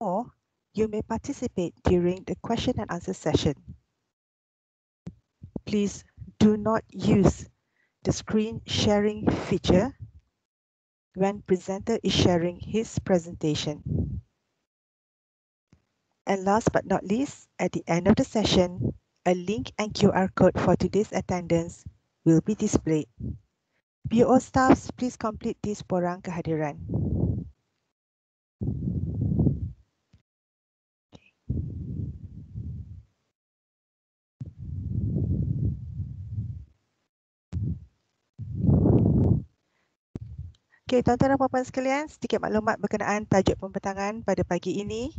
or you may participate during the question and answer session. Please do not use the screen sharing feature when presenter is sharing his presentation. And last but not least, at the end of the session, a link and QR code for today's attendance will be displayed. BO staffs, please complete this borang kehadiran. Okey, tuan-tuan dan puan-puan sekalian, sedikit maklumat berkenaan tajuk pembentangan pada pagi ini.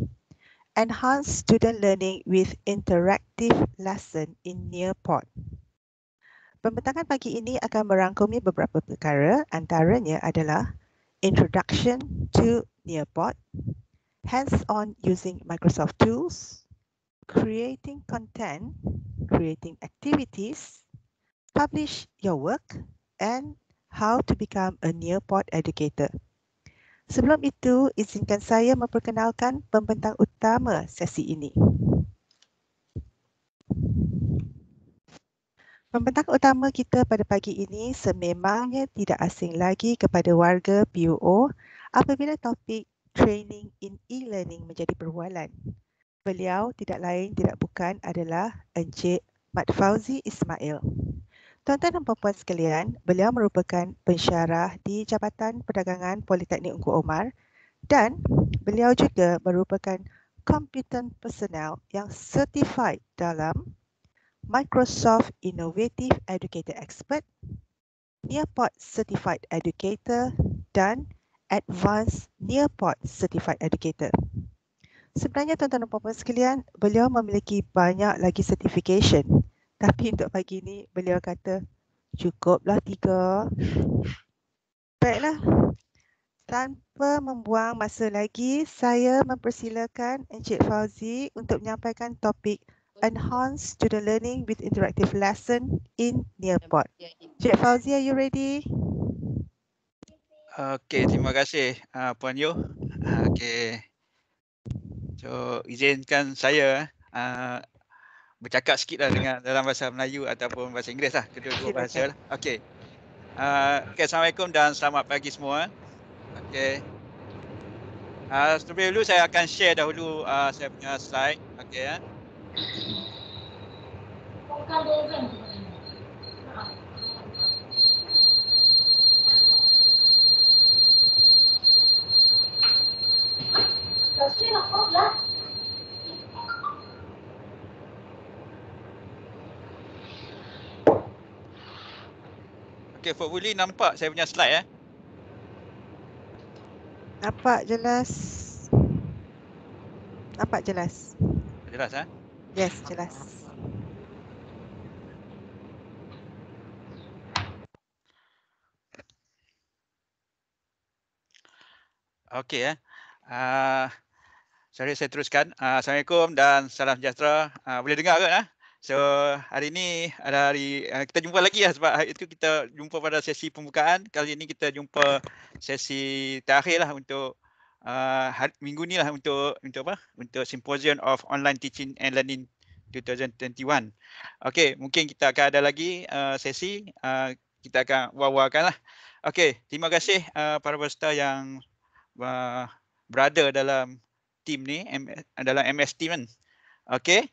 Enhance student learning with interactive lesson in Nearpod. Pembentangan pagi ini akan merangkumi beberapa perkara antaranya adalah introduction to Nearpod, hands-on using Microsoft tools, creating content, creating activities, publish your work and How to Become a Nearpod Educator. Sebelum itu, izinkan saya memperkenalkan pembentang utama sesi ini. Pembentang utama kita pada pagi ini sememangnya tidak asing lagi kepada warga PUO apabila topik training in e-learning menjadi perwalan. Beliau tidak lain tidak bukan adalah Encik Mat Fauzi Ismail. Tuan-tuan dan puan-puan sekalian, beliau merupakan pensyarah di Jabatan Perdagangan Politeknik Ungku Omar dan beliau juga merupakan competent personnel yang certified dalam Microsoft Innovative Educator Expert, Nearpod Certified Educator dan Advanced Nearpod Certified Educator. Sebenarnya tuan-tuan dan puan-puan sekalian, beliau memiliki banyak lagi certification tapi untuk pagi ni beliau kata cukuplah tiga. Baiklah. Tanpa membuang masa lagi, saya mempersilakan Encik Fauzi untuk menyampaikan topik Enhanced Student Learning with Interactive Lesson in Nearport. Encik Fauzi, are you ready? Okey, terima kasih uh, Puan Yu. Ah, okey. So, izinkan saya uh, bercakap sikit lah dengan dalam bahasa Melayu ataupun bahasa Inggeris lah. Kedua-dua bahasa lah. Okay. Uh, ah, okay, Assalamualaikum dan selamat pagi semua. Okay. Uh, ah, sebelum dulu saya akan share dahulu uh, saya punya slide. Okay. Uh. Tak sih nak Okay, Fort Willy nampak saya punya slide eh. Nampak jelas. Nampak jelas. Jelas eh? Yes, jelas. Okey eh. Uh, sorry saya teruskan. Uh, Assalamualaikum dan salam sejahtera. Uh, boleh dengar ke? Eh? So hari ini ada hari eh, kita jumpa lagi lah sebab itu kita jumpa pada sesi pembukaan. Kali ini kita jumpa sesi terakhir lah untuk uh, hari, minggu ni lah untuk untuk apa? Untuk Symposium of Online Teaching and Learning 2021. Okay, mungkin kita akan ada lagi uh, sesi. Uh, kita akan wawakan lah. Okay, terima kasih uh, para peserta yang uh, berada dalam tim ni, dalam MS team kan. Okay.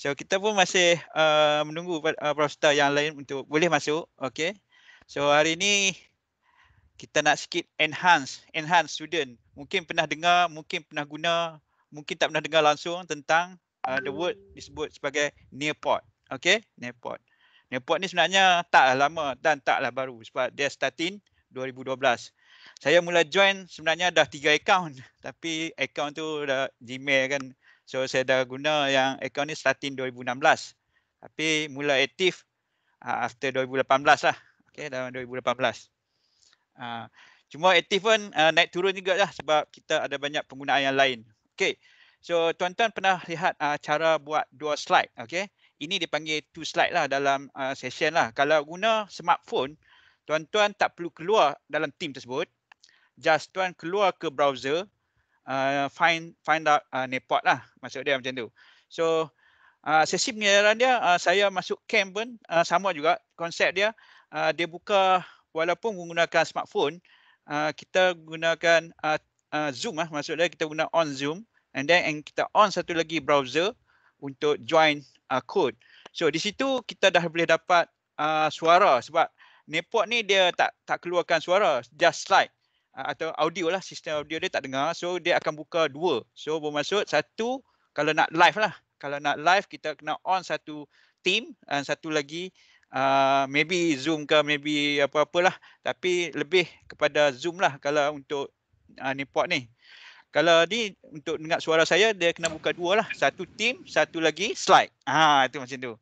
So kita pun masih uh, menunggu uh, Profesor yang lain untuk boleh masuk. Okay. So hari ini kita nak sikit enhance, enhance student. Mungkin pernah dengar, mungkin pernah guna, mungkin tak pernah dengar langsung tentang uh, the word disebut sebagai Nearpod. Okay, Nearpod. Nearpod ni sebenarnya taklah lama dan taklah baru sebab dia starting 2012. Saya mula join sebenarnya dah tiga account tapi account tu dah Gmail kan So saya dah guna yang akaun ni starting 2016. Tapi mula aktif uh, after 2018 lah. Okay dalam 2018. Uh, cuma aktif pun uh, naik turun juga lah sebab kita ada banyak penggunaan yang lain. Okay. So tuan-tuan pernah lihat uh, cara buat dua slide. Okay. Ini dipanggil two slide lah dalam uh, session lah. Kalau guna smartphone, tuan-tuan tak perlu keluar dalam team tersebut. Just tuan keluar ke browser uh, find find out uh, Nepot lah. Maksud dia macam tu. So uh, sesi pengajaran dia, uh, saya masuk camp pun uh, sama juga konsep dia. Uh, dia buka walaupun menggunakan smartphone, uh, kita gunakan uh, uh, Zoom lah. Maksud dia kita guna on Zoom and then and kita on satu lagi browser untuk join uh, code. So di situ kita dah boleh dapat uh, suara sebab Nepot ni dia tak tak keluarkan suara, just slide atau audio lah sistem audio dia tak dengar so dia akan buka dua so bermaksud satu kalau nak live lah kalau nak live kita kena on satu team dan satu lagi uh, maybe zoom ke maybe apa-apalah tapi lebih kepada zoom lah kalau untuk uh, ni port ni kalau ni untuk dengar suara saya dia kena buka dua lah satu team satu lagi slide ah itu macam tu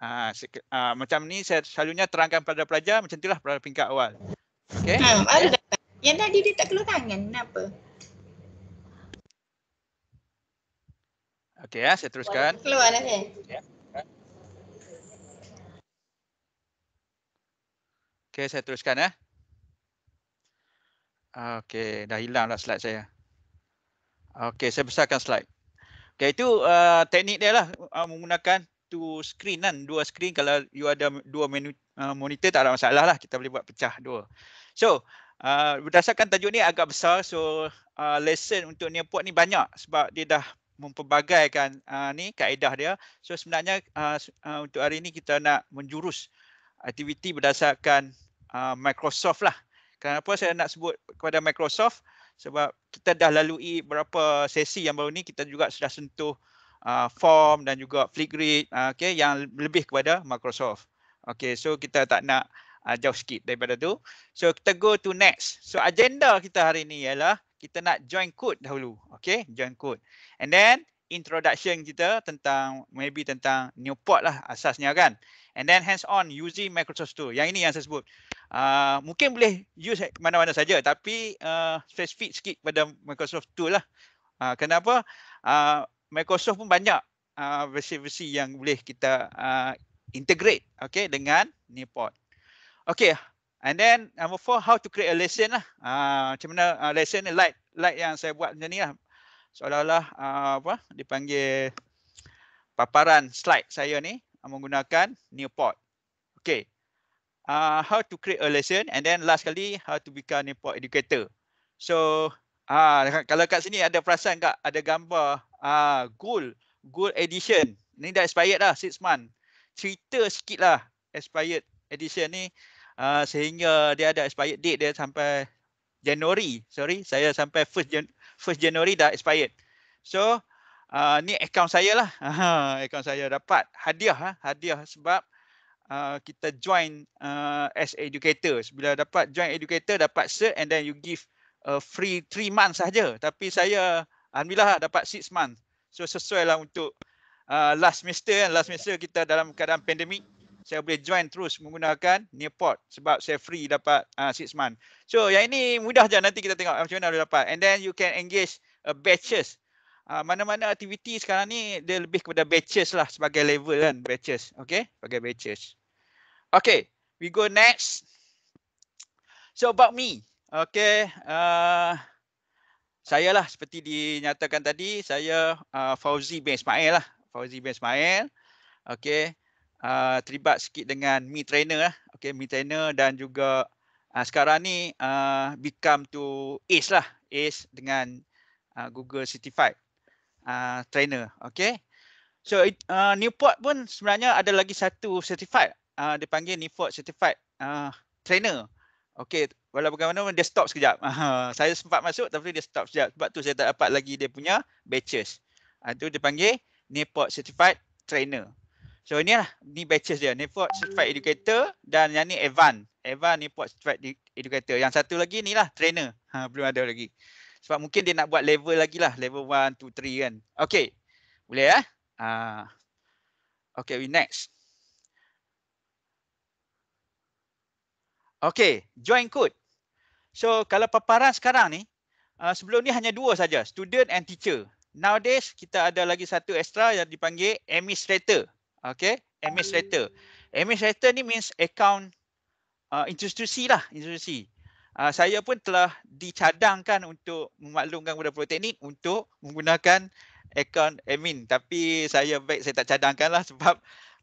ah, se- ah, macam ni saya selalunya terangkan pada pelajar macam itulah pada peringkat awal Okay. Ah, ada yang tadi dia tak keluar tangan, kenapa? Okey ya, saya teruskan. Keluar dah saya. Kan? Okey, saya teruskan ya. Okey, dah hilanglah slide saya. Okey, saya besarkan slide. Okey, itu uh, teknik dia lah uh, menggunakan two screen kan. Dua screen kalau you ada dua menu, uh, monitor tak ada masalah lah. Kita boleh buat pecah dua. So, Ah, berdasarkan tajuk ni agak besar so uh, lesson untuk ni Neopod ni banyak sebab dia dah memperbagaikan uh, ah, ni kaedah dia. So sebenarnya uh, uh, untuk hari ini kita nak menjurus aktiviti berdasarkan uh, Microsoft lah. Kenapa saya nak sebut kepada Microsoft? Sebab kita dah lalui beberapa sesi yang baru ni kita juga sudah sentuh uh, form dan juga Flipgrid uh, okay, yang lebih kepada Microsoft. Okay, so kita tak nak uh, jauh sikit daripada tu. So kita go to next. So agenda kita hari ni ialah kita nak join code dahulu. Okay join code. And then introduction kita tentang maybe tentang Newport lah asasnya kan. And then hands on using Microsoft tool. Yang ini yang saya sebut. Uh, mungkin boleh use mana-mana saja tapi uh, specific sikit pada Microsoft tool lah. Uh, kenapa? Uh, Microsoft pun banyak versi-versi uh, yang boleh kita uh, integrate okay, dengan Newport. Okay. And then number four, how to create a lesson lah. Uh, macam mana uh, lesson light light yang saya buat macam ni lah. Seolah-olah uh, apa dipanggil paparan slide saya ni menggunakan Newport. Okay. Uh, how to create a lesson and then last kali how to become Newport educator. So uh, kalau kat sini ada perasan tak ada gambar uh, goal, goal edition. Ni dah expired lah six month. Cerita sikit lah expired edition ni uh, sehingga dia ada expired date dia sampai Januari. Sorry, saya sampai first Jan- first Januari dah expired. So uh, ni account saya lah. Uh, account saya dapat hadiah ha? hadiah sebab uh, kita join uh, as educator. Bila dapat join educator dapat cert and then you give a free three months saja. Tapi saya alhamdulillah lah, dapat six months. So sesuai lah untuk uh, last semester. Last semester kita dalam keadaan pandemik saya boleh join terus menggunakan Nearport sebab saya free dapat uh, six month. So yang ini mudah je nanti kita tengok macam mana boleh dapat. And then you can engage uh, batches. Uh, mana-mana aktiviti sekarang ni dia lebih kepada batches lah sebagai level kan batches. Okay, sebagai batches. Okay, we go next. So about me. Okay, uh, saya lah seperti dinyatakan tadi, saya uh, Fauzi bin Ismail lah. Fauzi bin Ismail. Okay, uh, terlibat sikit dengan Mi Trainer lah. Okay, Mi Trainer dan juga uh, sekarang ni uh, become to ACE lah. ACE dengan uh, Google Certified uh, Trainer. Okay. So uh, Newport pun sebenarnya ada lagi satu certified. Uh, dia panggil Newport Certified uh, Trainer. Okay, walau bagaimana dia stop sekejap. Uh, saya sempat masuk tapi dia stop sekejap. Sebab tu saya tak dapat lagi dia punya batches. Itu uh, dia panggil Newport Certified Trainer. So ni lah, ni batches dia. Newport Certified Educator dan yang ni Evan. Evan ni Newport Certified Educator. Yang satu lagi ni lah, trainer. Ha, belum ada lagi. Sebab mungkin dia nak buat level lagi lah. Level 1, 2, 3 kan. Okay. Boleh eh? Ha. Okay, we next. Okay, join code. So kalau paparan sekarang ni, uh, sebelum ni hanya dua saja, student and teacher. Nowadays, kita ada lagi satu extra yang dipanggil administrator. Okay. Administrator. Administrator ni means account uh, institusi lah. Institusi. Uh, saya pun telah dicadangkan untuk memaklumkan kepada Politeknik untuk menggunakan account admin. Tapi saya baik saya tak cadangkan lah sebab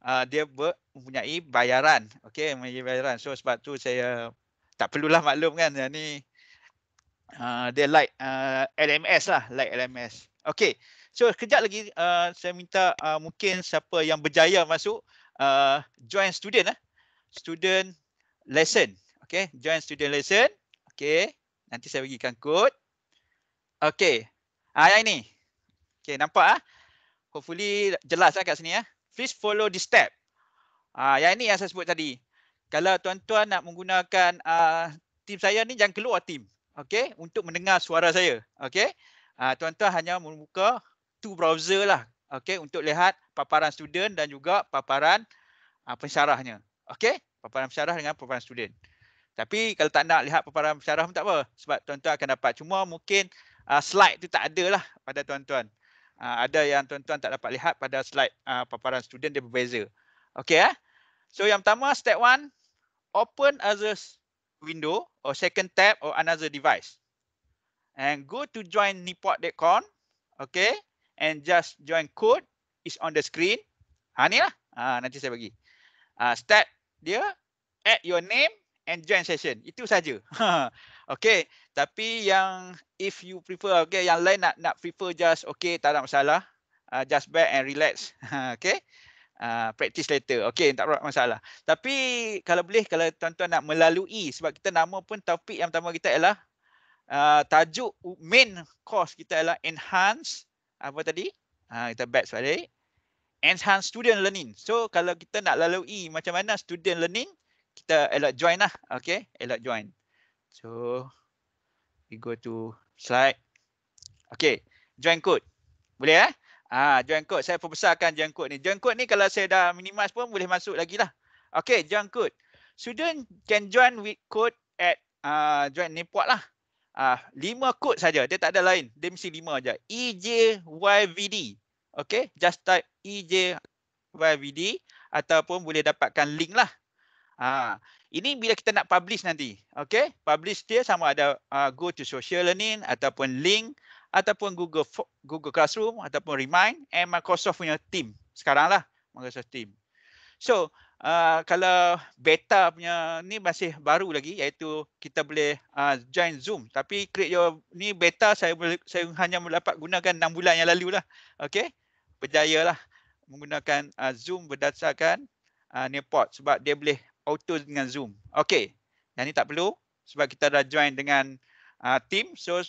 uh, dia ber, mempunyai bayaran. Okay. Mempunyai bayaran. So sebab tu saya tak perlulah maklum kan. Yang ni uh, dia like uh, LMS lah. Like LMS. Okay. So kejap lagi uh, saya minta uh, mungkin siapa yang berjaya masuk uh, join student eh. Student lesson. Okay. Join student lesson. Okay. Nanti saya bagikan kod. Okay. Ah, yang ini. Okay. Nampak ah. Hopefully jelas lah kat sini ah. Please follow this step. Ah, yang ini yang saya sebut tadi. Kalau tuan-tuan nak menggunakan uh, team saya ni jangan keluar tim, Okay. Untuk mendengar suara saya. Okay. Ah, tuan-tuan uh, hanya membuka two browser lah. Okay, untuk lihat paparan student dan juga paparan uh, pensyarahnya. Okay, paparan pensyarah dengan paparan student. Tapi kalau tak nak lihat paparan pensyarah pun tak apa. Sebab tuan-tuan akan dapat. Cuma mungkin uh, slide tu tak ada lah pada tuan-tuan. Uh, ada yang tuan-tuan tak dapat lihat pada slide uh, paparan student dia berbeza. Okay, eh? so yang pertama step one. Open other window or second tab or another device. And go to join nipot.com. Okay and just join code is on the screen. Ha ni lah. Ha, nanti saya bagi. Ha, start dia, add your name and join session. Itu saja. okay. Tapi yang if you prefer, okay, yang lain nak nak prefer just okay, tak ada masalah. Uh, just back and relax. okay. Uh, practice later. Okay, tak ada masalah. Tapi kalau boleh, kalau tuan-tuan nak melalui, sebab kita nama pun topik yang pertama kita ialah uh, tajuk main course kita ialah enhance apa tadi? Ha, kita back sekali. Enhance student learning. So kalau kita nak lalui macam mana student learning, kita elok join lah. Okay, elok join. So, we go to slide. Okay, join code. Boleh eh? Ah, ha, join code. Saya perbesarkan join code ni. Join code ni kalau saya dah minimize pun boleh masuk lagi lah. Okay, join code. Student can join with code at uh, join Nipuat lah. Ah, lima kod saja. Dia tak ada lain. Dia mesti lima aja. EJYVD. Okay. Just type EJYVD. Ataupun boleh dapatkan link lah. Ah, ini bila kita nak publish nanti. Okay. Publish dia sama ada uh, go to social learning ataupun link ataupun Google Google Classroom ataupun Remind Emma Microsoft punya team. Sekarang lah. Microsoft team. So, uh, kalau beta punya ni masih baru lagi iaitu kita boleh uh, join Zoom tapi create your ni beta saya boleh, saya hanya dapat gunakan 6 bulan yang lalu lah. Okey. Berjayalah menggunakan uh, Zoom berdasarkan uh, Nepot sebab dia boleh auto dengan Zoom. Okey. Dan ni tak perlu sebab kita dah join dengan uh, team so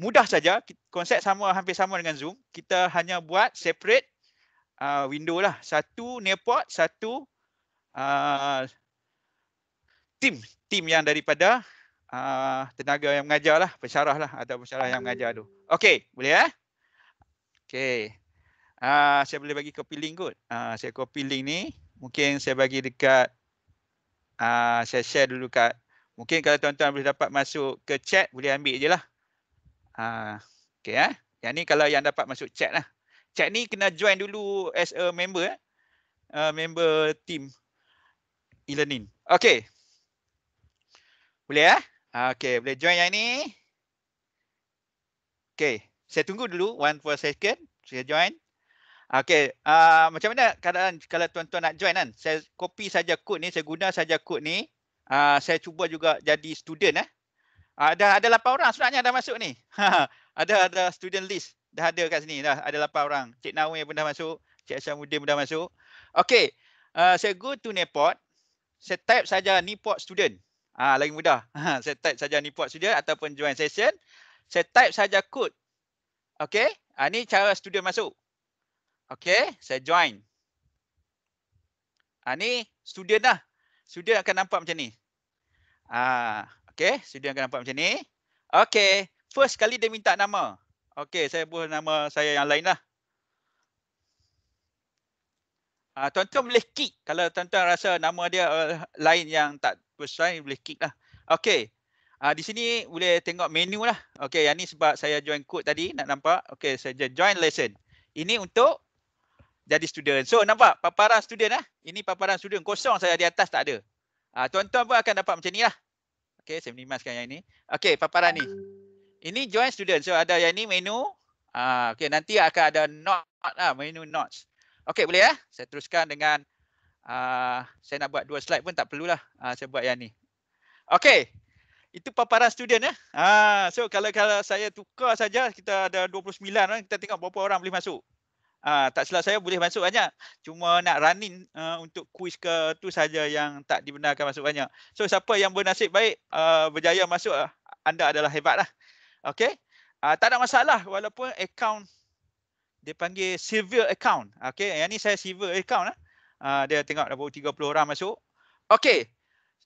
mudah saja konsep sama hampir sama dengan Zoom. Kita hanya buat separate uh, window lah. Satu Newport, satu uh, ah, tim tim yang daripada uh, tenaga yang mengajar lah, pesarah lah ada pesarah yang mengajar tu. Okay boleh eh? Okay Uh, saya boleh bagi copy link kot. Uh, saya copy link ni. Mungkin saya bagi dekat, uh, saya share dulu kat. Mungkin kalau tuan-tuan boleh dapat masuk ke chat, boleh ambil je lah. Uh, okay, eh? Yang ni kalau yang dapat masuk chat lah. Chat ni kena join dulu as a member eh. Uh, member team e-learning. Okay. Boleh ya? Eh? Okay, boleh join yang ni. Okay, saya tunggu dulu one for second. Saya join. Okay, uh, macam mana keadaan kalau tuan-tuan nak join kan? Saya copy saja kod ni, saya guna saja kod ni. Uh, saya cuba juga jadi student. Eh. Uh, ada ada 8 orang sebenarnya dah masuk ni. ada ada student list dah ada kat sini dah ada 8 orang. Cik Nawi pun dah masuk, Cik Ashamuddin pun dah masuk. Okey. Uh, saya go to Nepot. Saya type saja Nepot student. Ah ha, lagi mudah. saya type saja Nepot student ataupun join session. Saya type saja code. Okey. Ah ha, ni cara student masuk. Okey, saya join. Ah ha, ni student dah. Student akan nampak macam ni. Ah ha, okey, student akan nampak macam ni. Okey, first kali dia minta nama. Okey, saya buat nama saya yang lain lah. Ah, tuan-tuan boleh kick. Kalau tuan-tuan rasa nama dia uh, lain yang tak bersuai, boleh kick lah. Okey. Uh, di sini boleh tengok menu lah. Okey, yang ni sebab saya join code tadi. Nak nampak? Okey, saya join lesson. Ini untuk jadi student. So, nampak? Paparan student lah. Ini paparan student. Kosong saya di atas tak ada. Ah, tuan-tuan pun akan dapat macam ni lah. Okey, saya minimaskan yang ini. Okey, paparan ni. Ini join student. So ada yang ni menu. Ah, okay, nanti akan ada not lah, menu notes. okay boleh ya? Eh? Saya teruskan dengan uh, saya nak buat dua slide pun tak perlulah. Uh, saya buat yang ni. okay Itu paparan student ya. Eh? Ah, so kalau kalau saya tukar saja kita ada 29 orang eh? Kita tengok berapa orang boleh masuk. Ah, tak salah saya boleh masuk banyak. Cuma nak running uh, untuk quiz ke tu saja yang tak dibenarkan masuk banyak. So siapa yang bernasib baik uh, berjaya masuk anda adalah hebat lah. Okay. Uh, ah, tak ada masalah walaupun account dia panggil civil account. Okay. Yang ni saya civil account. Eh. Uh, dia tengok dah baru 30 orang masuk. Okay.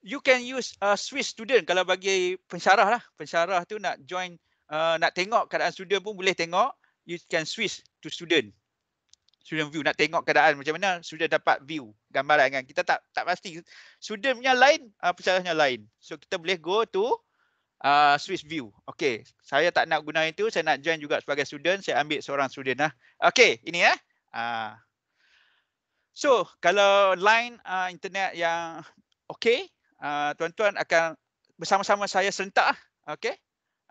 You can use a Swiss student kalau bagi pensyarah lah. Pensyarah tu nak join, uh, nak tengok keadaan student pun boleh tengok. You can switch to student. Student view. Nak tengok keadaan macam mana student dapat view. Gambaran kan. Kita tak tak pasti. Student punya lain, uh, pensyarahnya lain. So kita boleh go to uh, Ah, Swiss View. Okay, saya tak nak guna itu. Saya nak join juga sebagai student. Saya ambil seorang student lah. Okay, ini ya. Eh. Uh. So, kalau line uh, internet yang okay, tuan-tuan akan bersama-sama saya serentak. Lah. Okay,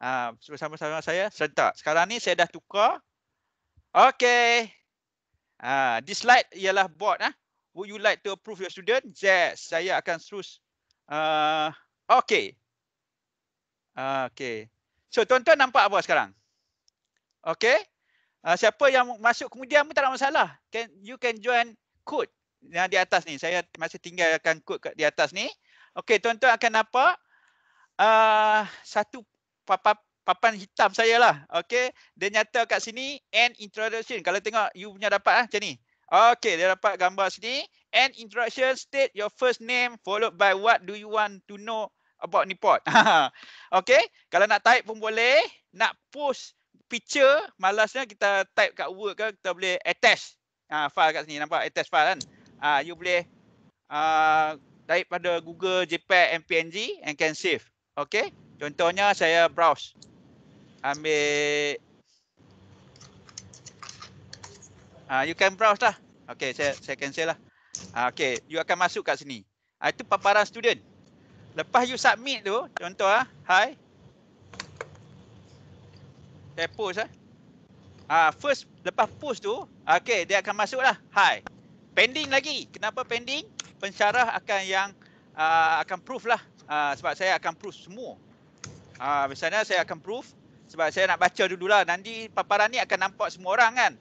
uh, bersama-sama saya serentak. Sekarang ni saya dah tukar. Okay. Uh, this slide ialah board. lah. Would you like to approve your student? Yes, saya akan terus. Uh, okay. Ah, okay, So tuan-tuan nampak apa sekarang? Okay, Uh, ah, siapa yang masuk kemudian pun tak ada masalah. Can, you can join code yang di atas ni. Saya masih tinggalkan code di atas ni. Okay, tuan-tuan akan nampak uh, satu papan, papan hitam saya lah. Okay, Dia nyata kat sini and introduction. Kalau tengok you punya dapat lah macam ni. Okey dia dapat gambar sini. And introduction state your first name followed by what do you want to know about Nipot. okay. Kalau nak type pun boleh. Nak post picture. Malasnya kita type kat Word kan. Kita boleh attach uh, file kat sini. Nampak? Attach file kan. Uh, you boleh uh, type pada Google JPEG and PNG and can save. Okay. Contohnya saya browse. Ambil. Uh, you can browse lah. Okay. Saya, saya cancel lah. Uh, okay. You akan masuk kat sini. Uh, itu paparan student. Lepas you submit tu, contoh ah, hi. Eh, post ah. Ah, first lepas post tu, ah, okey, dia akan masuklah hi. Pending lagi. Kenapa pending? Pensyarah akan yang uh, akan proof lah. Uh, sebab saya akan proof semua. Ah, uh, misalnya saya akan proof sebab saya nak baca dulu lah Nanti paparan ni akan nampak semua orang kan.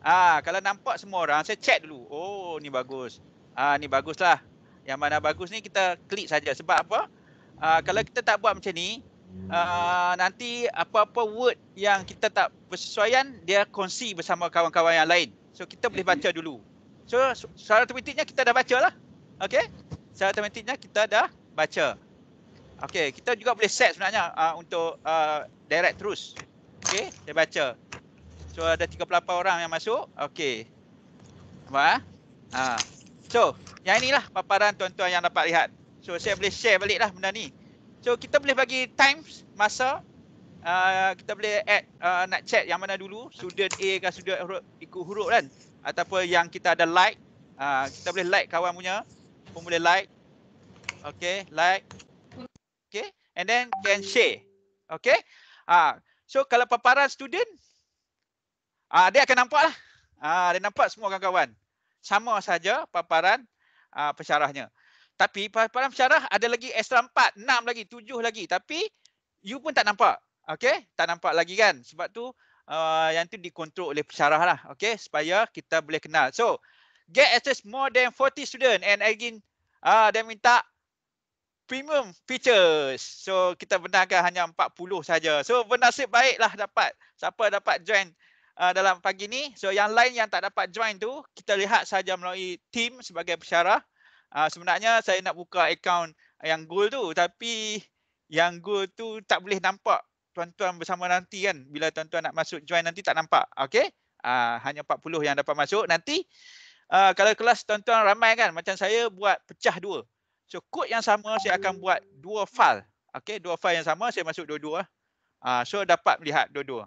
Ah, uh, kalau nampak semua orang, saya check dulu. Oh, ni bagus. Ah, uh, ni baguslah yang mana bagus ni kita klik saja sebab apa uh, kalau kita tak buat macam ni uh, nanti apa-apa word yang kita tak bersesuaian dia kongsi bersama kawan-kawan yang lain so kita boleh baca dulu so secara automatiknya kita dah baca lah ok secara automatiknya kita dah baca Okay, kita juga boleh set sebenarnya uh, untuk uh, direct terus okay? dia baca so ada 38 orang yang masuk okay? nampak ha? Ha. So, yang inilah paparan tuan-tuan yang dapat lihat. So, saya boleh share baliklah benda ni. So, kita boleh bagi times, masa. Uh, kita boleh add uh, nak chat yang mana dulu. student A ke sudut huruf, ikut huruf kan. Ataupun yang kita ada like. Uh, kita boleh like kawan punya. Pun boleh like. Okay, like. Okay, and then can share. Okay. Uh, so, kalau paparan student. Uh, dia akan nampak lah. Uh, dia nampak semua kawan-kawan sama saja paparan uh, ah, pencerahnya. Tapi paparan pencerah ada lagi extra 4, 6 lagi, 7 lagi. Tapi you pun tak nampak. okay? tak nampak lagi kan? Sebab tu uh, yang tu dikontrol oleh pencerah lah. okay? supaya kita boleh kenal. So, get access more than 40 student and again uh, dia minta premium features. So, kita benarkan hanya 40 saja. So, bernasib baiklah dapat. Siapa dapat join Ah, dalam pagi ni. So yang lain yang tak dapat join tu, kita lihat saja melalui team sebagai pesyarah. Uh, ah, sebenarnya saya nak buka akaun yang gold tu tapi yang gold tu tak boleh nampak tuan-tuan bersama nanti kan. Bila tuan-tuan nak masuk join nanti tak nampak. Okay. Uh, ah, hanya 40 yang dapat masuk. Nanti uh, kalau kelas tuan-tuan ramai kan macam saya buat pecah dua. So kod yang sama saya akan buat dua file. Okay, dua file yang sama saya masuk dua-dua. Uh, so dapat melihat dua-dua.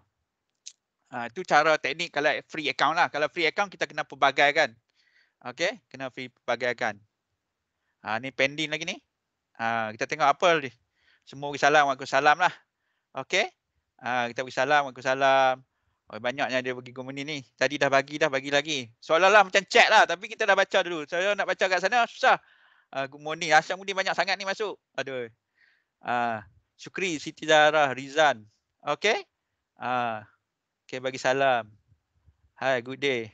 Uh, itu cara teknik kalau free account lah. Kalau free account kita kena pelbagai kan. Okay. Kena free pelbagai kan. Uh, ni pending lagi ni. Uh, kita tengok apa ni. Semua beri salam. Waalaikumsalam lah. Okay. Uh, kita beri salam. Waalaikumsalam. Oh, banyaknya dia bagi komuni ni. Tadi dah bagi dah bagi lagi. Seolah-olah lah macam chat lah. Tapi kita dah baca dulu. Saya nak baca kat sana susah. Uh, good morning. Asyam Mudi banyak sangat ni masuk. Aduh. Uh, Syukri, Siti Zahra, Rizan. Okay. Okay. Uh, Okay, bagi salam. Hi, good day.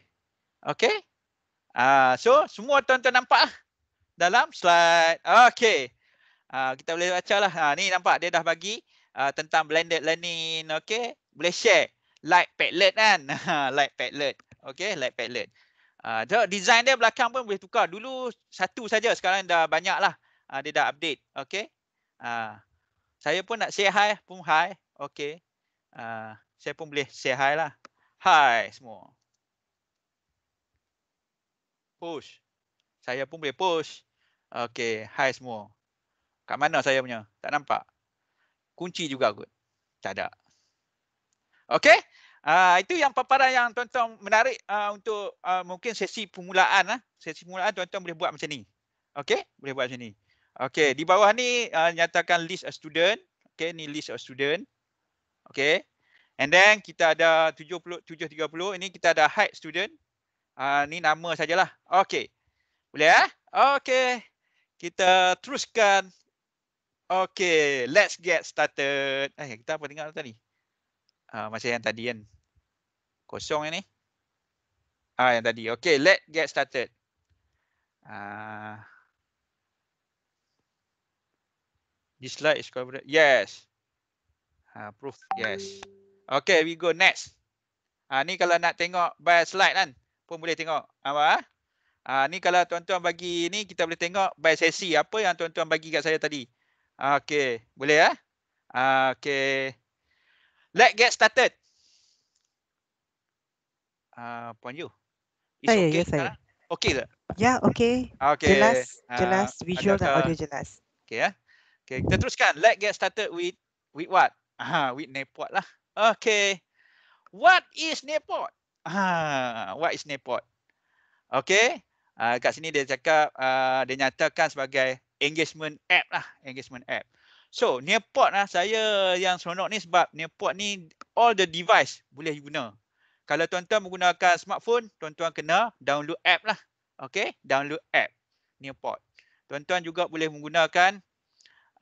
Okay. Uh, so, semua tuan-tuan nampak ah? dalam slide. Okay. Uh, kita boleh baca lah. Uh, ni nampak dia dah bagi uh, tentang blended learning. Okay. Boleh share. Like Padlet kan. like Padlet. Okay, like Padlet. Uh, so, design dia belakang pun boleh tukar. Dulu satu saja. Sekarang dah banyak lah. Uh, dia dah update. Okay. Uh, saya pun nak say hi. Pun hi. Okay. Okay. Uh, saya pun boleh say hi lah. Hi semua. Push. Saya pun boleh push. Okay, hi semua. Kat mana saya punya? Tak nampak? Kunci juga kot. Tak ada. Okay. Uh, ah, itu yang paparan yang tuan-tuan menarik uh, untuk uh, mungkin sesi permulaan. Uh. Sesi permulaan tuan-tuan boleh buat macam ni. Okay, boleh buat macam ni. Okay, di bawah ni uh, nyatakan list of student. Okay, ni list of student. Okay. And then kita ada 70 730 ini kita ada height student. Ah uh, ni nama sajalah. Okey. Boleh eh? Okey. Kita teruskan. Okay, let's get started. Eh kita apa tengok tadi? Ah uh, macam yang tadi kan. Kosong yang ni. Ah uh, yang tadi. Okay, let's get started. Uh, this slide is covered. Yes. Uh, proof. Yes. Okay. Okay, we go next. Ha, ni kalau nak tengok by slide kan, pun boleh tengok. Apa? Ha, ni kalau tuan-tuan bagi ni, kita boleh tengok by sesi apa yang tuan-tuan bagi kat saya tadi. Okay, boleh ya? Ha? Okay. Let's get started. Ah, Puan Yu. It's ya, ya, okay? Yes, saya. Okay tak? Ya, okay. okay. Jelas, jelas. Uh, visual dan audio jelas. Okay, ya. Okay, kita teruskan. Let's get started with with what? Aha, with Nepot lah. Okay. What is Nepot? Ah, what is Nepot? Okay. Uh, kat sini dia cakap, uh, dia nyatakan sebagai engagement app lah. Engagement app. So, Nepot lah. Saya yang seronok ni sebab Nepot ni all the device boleh guna. Kalau tuan-tuan menggunakan smartphone, tuan-tuan kena download app lah. Okay. Download app. Nepot. Tuan-tuan juga boleh menggunakan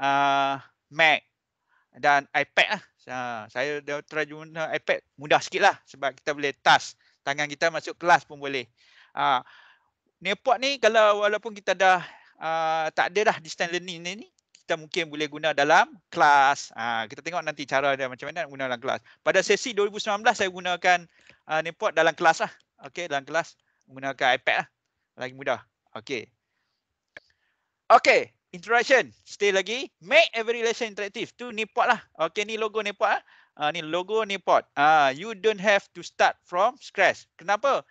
uh, Mac dan iPad lah. Ha, saya dah try guna ha, iPad mudah sikit lah sebab kita boleh task. Tangan kita masuk kelas pun boleh. Ha, Nepot ni kalau walaupun kita dah uh, tak ada dah distance learning ni, ni kita mungkin boleh guna dalam kelas. Ha, kita tengok nanti cara dia macam mana guna dalam kelas. Pada sesi 2019 saya gunakan uh, Nepot dalam kelas lah. Okay, dalam kelas menggunakan iPad lah. Lagi mudah. Okay. Okay interaction stay lagi make every lesson interactive tu nipot lah okay ni logo nipot ah uh, ni logo nipot ah you don't have to start from scratch kenapa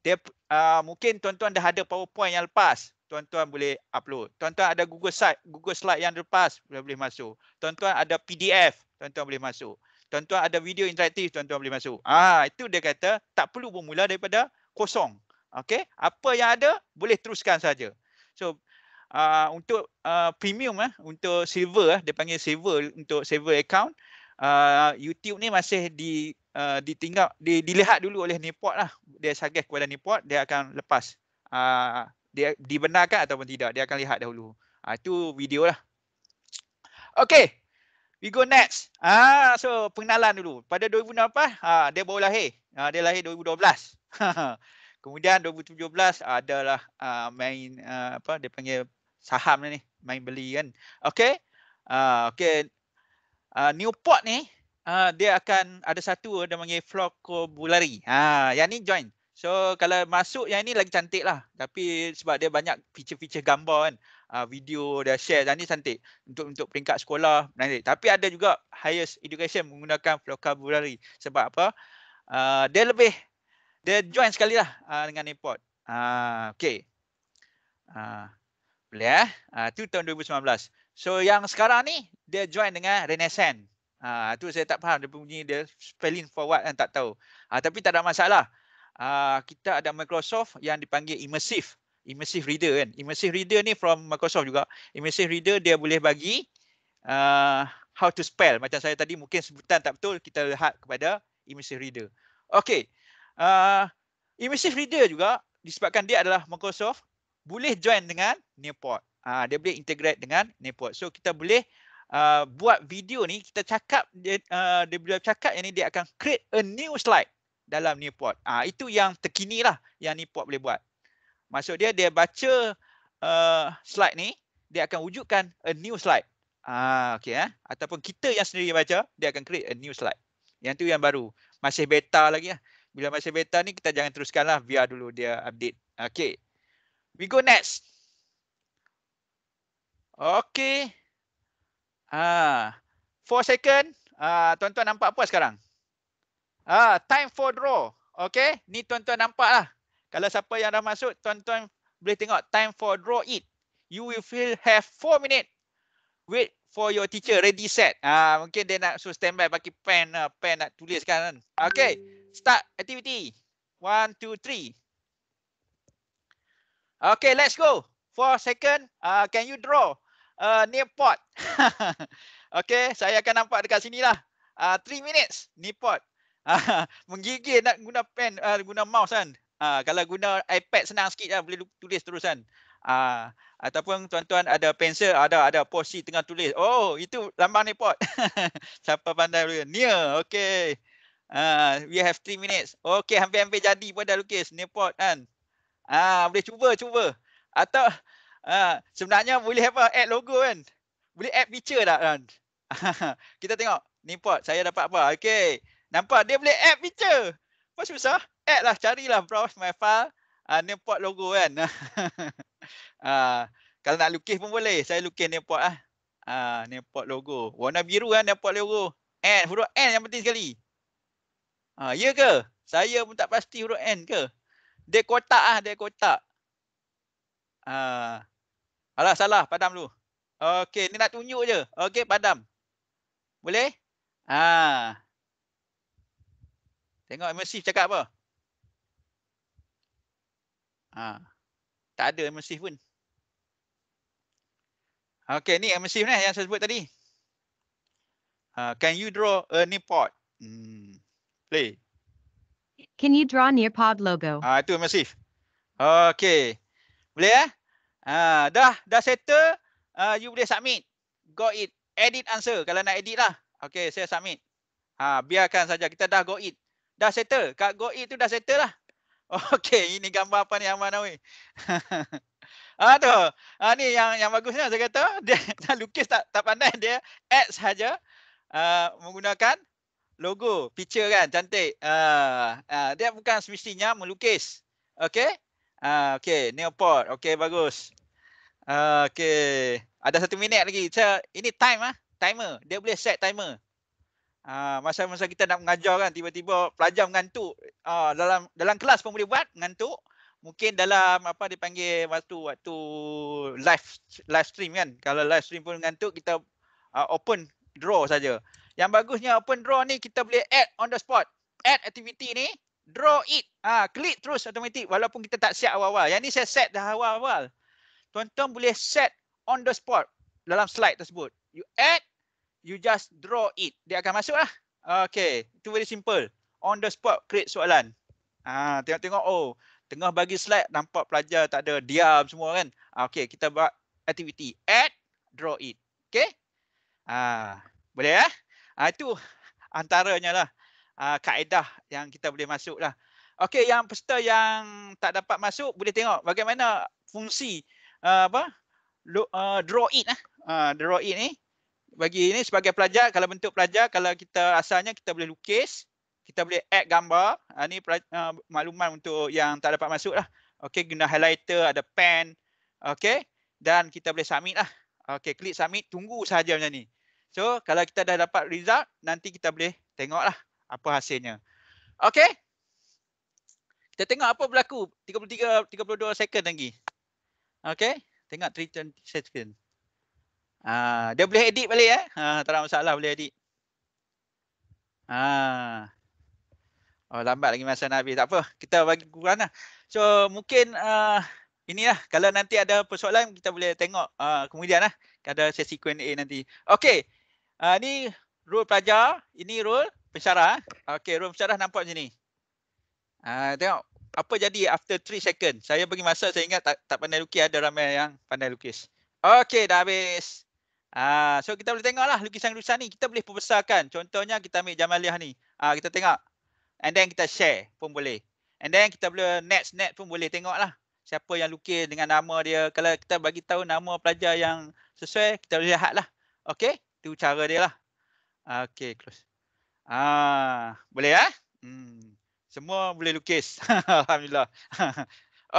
dia uh, mungkin tuan-tuan dah ada powerpoint yang lepas tuan-tuan boleh upload tuan-tuan ada google slide google slide yang lepas boleh boleh masuk tuan-tuan ada pdf tuan-tuan boleh masuk tuan-tuan ada video interaktif tuan-tuan boleh masuk ah uh, itu dia kata tak perlu bermula daripada kosong okay apa yang ada boleh teruskan saja so uh, untuk uh, premium eh untuk silver eh dia panggil silver untuk silver account uh, YouTube ni masih di uh, ditinggal di, dilihat dulu oleh nipot lah dia sagih kepada nipot, dia akan lepas uh, dia dibenarkan ataupun tidak dia akan lihat dahulu uh, itu video lah okay we go next ah so pengenalan dulu pada 2008 uh, dia baru lahir uh, dia lahir 2012 Kemudian 2017 adalah uh, main uh, apa dia panggil saham ni main beli kan. Okey. Uh, okay. uh, Newport ni uh, dia akan ada satu dia panggil Flocobulary. Ha, uh, yang ni join. So kalau masuk yang ni lagi cantik lah. Tapi sebab dia banyak feature-feature gambar kan. Uh, video dia share dan ni cantik untuk untuk peringkat sekolah nanti. Tapi ada juga highest education menggunakan vocabulary sebab apa? Uh, dia lebih dia join sekali lah uh, dengan Newport. Ah uh, okey. Ah uh, boleh ya? Eh? Itu ah, tahun 2019. So yang sekarang ni dia join dengan Renaissance. Ah tu saya tak faham dia bunyi dia spelling forward kan tak tahu. Ah tapi tak ada masalah. Ah kita ada Microsoft yang dipanggil immersive immersive reader kan. Immersive reader ni from Microsoft juga. Immersive reader dia boleh bagi uh, how to spell macam saya tadi mungkin sebutan tak betul kita lihat kepada immersive reader. Okay, Uh, ah, immersive reader juga disebabkan dia adalah Microsoft boleh join dengan Newport. Ha, ah, dia boleh integrate dengan Newport. So kita boleh uh, buat video ni, kita cakap, dia, uh, dia boleh cakap yang ni dia akan create a new slide dalam Newport. Ha, itu yang terkini lah yang Newport boleh buat. Maksud dia, dia baca uh, slide ni, dia akan wujudkan a new slide. Ah, okay, eh? Ataupun kita yang sendiri baca, dia akan create a new slide. Yang tu yang baru. Masih beta lagi. Eh? Bila masih beta ni, kita jangan teruskan lah. Biar dulu dia update. Okay. We go next. Okay. Ah, uh, four second. Ah, uh, tuan-tuan nampak apa sekarang? Ah, uh, time for draw. Okay, ni tuan-tuan nampak lah. Kalau siapa yang dah masuk, tuan-tuan boleh tengok time for draw it. You will feel have four minute Wait for your teacher. Ready set. Ah, uh, mungkin dia nak suruh standby bagi pen, uh, pen nak tulis kan? Okay, start activity. One, two, three. Okay, let's go. For second, uh, can you draw a uh, near pot? okay, saya akan nampak dekat sini lah. Uh, three minutes, near pot. Menggigil nak guna pen, uh, guna mouse kan. Uh, kalau guna iPad senang sikit lah, boleh tulis terus kan. Uh, ataupun tuan-tuan ada pensel, ada ada posi tengah tulis. Oh, itu lambang near Siapa pandai boleh. Nia, okay. Uh, we have three minutes. Okay, hampir-hampir jadi pun dah lukis. Near pot kan. Ha, boleh cuba, cuba. Atau ha, sebenarnya boleh apa? Add logo kan? Boleh add picture tak? Kan? Kita tengok. Ni pot, saya dapat apa? Okay. Nampak? Dia boleh add picture. Apa susah? Add lah, carilah browse my file. Ha, ni pot logo kan? ha, kalau nak lukis pun boleh. Saya lukis ni pot lah. Ha, ni pot logo. Warna biru kan ni pot logo. N, huruf N yang penting sekali. Ha, ya ke? Saya pun tak pasti huruf N ke? dia kotak ah, dia kotak. Ah. Alah salah, padam dulu. Okey, ni nak tunjuk je. Okey, padam. Boleh? Ah. Tengok immersive cakap apa? Ah. Tak ada immersive pun. Okey, ni immersive ni yang saya sebut tadi. Uh, can you draw a new Hmm. Play. Can you draw Nearpod logo? Ah itu masif. Okay. Boleh eh? Ah dah dah settle uh, you boleh submit. Go it. Edit answer kalau nak edit lah. Okay saya submit. Ah biarkan saja kita dah go it. Dah settle. Kak go it tu dah settle lah. Okay ini gambar apa ni Aman Awi. ah tu. Ah ni yang yang bagusnya saya kata dia lukis tak tak pandai dia add saja uh, menggunakan logo picture kan cantik uh, uh, dia bukan semestinya melukis okay? ah uh, okay, neopot okey bagus ah uh, okey ada satu minit lagi saya ini time ah timer dia boleh set timer ah uh, masa-masa kita nak mengajar kan tiba-tiba pelajar mengantuk uh, dalam dalam kelas pun boleh buat mengantuk mungkin dalam apa dipanggil waktu waktu live live stream kan kalau live stream pun mengantuk kita uh, open draw saja yang bagusnya open draw ni kita boleh add on the spot. Add activity ni, draw it. Ha, klik terus automatik walaupun kita tak siap awal-awal. Yang ni saya set dah awal-awal. Tuan-tuan boleh set on the spot dalam slide tersebut. You add, you just draw it. Dia akan masuk lah. Okay, itu very simple. On the spot, create soalan. Ha, tengok-tengok, oh, tengah bagi slide, nampak pelajar tak ada, diam semua kan. Ha, okay, kita buat activity. Add, draw it. Okay? Ha, boleh ya? Eh? Ah, itu antaranya lah ah, kaedah yang kita boleh masuk lah. Okey, yang peserta yang tak dapat masuk boleh tengok bagaimana fungsi ah, apa draw it lah. ah draw it ni bagi ini sebagai pelajar kalau bentuk pelajar kalau kita asalnya kita boleh lukis kita boleh add gambar ini makluman untuk yang tak dapat masuk lah. Okey, guna highlighter ada pen okey dan kita boleh submit lah. Okey, klik submit tunggu sahaja macam ni. So kalau kita dah dapat result, nanti kita boleh tengoklah apa hasilnya. Okay. Kita tengok apa berlaku 33, 32 second lagi. Okay. Tengok 3 second. Uh, dia boleh edit balik eh. Uh, tak ada masalah boleh edit. Uh. Oh lambat lagi masa nak habis. Tak apa. Kita bagi kurang lah. So mungkin uh, inilah. Kalau nanti ada persoalan kita boleh tengok uh, kemudian lah. Ada sesi Q&A nanti. Okay. Uh, ni role pelajar, ini rule pensyarah. Okey, role pensyarah nampak macam ni. Uh, tengok apa jadi after 3 second. Saya bagi masa saya ingat tak, tak pandai lukis ada ramai yang pandai lukis. Okey, dah habis. Uh, so kita boleh tengok lah lukisan-lukisan ni kita boleh perbesarkan. Contohnya kita ambil Jamaliah ni. Uh, kita tengok. And then kita share pun boleh. And then kita boleh next next pun boleh Tengok lah Siapa yang lukis dengan nama dia. Kalau kita bagi tahu nama pelajar yang sesuai, kita boleh lihatlah. Okey. Tu cara dia lah. Okay, close. Ah, boleh eh? Hmm. Semua boleh lukis. Alhamdulillah.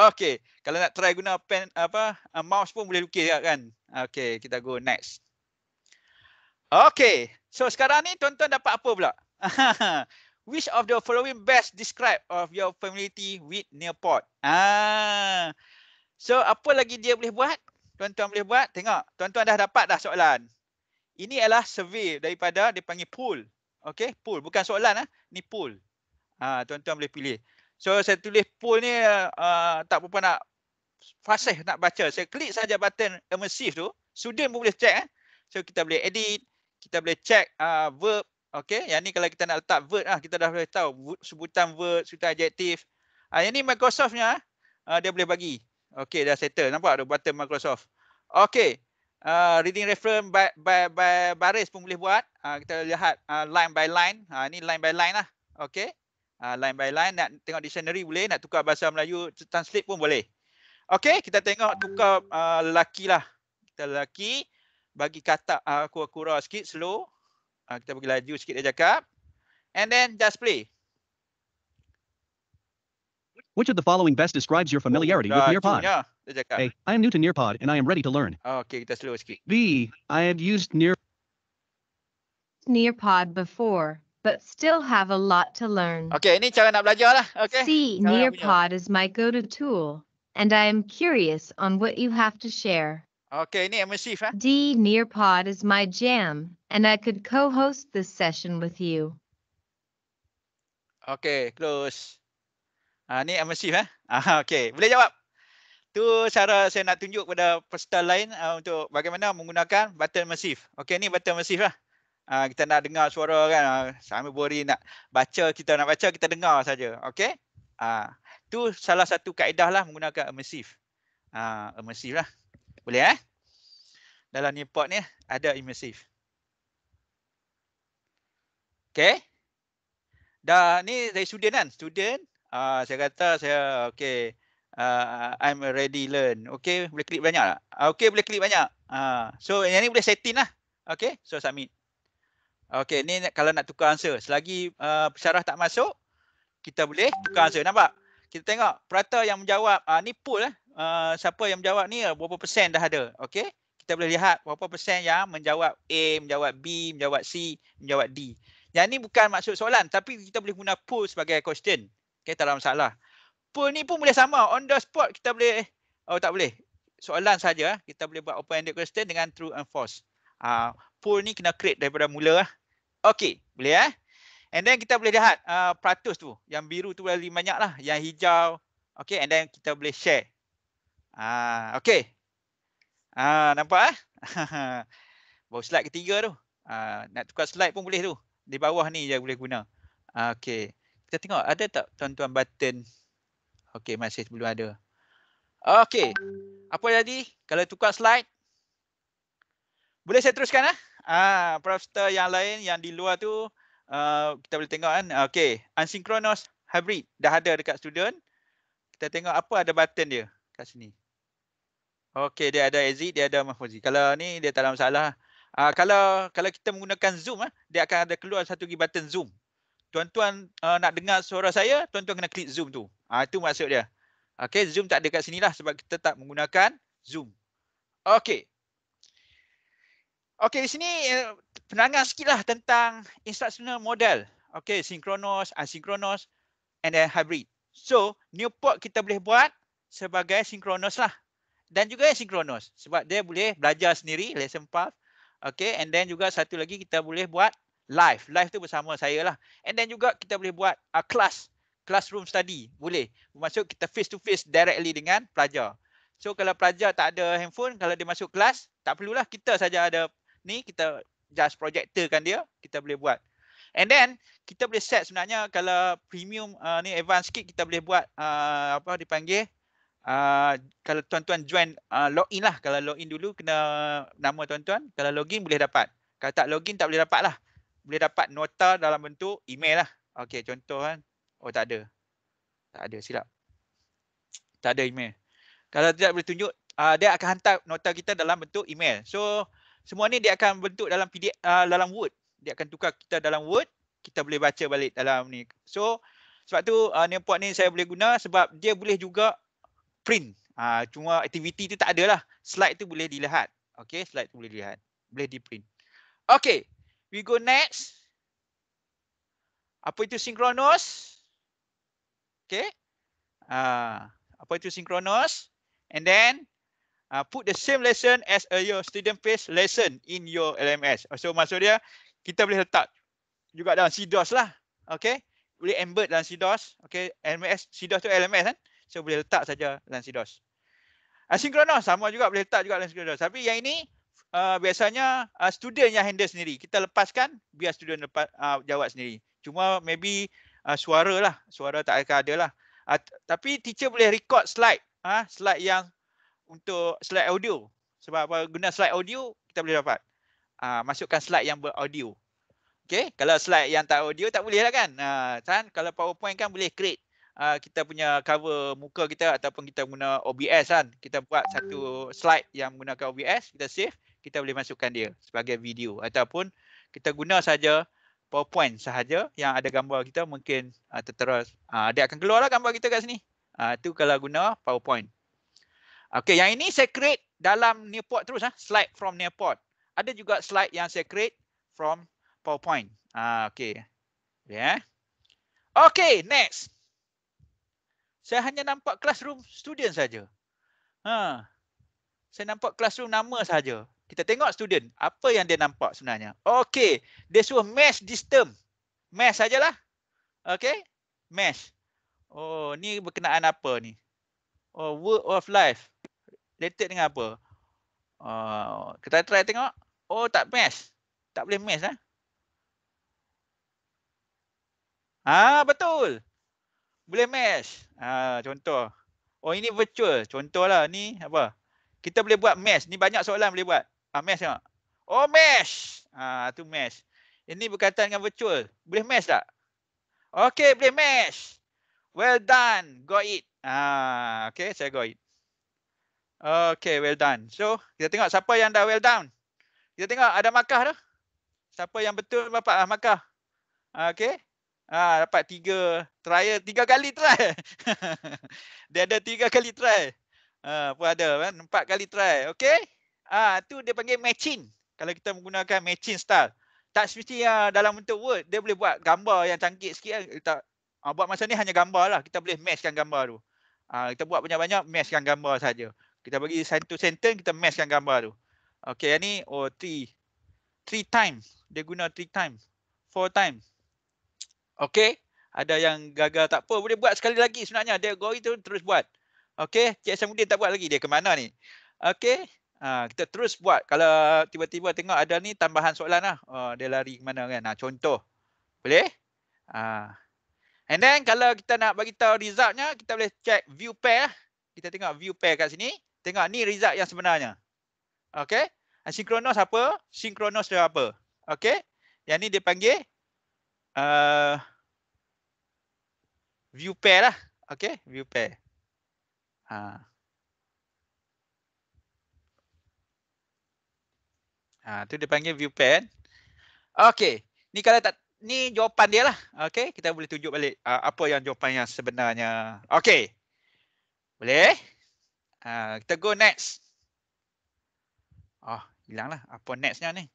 okay, kalau nak try guna pen apa ah, mouse pun boleh lukis kan? Okay, kita go next. Okay, so sekarang ni tuan-tuan dapat apa pula? Which of the following best describe of your familiarity with Nearpod? Ah. So apa lagi dia boleh buat? Tuan-tuan boleh buat? Tengok, tuan-tuan dah dapat dah soalan. Ini adalah survey daripada dia panggil pool. Okey, pool bukan soalan ah, ni pool. Ha, tuan-tuan ha, boleh pilih. So saya tulis pool ni uh, tak apa nak fasih nak baca. Saya klik saja button immersive tu, student pun boleh check eh. So kita boleh edit, kita boleh check uh, verb. okay. yang ni kalau kita nak letak verb ah, kita dah boleh tahu sebutan verb, sebutan adjektif. Ah yang ni Microsoft nya uh, ah, dia boleh bagi. okay dah settle. Nampak ada button Microsoft. Okay uh, reading reference by, by, by baris pun boleh buat. Uh, kita lihat uh, line by line. Uh, ini line by line lah. Okay. Uh, line by line. Nak tengok dictionary boleh. Nak tukar bahasa Melayu translate pun boleh. Okay. Kita tengok tukar uh, lelaki lah. Kita lelaki. Bagi kata uh, kura-kura sikit. Slow. Uh, kita bagi laju sikit dia cakap. And then just play. Which of the following best describes your familiarity oh, with Nearpod? Cunya. A. I am new to Nearpod and I am ready to learn. Oh, okay, that's really B. I have used Near Nearpod before, but still have a lot to learn. Okay, ini cara nak belajar lah. Okay. C. Nearpod is my go-to tool, and I am curious on what you have to share. Okay, ini emisif. Eh? D. Nearpod is my jam, and I could co-host this session with you. Okay, close. Ah, ni emisif eh? Ah, okay. Boleh jawab? Tu cara saya nak tunjuk pada peserta lain uh, untuk bagaimana menggunakan button masif. Okey ni button massive lah. Uh, kita nak dengar suara kan. Uh, sambil bori nak baca kita nak baca kita dengar saja. Okey. Uh, tu salah satu kaedah lah menggunakan immersive. Uh, immersive lah. Boleh eh? Dalam ni port ni ada immersive. Okey. Dah ni dari student kan? Student. Uh, saya kata saya okey uh, I'm ready learn. Okay, boleh klik banyak tak? Ah, okay, boleh klik banyak. Uh, so, yang ni boleh setting lah. Okay, so submit. Okay, ni kalau nak tukar answer. Selagi uh, pesarah tak masuk, kita boleh tukar answer. Nampak? Kita tengok, perata yang menjawab, uh, ni pool lah. Uh, siapa yang menjawab ni, berapa persen dah ada. Okay, kita boleh lihat berapa persen yang menjawab A, menjawab B, menjawab C, menjawab D. Yang ni bukan maksud soalan, tapi kita boleh guna pool sebagai question. Okay, tak ada masalah. Liverpool ni pun boleh sama on the spot kita boleh oh tak boleh soalan saja ah. kita boleh buat open ended question dengan true and false ah uh, pool ni kena create daripada mula lah okey boleh eh and then kita boleh lihat uh, peratus tu yang biru tu lebih banyak lah yang hijau okey and then kita boleh share uh, okey uh, nampak eh bau slide ketiga tu uh, nak tukar slide pun boleh tu di bawah ni je boleh guna uh, okey kita tengok ada tak tuan-tuan button Okay, masih belum ada. Okay, Apa jadi? Kalau tukar slide. Boleh saya teruskan ah? Ah, profesor yang lain yang di luar tu uh, kita boleh tengok kan. Okey, asynchronous hybrid dah ada dekat student. Kita tengok apa ada button dia kat sini. Okay, dia ada exit, dia ada mahfuzi. Kalau ni dia tak ada masalah. Uh, kalau kalau kita menggunakan Zoom ah, dia akan ada keluar satu lagi button Zoom tuan-tuan uh, nak dengar suara saya, tuan-tuan kena klik Zoom tu. Ah itu maksud dia. Okey, Zoom tak ada kat lah. sebab kita tak menggunakan Zoom. Okay. Okay, di sini uh, eh, penerangan sikitlah tentang instructional model. Okay, synchronous, asynchronous and then hybrid. So, Newport kita boleh buat sebagai synchronous lah. Dan juga yang sebab dia boleh belajar sendiri lesson path. Okay, and then juga satu lagi kita boleh buat live. Live tu bersama saya lah. And then juga kita boleh buat uh, class. Classroom study. Boleh. Maksud kita face to face directly dengan pelajar. So kalau pelajar tak ada handphone, kalau dia masuk kelas, tak perlulah kita saja ada ni. Kita just projectorkan dia. Kita boleh buat. And then kita boleh set sebenarnya kalau premium uh, ni advance sikit kita boleh buat uh, apa dipanggil uh, kalau tuan-tuan join uh, login lah kalau login dulu kena nama tuan-tuan kalau login boleh dapat kalau tak login tak boleh dapat lah boleh dapat nota dalam bentuk email lah. okay contoh kan. Oh, tak ada. Tak ada, silap. Tak ada email. Kalau tidak boleh tunjuk, uh, dia akan hantar nota kita dalam bentuk email. So, semua ni dia akan bentuk dalam PDF, uh, ah, dalam Word. Dia akan tukar kita dalam Word. Kita boleh baca balik dalam ni. So, sebab tu uh, ah, Nampot ni saya boleh guna sebab dia boleh juga print. Uh, cuma aktiviti tu tak adalah. Slide tu boleh dilihat. okay slide tu boleh dilihat. Boleh di print. Okay. We go next. Apa itu synchronous? Okay. Uh, apa itu synchronous? And then uh, put the same lesson as a your student face lesson in your LMS. So maksud dia kita boleh letak juga dalam CDOS lah. Okay. Boleh embed dalam CDOS. Okay. LMS. CDOS tu LMS kan. So boleh letak saja dalam CDOS. Asynchronous sama juga boleh letak juga dalam CDOS. Tapi yang ini uh, biasanya uh, student yang handle sendiri. Kita lepaskan biar student lepas, uh, ah, jawab sendiri. Cuma maybe uh, suara lah. Suara tak akan ada lah. Uh, tapi teacher boleh record slide. Uh, slide yang untuk slide audio. Sebab apa guna slide audio kita boleh dapat. Uh, masukkan slide yang beraudio. Okay. Kalau slide yang tak audio tak boleh lah kan. Uh, kalau powerpoint kan boleh create. Uh, kita punya cover muka kita ataupun kita guna OBS kan. Kita buat satu slide yang menggunakan OBS. Kita save kita boleh masukkan dia sebagai video ataupun kita guna saja PowerPoint sahaja yang ada gambar kita mungkin uh, ah, tertera uh, dia akan keluarlah gambar kita kat sini. Uh, ah, itu kalau guna PowerPoint. Okey, yang ini saya create dalam Newport terus ah, slide from Newport. Ada juga slide yang saya create from PowerPoint. Ah, uh, okey. Ya. Yeah. Okey, next. Saya hanya nampak classroom student saja. Ha. Saya nampak classroom nama saja. Kita tengok student apa yang dia nampak sebenarnya. Okay, dia suruh mesh this term. Mesh sajalah. Okay, mesh. Oh, ni berkenaan apa ni? Oh, work of life. Related dengan apa? Oh, kita try tengok. Oh, tak mesh. Tak boleh mesh lah. Ah, betul. Boleh mesh. Ah, contoh. Oh, ini virtual. lah ni apa? Kita boleh buat mesh. Ni banyak soalan boleh buat. Ah, mesh tengok. Oh, mesh. Ah, tu mesh. Ini berkaitan dengan virtual. Boleh mesh tak? Okay, boleh mesh. Well done. go it. Ah, okay, saya go it. Okay, well done. So, kita tengok siapa yang dah well done. Kita tengok ada markah tu. Siapa yang betul dapat lah markah. Ah, okay. Ah, dapat tiga try. Tiga kali try. Dia ada tiga kali try. Ah, pun ada. Kan? Empat kali try. Okay. Ah tu dia panggil matching. Kalau kita menggunakan matching style. Tak mesti ya dalam bentuk word dia boleh buat gambar yang cantik sikit kan. Tak ah, buat masa ni hanya gambar lah. Kita boleh matchkan gambar tu. Ah kita buat banyak-banyak matchkan gambar saja. Kita bagi satu sentence kita matchkan gambar tu. Okay, yang ni oh three. Three times. Dia guna three times. Four times. Okay, Ada yang gagal tak apa. Boleh buat sekali lagi sebenarnya. Dia go itu terus buat. Okay, Cik Samudin tak buat lagi. Dia ke mana ni? Okey. Ha, kita terus buat. Kalau tiba-tiba tengok ada ni tambahan soalan lah. Oh, dia lari ke mana kan. Ha, contoh. Boleh? Ha. And then kalau kita nak bagi tahu resultnya, kita boleh check view pair. Lah. Kita tengok view pair kat sini. Tengok ni result yang sebenarnya. Okay. Asynchronous apa? Synchronous dia apa? Okay. Yang ni dia panggil uh, view pair lah. Okay. View pair. Ha. Uh. Ha, tu dia panggil view pan. Okay, Ni kalau tak ni jawapan dia lah. Okay, kita boleh tunjuk balik uh, apa yang jawapan yang sebenarnya. Okay, Boleh? Ha, kita go next. Oh, hilanglah apa nextnya ni.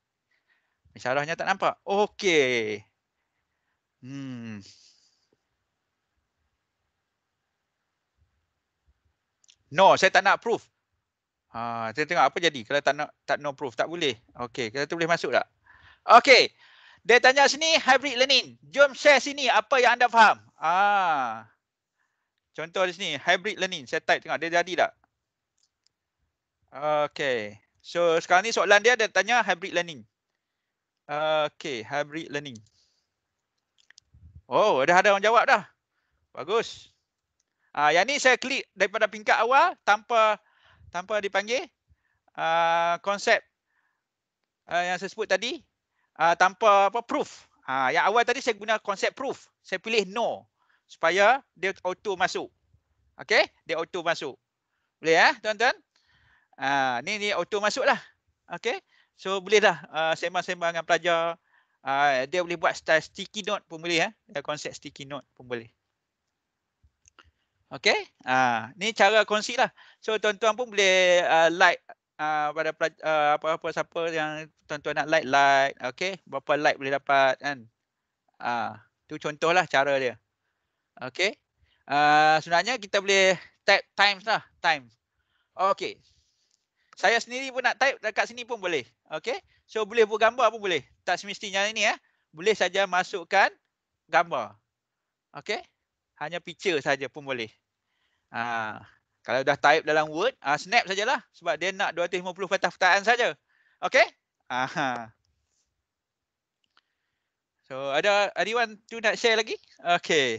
Isyarahnya tak nampak. Okay. Hmm. No, saya tak nak approve. Ha, saya tengok apa jadi kalau tak no, tak no proof. Tak boleh. Okey, kita boleh masuk tak? Okey. Dia tanya sini hybrid learning. Jom share sini apa yang anda faham. Ah. Contoh di sini hybrid learning. Saya type tengok dia jadi tak? Okey. So sekarang ni soalan dia dia tanya hybrid learning. Okey, hybrid learning. Oh, dah ada orang jawab dah. Bagus. Ah, yang ni saya klik daripada pingkat awal tanpa tanpa dipanggil uh, konsep uh, yang saya sebut tadi uh, tanpa apa proof. Uh, yang awal tadi saya guna konsep proof. Saya pilih no supaya dia auto masuk. Okey, dia auto masuk. Boleh ya, eh, tuan-tuan? Ah uh, ni ni auto masuklah. Okey. So bolehlah uh, sembang-sembang dengan pelajar uh, dia boleh buat style sticky note pun boleh eh. Konsep sticky note pun boleh. Okay, Ah, ni cara kongsi lah. So tuan-tuan pun boleh uh, like uh, pada ah, apa-apa uh, siapa yang tuan-tuan nak like like, Okay, Berapa like boleh dapat kan? Ah, uh, tu contohlah cara dia. Okay, uh, sebenarnya kita boleh type times lah, time. Okay, Saya sendiri pun nak type dekat sini pun boleh. Okay, So boleh buat gambar pun boleh. Tak semestinya ini ya. Eh. Boleh saja masukkan gambar. Okay hanya picture saja pun boleh. Ha, kalau dah type dalam Word, ha, snap sajalah sebab dia nak 250 kata pertanyaan saja. Okay? Aha. So ada Ariwan tu nak share lagi? Okay,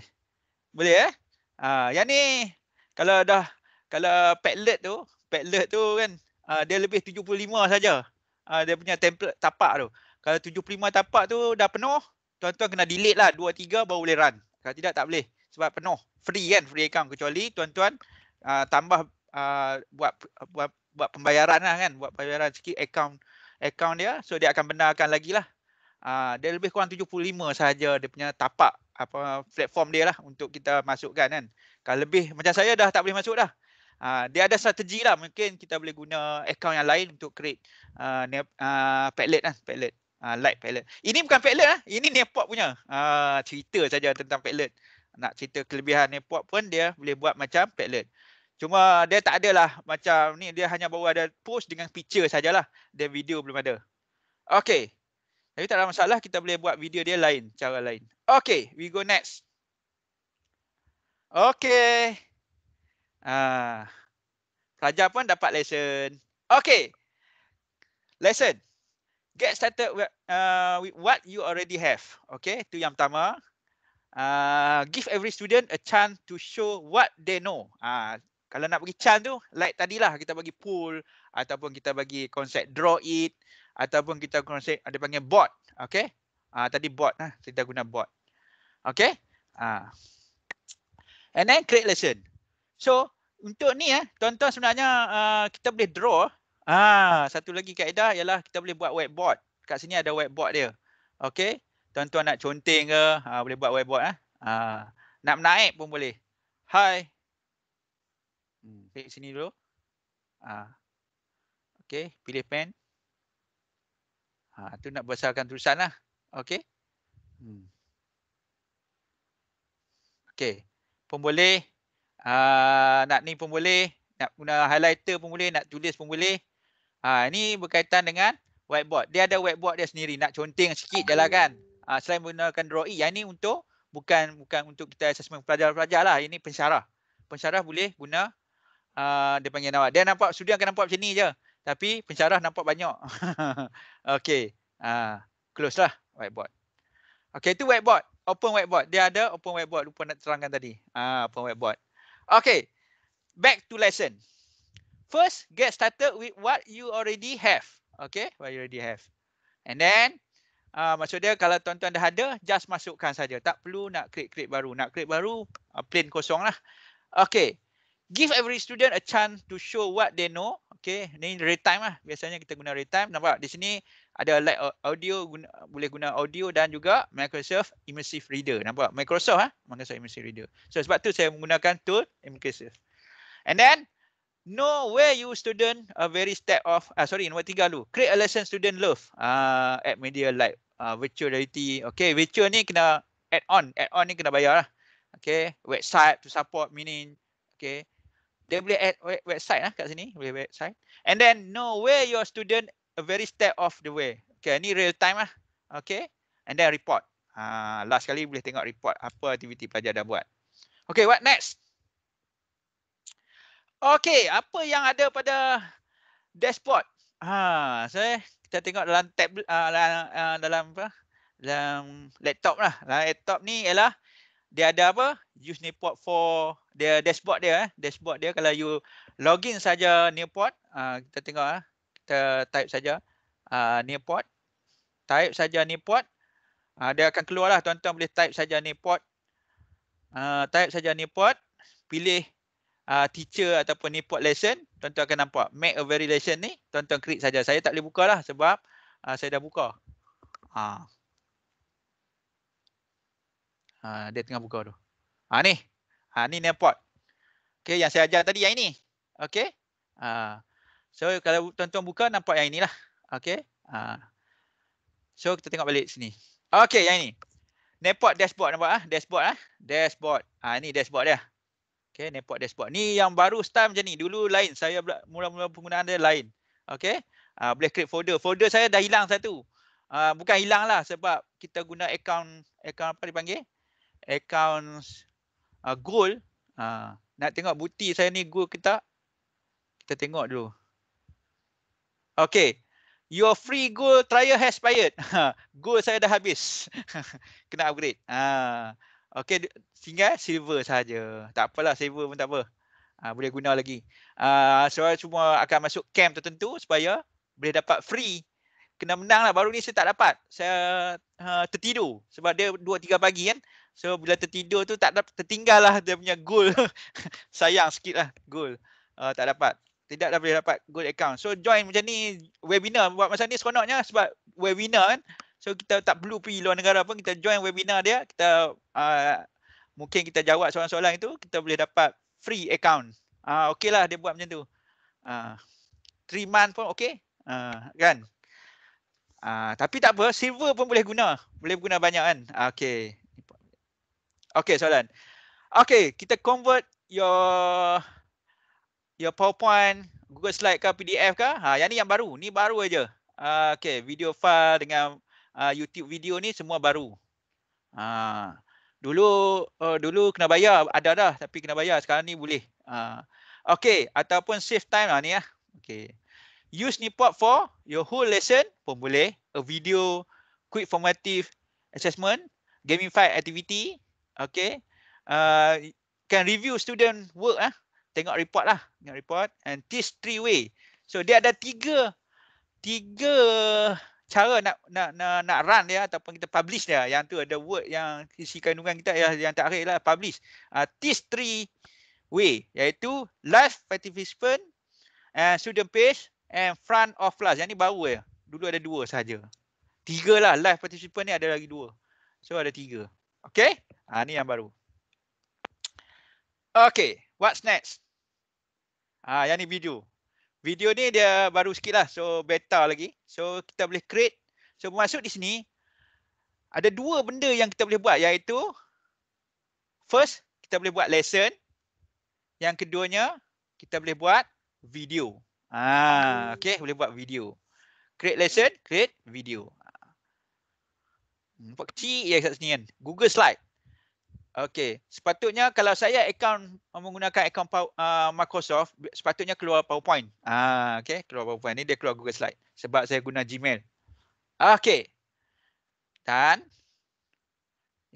Boleh eh? Ha, yang ni kalau dah kalau Padlet tu, Padlet tu kan ha, dia lebih 75 saja. Ha, dia punya template tapak tu. Kalau 75 tapak tu dah penuh, tuan-tuan kena delete lah 2 3 baru boleh run. Kalau tidak tak boleh sebab penuh free kan free account kecuali tuan-tuan uh, tambah uh, buat buat buat pembayaran lah kan buat pembayaran sikit account account dia so dia akan benarkan lagi lah uh, dia lebih kurang 75 saja dia punya tapak apa platform dia lah untuk kita masukkan kan kalau lebih macam saya dah tak boleh masuk dah Uh, dia ada strategi lah mungkin kita boleh guna account yang lain untuk create uh, ne- uh, padlet lah padlet uh, light padlet ini bukan padlet lah ini nepot punya uh, cerita saja tentang padlet nak cerita kelebihan ni puap pun dia boleh buat macam padlet. Cuma dia tak ada lah macam ni dia hanya baru ada post dengan picture sajalah. Dia video belum ada. Okay. Tapi tak ada masalah kita boleh buat video dia lain. Cara lain. Okay. We go next. Okay. Ah. Pelajar pun dapat lesson. Okay. Lesson. Get started with, uh, with what you already have. Okay. Itu yang pertama. Uh, give every student a chance to show what they know. Uh, kalau nak bagi chance tu, like tadilah kita bagi pool ataupun kita bagi konsep draw it ataupun kita konsep ada panggil bot. Okay. Uh, tadi bot lah. Kita guna bot. Okay. Uh. And then create lesson. So untuk ni eh, tuan-tuan sebenarnya uh, kita boleh draw. Ah, satu lagi kaedah ialah kita boleh buat whiteboard. Kat sini ada whiteboard dia. Okay tuan-tuan nak conteng ke, ha, boleh buat whiteboard ah. Ha. ha. Nak naik pun boleh. Hai. Hmm, klik sini dulu. Ha. okay, pilih pen. Ha, tu nak besarkan tulisan lah. Okay. Hmm. Okey. Pun boleh. Ha, nak ni pun boleh. Nak guna highlighter pun boleh. Nak tulis pun boleh. Ha, ini berkaitan dengan whiteboard. Dia ada whiteboard dia sendiri. Nak conteng sikit je lah kan uh, selain menggunakan draw E. Yang ini untuk bukan bukan untuk kita assessment pelajar-pelajar lah. Ini pensyarah. Pensyarah boleh guna uh, dia panggil nama. Dia nampak, sudi akan nampak macam ni je. Tapi pensyarah nampak banyak. okay. Uh, ah, close lah whiteboard. Okay, itu whiteboard. Open whiteboard. Dia ada open whiteboard. Lupa nak terangkan tadi. Ah, uh, open whiteboard. Okay. Back to lesson. First, get started with what you already have. Okay, what you already have. And then, Uh, maksud dia kalau tuan-tuan dah ada, just masukkan saja. Tak perlu nak create-create baru. Nak create baru, uh, plain kosong lah. Okay. Give every student a chance to show what they know. Okay. Ini real time lah. Biasanya kita guna real time. Nampak? Di sini ada like audio. Guna, boleh guna audio dan juga Microsoft Immersive Reader. Nampak? Microsoft lah. Microsoft Immersive Reader. So sebab tu saya menggunakan tool Microsoft. And then, know where you student a very step of, Ah sorry, nombor tiga dulu. Create a lesson student love uh, at Media like uh, virtual reality. Okay, virtual ni kena add on. Add on ni kena bayar lah. Okay, website to support meaning. Okay, dia boleh add website lah kat sini. Boleh website. And then know where your student a very step of the way. Okay, ni real time lah. Okay, and then report. Uh, last kali boleh tengok report apa aktiviti pelajar dah buat. Okay, what next? Okay, apa yang ada pada dashboard? Ha, saya kita tengok dalam tab uh, dalam uh, dalam apa dalam laptop lah dalam laptop ni ialah dia ada apa use Newport for dia dashboard dia eh. dashboard dia kalau you login saja Newport uh, ah, kita tengok uh, kita type saja uh, Newport type saja Newport uh, dia akan keluarlah tuan-tuan boleh type saja Newport uh, type saja Newport pilih uh, teacher ataupun ni buat lesson, tuan-tuan akan nampak make a variation ni, tuan-tuan create saja. Saya tak boleh buka lah sebab uh, saya dah buka. Ha. Ha, dia tengah buka tu. Ha, ni. Ha, ni nampak. Okay, yang saya ajar tadi yang ini. Okay. Ha. So kalau tuan-tuan buka nampak yang inilah. Okay. Ha. So kita tengok balik sini. Okay yang ini. nepot dashboard nampak ah, dashboard ah. Dashboard. Ah ha, ini dashboard dia. Okay, network dashboard. Ni yang baru start macam ni. Dulu lain. Saya mula-mula penggunaan dia lain. Okay. Uh, ah, boleh create folder. Folder saya dah hilang satu. Uh, bukan hilang lah sebab kita guna account, account apa dipanggil? Account uh, ah, goal. Uh, nak tengok bukti saya ni goal ke tak? Kita tengok dulu. Okay. Your free goal trial has expired. goal saya dah habis. Kena upgrade. Uh. Okey, tinggal silver saja. Tak apalah silver pun tak apa. Ha, boleh guna lagi. Ah ha, semua akan masuk camp tertentu supaya boleh dapat free. Kena menang lah. Baru ni saya tak dapat. Saya ha, tertidur. Sebab dia 2-3 pagi kan. So bila tertidur tu tak dapat, tertinggal lah dia punya goal. Sayang sikit lah goal. Uh, tak dapat. Tidak dah boleh dapat goal account. So join macam ni webinar buat masa ni seronoknya sebab webinar kan. So kita tak perlu pergi luar negara pun kita join webinar dia, kita uh, mungkin kita jawab soalan-soalan itu, kita boleh dapat free account. Ah uh, okeylah dia buat macam tu. Ah uh, 3 month pun okey. Ah uh, kan. Ah uh, tapi tak apa, silver pun boleh guna. Boleh guna banyak kan. Uh, okey. Okey soalan. Okey, kita convert your your PowerPoint Google Slide ke PDF ke? Ha yang ni yang baru. Ni baru aja. Uh, okey, video file dengan uh, YouTube video ni semua baru. Uh, dulu uh, dulu kena bayar ada dah tapi kena bayar sekarang ni boleh. Uh, ah, okay ataupun save time lah ni ya. Okay. Use ni Snippet for your whole lesson pun boleh. A video, quick formative assessment, gamified activity. Okay. Uh, can review student work lah. Tengok report lah. Tengok report. And teach three way. So dia ada tiga. Tiga cara nak nak nak, nak run dia ataupun kita publish dia yang tu ada word yang isi kandungan kita ya, yang tak akhir lah publish uh, these three way iaitu live participant and eh, student page and front of class yang ni baru ya dulu ada dua saja tiga lah live participant ni ada lagi dua so ada tiga okey ah uh, ni yang baru okey what's next ah uh, yang ni video video ni dia baru sikit lah. So beta lagi. So kita boleh create. So masuk di sini. Ada dua benda yang kita boleh buat iaitu. First kita boleh buat lesson. Yang keduanya kita boleh buat video. Ah, hmm. Okay boleh buat video. Create lesson, create video. Nampak hmm, kecil ya kat sini kan. Google slide. Okey, sepatutnya kalau saya account uh, menggunakan account uh, Microsoft, sepatutnya keluar PowerPoint. Ah, okey, keluar PowerPoint ni dia keluar Google Slide sebab saya guna Gmail. Okey. Dan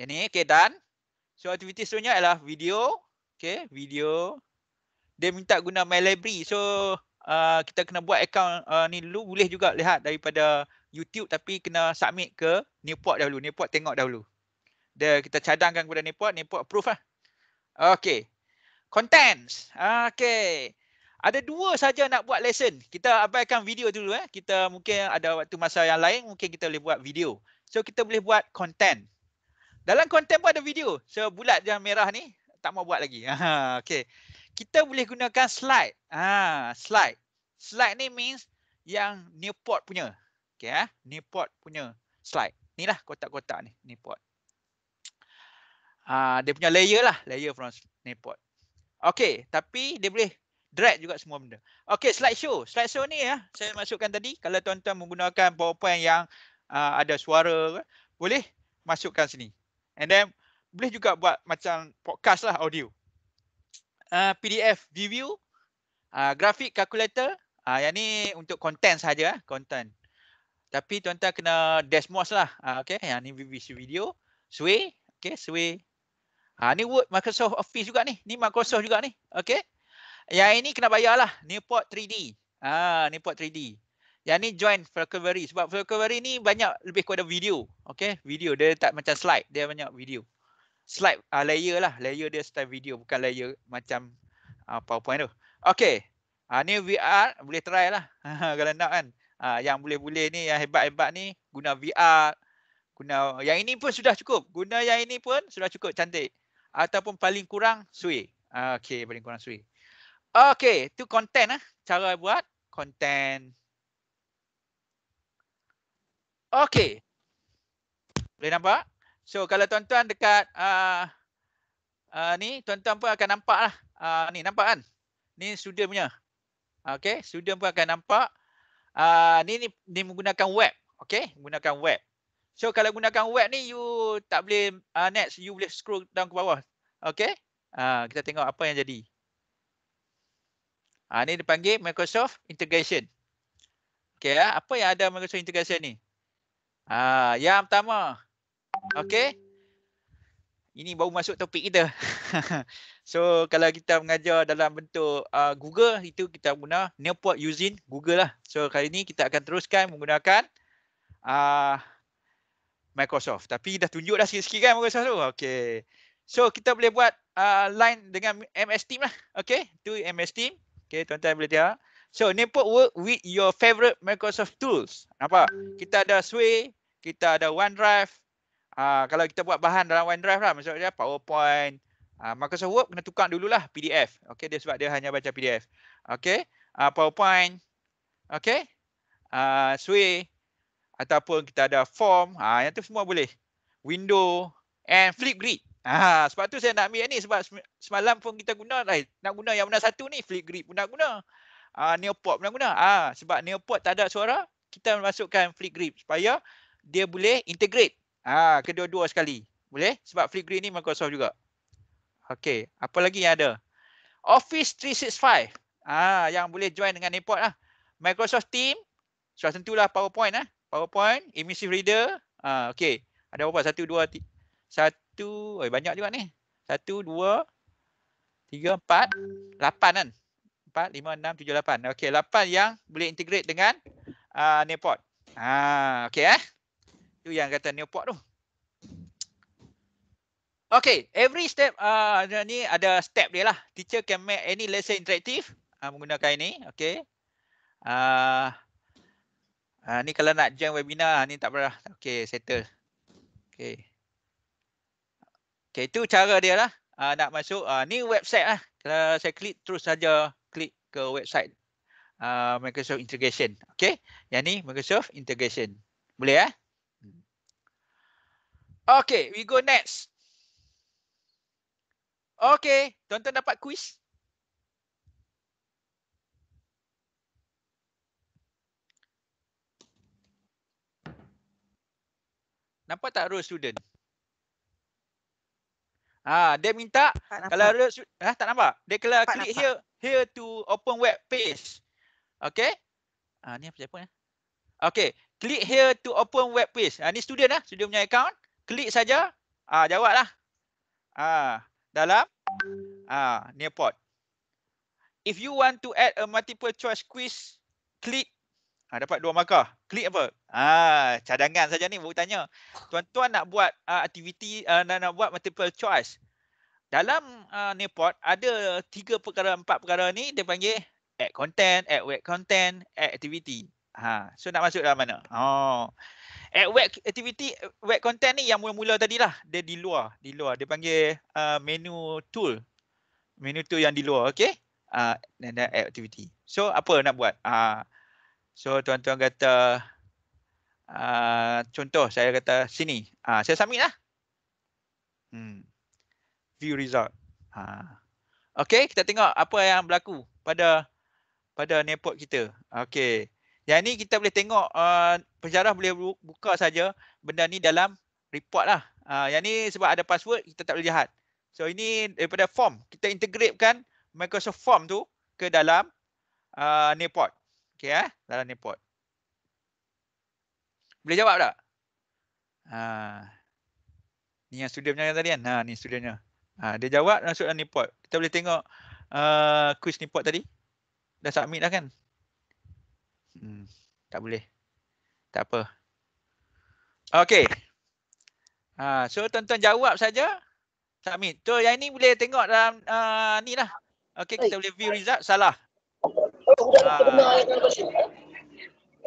ini, ni okey dan so aktiviti seterusnya ialah video, okey, video. Dia minta guna My Library. So uh, kita kena buat account uh, ni dulu boleh juga lihat daripada YouTube tapi kena submit ke Newport dahulu. Newport tengok dahulu dia kita cadangkan kepada Nipot, Nipot approve lah. Okay. Contents. Okay. Ada dua saja nak buat lesson. Kita abaikan video dulu eh. Kita mungkin ada waktu masa yang lain mungkin kita boleh buat video. So kita boleh buat content. Dalam content pun ada video. So bulat dan merah ni tak mau buat lagi. Aha, okay. Kita boleh gunakan slide. Ha, slide. Slide ni means yang Newport punya. Okay, eh? Ha? Newport punya slide. Inilah kotak-kotak ni Newport. Ah, dia punya layer lah layer from snapport Okay, tapi dia boleh drag juga semua benda Okay, slide show slide show ni ya saya masukkan tadi kalau tuan-tuan menggunakan powerpoint yang uh, ada suara boleh masukkan sini and then boleh juga buat macam podcast lah audio uh, pdf view uh, grafik calculator uh, yang ni untuk content saja uh, content tapi tuan-tuan kena desmos lah. Uh, okay. Yang ni video. Sway. Okay. Sway. Ha, ni Word Microsoft Office juga ni. Ni Microsoft juga ni. Okay. Yang ini kena bayar lah. Ni port 3D. Ah, ha, ni port 3D. Yang ni join Falkenberry. Sebab Falkenberry ni banyak lebih kepada video. Okay. Video. Dia tak macam slide. Dia banyak video. Slide uh, layer lah. Layer dia style video. Bukan layer macam uh, PowerPoint tu. Okay. Ha, ni VR. Boleh try lah. Kalau nak kan. Ha, yang boleh-boleh ni. Yang hebat-hebat ni. Guna VR. Guna, yang ini pun sudah cukup. Guna yang ini pun sudah cukup. Cantik ataupun paling kurang sui. Ah, okay, paling kurang sui. Okay, tu konten ah, cara buat konten. Okay. Boleh nampak? So kalau tuan-tuan dekat uh, uh, ni, tuan-tuan pun akan nampak lah. Uh, ni nampak kan? Ni student punya. Okey, student pun akan nampak. Uh, ni, ni, ni menggunakan web. Okay, menggunakan web. So kalau gunakan web ni you tak boleh uh, next you boleh scroll down ke bawah. Okay. Uh, kita tengok apa yang jadi. Uh, ni dipanggil Microsoft Integration. Okay. Uh, apa yang ada Microsoft Integration ni? Uh, yang pertama. Okay. Ini baru masuk topik kita. so kalau kita mengajar dalam bentuk uh, Google itu kita guna Newport using Google lah. So kali ni kita akan teruskan menggunakan uh, Microsoft. Tapi dah tunjuk dah sikit-sikit kan Microsoft tu. Okay. So kita boleh buat uh, line dengan MS Team lah. Okay. Tu MS Team. Okay tuan-tuan boleh tengok. So network work with your favorite Microsoft tools. Apa? Kita ada Sway. Kita ada OneDrive. Uh, kalau kita buat bahan dalam OneDrive lah. Maksudnya PowerPoint. Uh, Microsoft Word kena tukar dululah PDF. Okay. Dia sebab dia hanya baca PDF. Okay. Uh, ah, PowerPoint. Okay. Uh, Sway ataupun kita ada form, ha, yang tu semua boleh. Window and Flipgrid. Ha, sebab tu saya nak ambil ni sebab semalam pun kita guna, eh, nak guna yang mana satu ni, Flipgrid pun nak guna. Ha, Neopod pun nak guna. Ha, sebab neoport tak ada suara, kita masukkan Flipgrid supaya dia boleh integrate ha, kedua-dua sekali. Boleh? Sebab Flipgrid ni Microsoft juga. Okay, apa lagi yang ada? Office 365 ah, ha, yang boleh join dengan neoport lah. Microsoft Team, sudah tentulah PowerPoint lah. PowerPoint, Immersive Reader. Uh, okay, ada berapa? Satu, dua, tiga. Satu, oi, banyak juga ni. Satu, dua, tiga, empat, lapan kan? Empat, lima, enam, tujuh, lapan. Okay, lapan yang boleh integrate dengan uh, ah, Newport. Uh, ha, okay eh. Tu yang kata neopod tu. Okay, every step uh, ni ada step dia lah. Teacher can make any lesson interactive uh, menggunakan ini. Okay. Uh, Ha, ni kalau nak join webinar ni tak apalah. Okay, settle. Okay, okay, itu cara dia lah. Ha, nak masuk. Ha, ni website lah. Kalau saya klik terus saja klik ke website ha, Microsoft Integration. Okay, Yang ni Microsoft Integration. Boleh eh? Hmm. Okay, we go next. Okay, tuan-tuan dapat quiz? Nampak tak role student? Ha, dia minta kalau role student, ha, tak nampak? Dia kena nampak klik nampak. here here to open web page. Okay. Ha, ni apa siapa ni? Okay. Klik here to open web page. Ha, ni student lah. Student punya account. Klik saja. Ha, jawab lah. Ha, dalam ha, Nearpod. If you want to add a multiple choice quiz, click. Ha, dapat dua markah klik apa? Ah, cadangan saja ni baru tanya. Tuan-tuan nak buat uh, aktiviti uh, nak, nak buat multiple choice. Dalam uh, Newport ada tiga perkara empat perkara ni dia panggil add content, add web content, add activity. Ha, so nak masuk dalam mana? Oh. Add web activity, web content ni yang mula-mula tadi lah. Dia di luar, di luar. Dia panggil uh, menu tool. Menu tool yang di luar, Okay, Uh, add activity. So apa nak buat? Ah uh, So tuan-tuan kata uh, contoh saya kata sini. uh, saya submit lah. Hmm. View result. Ha. Okey, kita tengok apa yang berlaku pada pada network kita. Okay, Yang ni kita boleh tengok uh, penjarah boleh buka saja benda ni dalam report lah. Uh, yang ni sebab ada password kita tak boleh lihat. So ini daripada form. Kita integratekan Microsoft Form tu ke dalam uh, Nepot. Okey eh, dalam ni port. Boleh jawab tak? Ha. Ni yang student yang tadi kan. Ha ni studentnya. Ha dia jawab masuk dalam ni port. Kita boleh tengok a uh, quiz ni port tadi. Dah submit dah kan? Hmm, tak boleh. Tak apa. Okey. Ha so tuan-tuan jawab saja. Submit. So yang ni boleh tengok dalam uh, ni lah. Okey kita boleh view result. Salah. Kalau budak ah. yang kena masuk. Eh?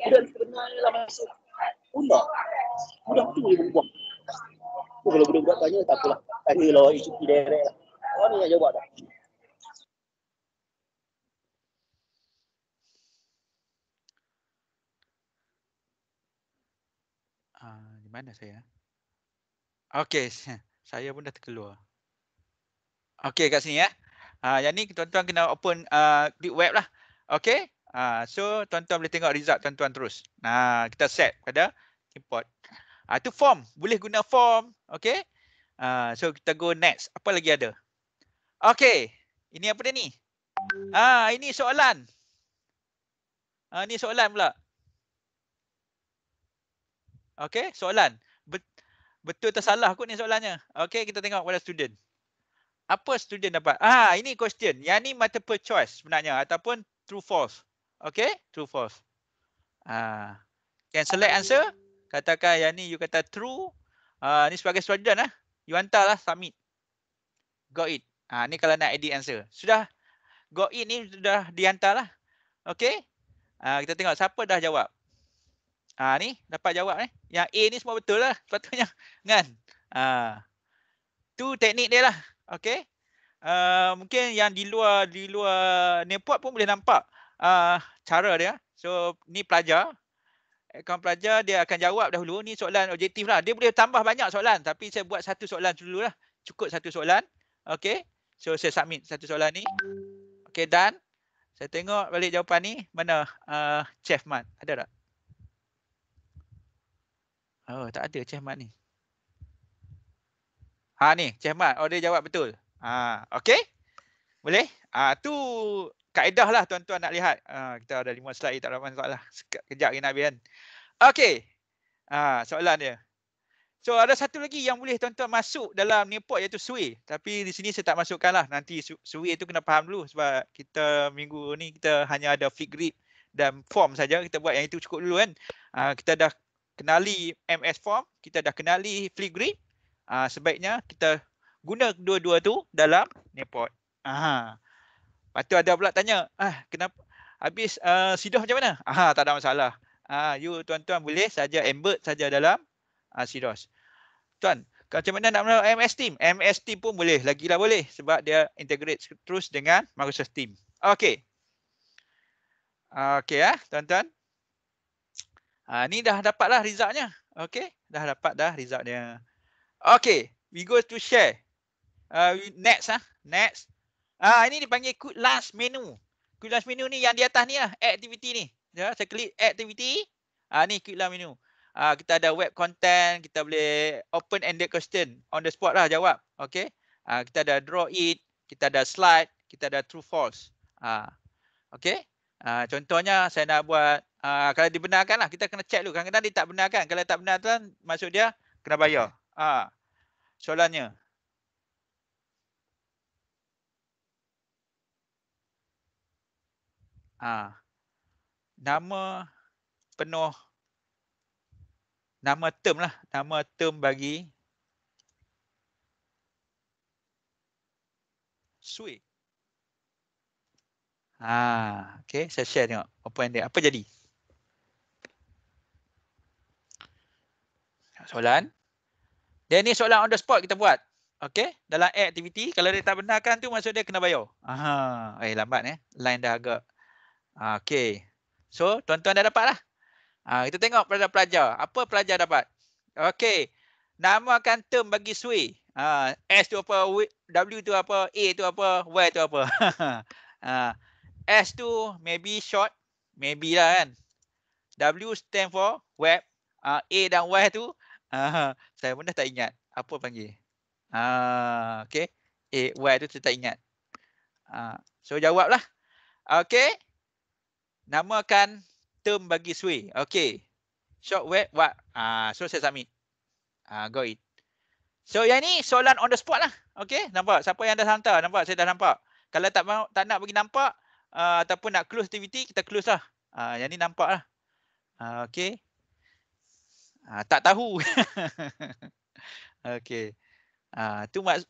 Budak sebenar yang masuk. Bunda. Bunda tu boleh berubah. Tu kalau budak-budak tanya, tak apalah. Tanya lah, isu pidere lah. Orang ni nak jawab dah. Ah, saya? Okey, saya pun dah terkeluar. Okey, kat sini ya. Ah, yang ni tuan-tuan kena open uh, ah, deep web lah. Okay. Uh, so tuan-tuan boleh tengok result tuan-tuan terus. Nah kita set pada import. Ah uh, form, boleh guna form. Okay. Uh, so kita go next. Apa lagi ada? Okay. Ini apa dia ni? Ah ini soalan. Ah uh, ni soalan pula. Okay soalan. Bet betul atau salah aku ni soalannya. Okay kita tengok pada student. Apa student dapat? Ah ini question. Yang ni multiple choice sebenarnya ataupun true false. Okay, true false. Ah, can select answer. Katakan yang ni you kata true. Ah, ni sebagai student lah. You hantar lah submit. Got it. Ah, ni kalau nak edit answer. Sudah got it ni sudah dihantar lah. Okay. Ah, kita tengok siapa dah jawab. Ah, ni dapat jawab ni. Eh? Yang A ni semua betul lah. Sepatutnya. Kan? Ah, tu teknik dia lah. Okay uh, mungkin yang di luar di luar Newport pun boleh nampak uh, cara dia. So ni pelajar eh, kawan pelajar dia akan jawab dahulu ni soalan objektif lah. Dia boleh tambah banyak soalan tapi saya buat satu soalan dulu lah. Cukup satu soalan. Okay. So saya submit satu soalan ni. Okay dan saya tengok balik jawapan ni mana uh, Chef Mat. Ada tak? Oh tak ada Chef Mat ni. Ha ni Chef Mat. Oh dia jawab betul. Ha, okay? Boleh? Ha, tu kaedah lah tuan-tuan nak lihat. Ha, kita ada lima slide, tak ada masalah lah. Kejap lagi nak habis kan. Okay. Ha, soalan dia. So ada satu lagi yang boleh tuan-tuan masuk dalam Nepot iaitu Sui. Tapi di sini saya tak masukkan lah. Nanti Sui itu kena faham dulu sebab kita minggu ni kita hanya ada fit grip dan form saja Kita buat yang itu cukup dulu kan. Ha, kita dah kenali MS form. Kita dah kenali flip grip. Ha, sebaiknya kita guna dua-dua tu dalam nepot Aha. Lepas tu ada pula tanya, ah kenapa habis uh, ah, sidoh macam mana? Aha, tak ada masalah. Ah you tuan-tuan boleh saja embed saja dalam uh, sidos. Tuan, macam mana nak menerima MS Team? MS Team pun boleh. Lagilah boleh. Sebab dia integrate terus dengan Microsoft Team. okey Okay ya, ah, tuan-tuan. Ha, ni dah dapatlah resultnya. okey Dah dapat dah resultnya. okey We go to share uh, next ah huh? next ah uh, ini dipanggil quick last menu quick last menu ni yang di atas ni lah activity ni ya saya klik activity ah uh, ni quick last menu ah uh, kita ada web content kita boleh open ended question on the spot lah jawab okay? ah uh, kita ada draw it kita ada slide kita ada true false ah uh, okey ah uh, contohnya saya nak buat ah uh, kalau dibenarkan lah kita kena check dulu kadang-kadang dia tak benarkan kalau tak benarkan, maksud dia kena bayar ah uh, soalannya Ha. Nama penuh nama term lah, nama term bagi sui. Ha, okay, saya share tengok apa yang dia apa jadi. Soalan. Dia ni soalan on the spot kita buat. okay? dalam activity, kalau dia tak benarkan tu maksud dia kena bayar. Aha, eh lambat eh. Line dah agak Okay, So, tuan-tuan dah dapat lah. Ha, ah, kita tengok pada pelajar. Apa pelajar dapat? Okey. Namakan term bagi sui. Ha, ah, S tu apa? W tu apa? A tu apa? Y tu apa? ha, S tu maybe short. Maybe lah kan. W stand for web. Ha, A dan Y tu. Ha, saya pun dah tak ingat. Apa panggil? Ha, okay, A, Y tu saya tak ingat. Ha, so, jawablah. Okay namakan term bagi sway. Okay. Short web what? Ah, uh, so saya submit. Ah, uh, go it. So yang ni soalan on the spot lah. Okay. Nampak? Siapa yang dah hantar? Nampak? Saya dah nampak. Kalau tak mau, tak nak bagi nampak uh, ataupun nak close activity, kita close lah. Ah, uh, yang ni nampak lah. Uh, okay. uh, tak tahu. okay. uh, tu mak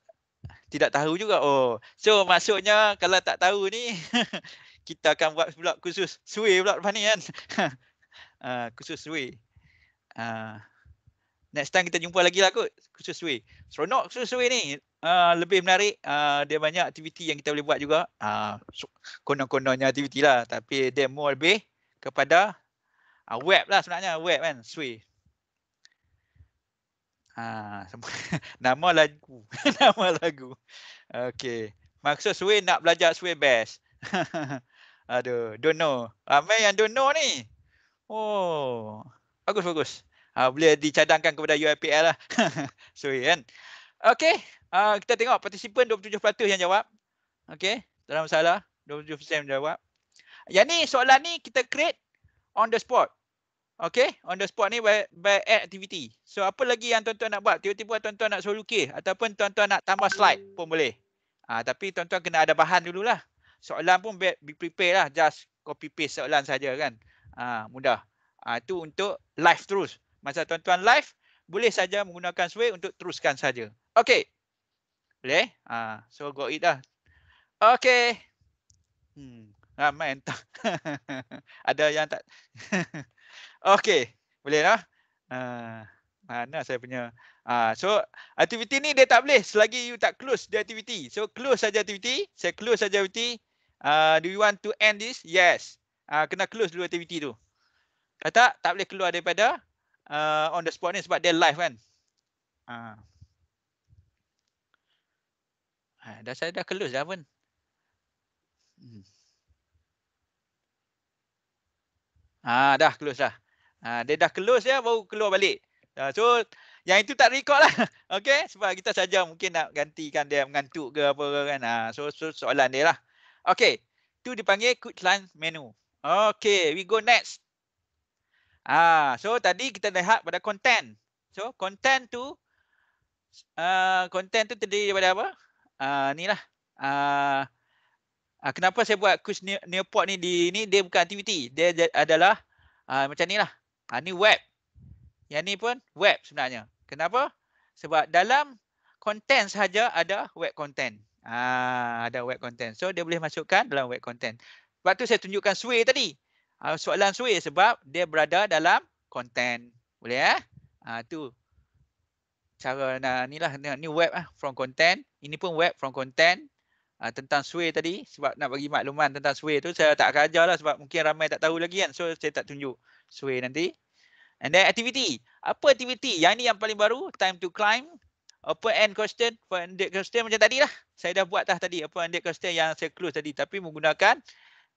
tidak tahu juga. Oh, so maksudnya kalau tak tahu ni kita akan buat pula khusus sui pula depan ni kan. uh, khusus sui. Uh, ah, next time kita jumpa lagi lah kot khusus sui. Seronok khusus sui ni. Uh, lebih menarik. Uh, dia banyak aktiviti yang kita boleh buat juga. Uh, so, Konon-kononnya aktiviti lah. Tapi dia more lebih kepada uh, web lah sebenarnya. Web kan. Sui. Uh, nama lagu. nama lagu. Okay. Maksud sui nak belajar sui best. Ha ha ha. Aduh, don't know. Ramai yang don't know ni. Oh, bagus bagus. Uh, boleh dicadangkan kepada UIPL lah. so kan. Okay, uh, ah, kita tengok partisipan 27% yang jawab. Okay, tak ada masalah. 27% jawab. Yang ni soalan ni kita create on the spot. Okay, on the spot ni by, by activity. So apa lagi yang tuan-tuan nak buat? Tiba-tiba tuan-tuan nak suruh lukis ataupun tuan-tuan nak tambah slide pun boleh. Ah, uh, tapi tuan-tuan kena ada bahan dululah soalan pun be, prepare lah just copy paste soalan saja kan ha, mudah ha, itu untuk live terus masa tuan-tuan live boleh saja menggunakan sway untuk teruskan saja Okay, boleh ha, so go it lah. Okay, hmm ramai entah ada yang tak Okay, boleh lah ha, mana saya punya Ah so aktiviti ni dia tak boleh selagi you tak close dia activity. So close saja activity, saya close saja activity. Uh, do you want to end this? Yes. Uh, kena close dulu aktiviti tu. Kata tak boleh keluar daripada uh, on the spot ni sebab dia live kan. Uh. Dah saya dah close dah pun. Hmm. Ah, dah close dah. Ah, dia dah close ya baru keluar balik. Ah, so yang itu tak record lah. okay. Sebab kita saja mungkin nak gantikan dia mengantuk ke apa kan. Ah, so, so soalan dia lah. Okay, itu dipanggil quick line menu. Okay, we go next. Ah, so tadi kita lihat pada content. So content tu, uh, content tu terdiri daripada apa? Ah, uh, ni lah. Uh, uh, kenapa saya buat quiz Newport ni di ni dia bukan aktiviti. Dia, adalah uh, macam ni lah. Uh, ni web. Yang ni pun web sebenarnya. Kenapa? Sebab dalam content saja ada web content. Ah, ada web content. So dia boleh masukkan dalam web content. Sebab tu saya tunjukkan sway tadi. Ah, soalan sway sebab dia berada dalam content. Boleh eh? Ah, tu cara nah, ni lah. Ni web ah, from content. Ini pun web from content. Ah, tentang sway tadi sebab nak bagi makluman tentang sway tu saya tak akan ajar lah sebab mungkin ramai tak tahu lagi kan. So saya tak tunjuk sway nanti. And then activity. Apa activity? Yang ni yang paling baru. Time to climb. Open end question, open ended question macam tadi lah. Saya dah buat dah tadi open ended question yang saya close tadi. Tapi menggunakan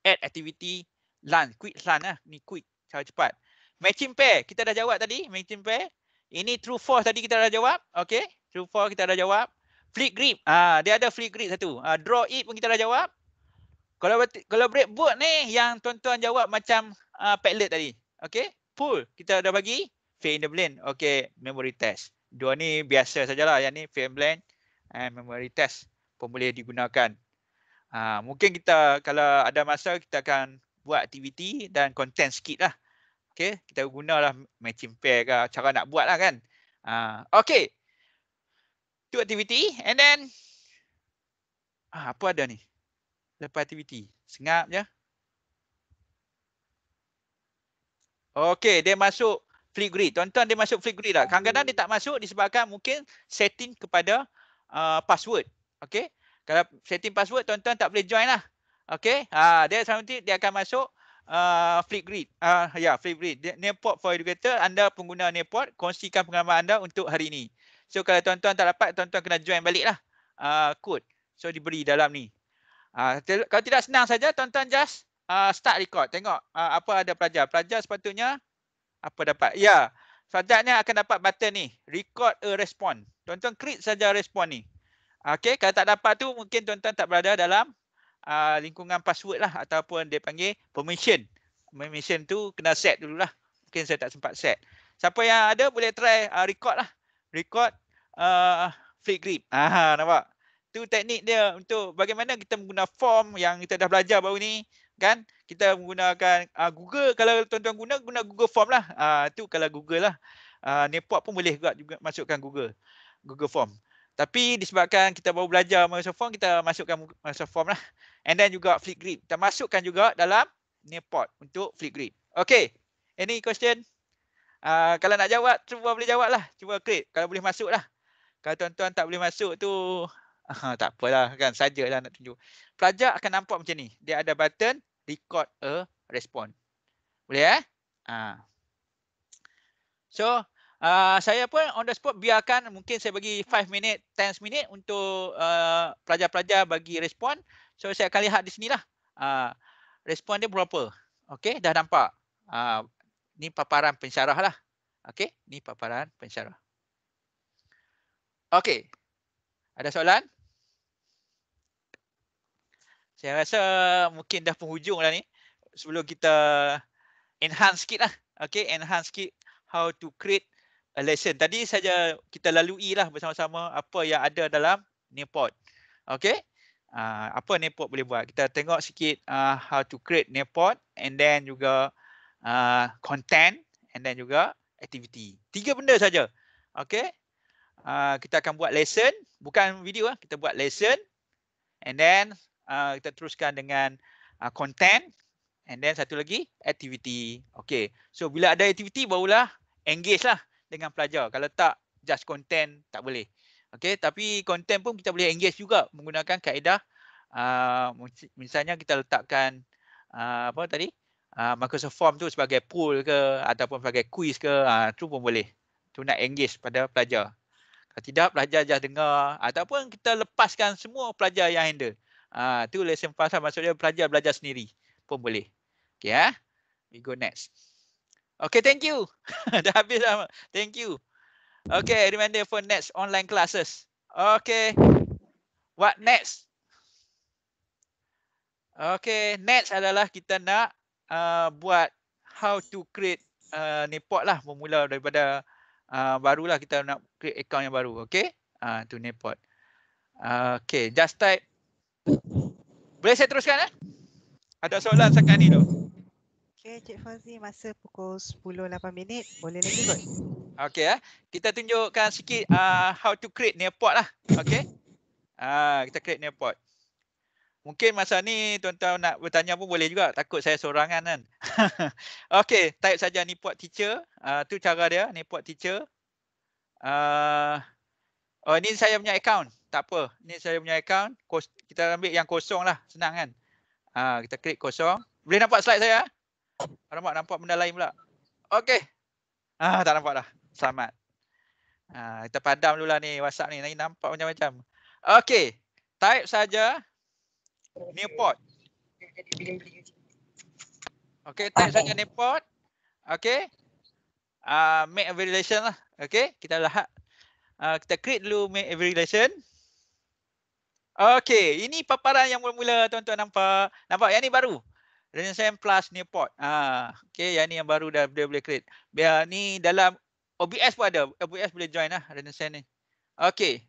add activity lunch. Quick lunch lah. Ni quick. Cara cepat. Matching pair. Kita dah jawab tadi. Matching pair. Ini true false tadi kita dah jawab. Okay. True false kita dah jawab. Flip grip. Ah, dia ada flip grip satu. Ah, draw it pun kita dah jawab. Kalau break board ni yang tuan-tuan jawab macam uh, padlet tadi. Okay. Pull. Kita dah bagi. Fade in the blend. Okay. Memory test. Dua ni biasa sajalah. Yang ni film blank and memory test pun boleh digunakan. Ha, mungkin kita kalau ada masa kita akan buat aktiviti dan content sikit lah. Okay, kita gunalah matching pair ke lah, cara nak buat lah kan. Ha, ah, okay. Itu aktiviti and then ha, apa ada ni? Lepas aktiviti. Sengap je. Okay, dia masuk flip grid. Tuan-tuan dia masuk flip grid dah. Kadang-kadang dia tak masuk disebabkan mungkin setting kepada uh, password. okay? Kalau setting password tuan-tuan tak boleh join lah. Okey. Ha, uh, dia, dia akan masuk uh, flip grid. Uh, ya, yeah, flip grid. Nearport for educator. Anda pengguna Nearport. Kongsikan pengalaman anda untuk hari ini. So kalau tuan-tuan tak dapat, tuan-tuan kena join balik lah. Uh, code. So diberi dalam ni. Uh, kalau tidak senang saja, tuan-tuan just uh, start record. Tengok uh, apa ada pelajar. Pelajar sepatutnya apa dapat. Ya, sajaknya akan dapat button ni, record a response. Tuan-tuan create saja respon ni. Okay, kalau tak dapat tu mungkin tuan-tuan tak berada dalam uh, lingkungan password lah ataupun dia panggil permission. Permission tu kena set dululah. Mungkin saya tak sempat set. Siapa yang ada boleh try uh, record lah. Record uh, flip grip. Aha, nampak? Tu teknik dia untuk bagaimana kita menggunakan form yang kita dah belajar baru ni kan kita menggunakan uh, Google kalau tuan-tuan guna guna Google Form lah uh, tu kalau Google lah uh, ah, Nepot pun boleh juga, juga masukkan Google Google Form tapi disebabkan kita baru belajar Microsoft Form kita masukkan Microsoft Form lah and then juga Flipgrid kita masukkan juga dalam Nepot untuk Flipgrid okay any question uh, kalau nak jawab cuba boleh jawab lah cuba klik kalau boleh masuk lah kalau tuan-tuan tak boleh masuk tu Aha, tak apalah kan sajalah nak tunjuk. Pelajar akan nampak macam ni. Dia ada button record a response. Boleh eh? Ha. So, uh, saya pun on the spot biarkan mungkin saya bagi 5 minit, 10 minit untuk uh, pelajar-pelajar uh, bagi respon. So, saya akan lihat di sini lah. Uh, respon dia berapa. Okay, dah nampak. Uh, ni paparan pensyarah lah. Okay, ni paparan pensyarah. Okay, ada soalan? saya rasa mungkin dah penghujung lah ni sebelum kita enhance sikit lah. Okay, enhance sikit how to create a lesson. Tadi saja kita lalui lah bersama-sama apa yang ada dalam Nepot. Okay, uh, apa Nepot boleh buat. Kita tengok sikit uh, how to create Nepot and then juga uh, content and then juga activity. Tiga benda saja. Okay, uh, kita akan buat lesson. Bukan video lah, kita buat lesson. And then Uh, kita teruskan dengan uh, content and then satu lagi activity. Okay. So bila ada activity barulah engage lah dengan pelajar. Kalau tak just content tak boleh. Okay. Tapi content pun kita boleh engage juga menggunakan kaedah uh, misalnya kita letakkan uh, apa tadi? Uh, Microsoft Form tu sebagai pool ke ataupun sebagai quiz ke uh, tu pun boleh. Tu nak engage pada pelajar. Kalau tidak pelajar just dengar ataupun kita lepaskan semua pelajar yang handle. Ah, tu lesson lah pasal maksudnya pelajar belajar sendiri pun boleh. Okay, ha? we go next. Okay, thank you. dah habis lah. Thank you. Okay, reminder for next online classes. Okay, what next? Okay, next adalah kita nak uh, buat how to create uh, Nepot lah. Bermula daripada uh, barulah kita nak create account yang baru. Okay, uh, to Nepot. Uh, okay, just type boleh saya teruskan eh? Ada soalan sekarang ni tu. Okey, Cik Fauzi masa pukul 10.08 minit. Boleh lagi kot. Okey eh. Kita tunjukkan sikit uh, how to create nearpod lah. Okey. Ah, uh, kita create nearpod. Mungkin masa ni tuan-tuan nak bertanya pun boleh juga. Takut saya sorangan kan. Okey, type saja nearpod teacher. Ah, uh, tu cara dia nearpod teacher. Ah, uh, oh ini saya punya account tak apa. Ni saya punya account. Kos, kita ambil yang kosong lah. Senang kan? Ha, kita klik kosong. Boleh nampak slide saya? Alamak, nampak benda lain pula. Okey. Ha, tak nampak dah. Selamat. Ha, kita padam dulu lah ni WhatsApp ni. Nampak macam-macam. Okey. Type saja. New port. Okey, type saja new port. Okey. Uh, ah, make a relation lah. Okey, kita lahat. Uh, ah, kita create dulu make a relation. Okey, ini paparan yang mula-mula tuan-tuan nampak. Nampak yang ni baru. Renesan Plus Newport. Ha, okey, yang ni yang baru dah dia boleh create. Biar ni dalam OBS pun ada. OBS boleh join lah Renesan ni. Okey.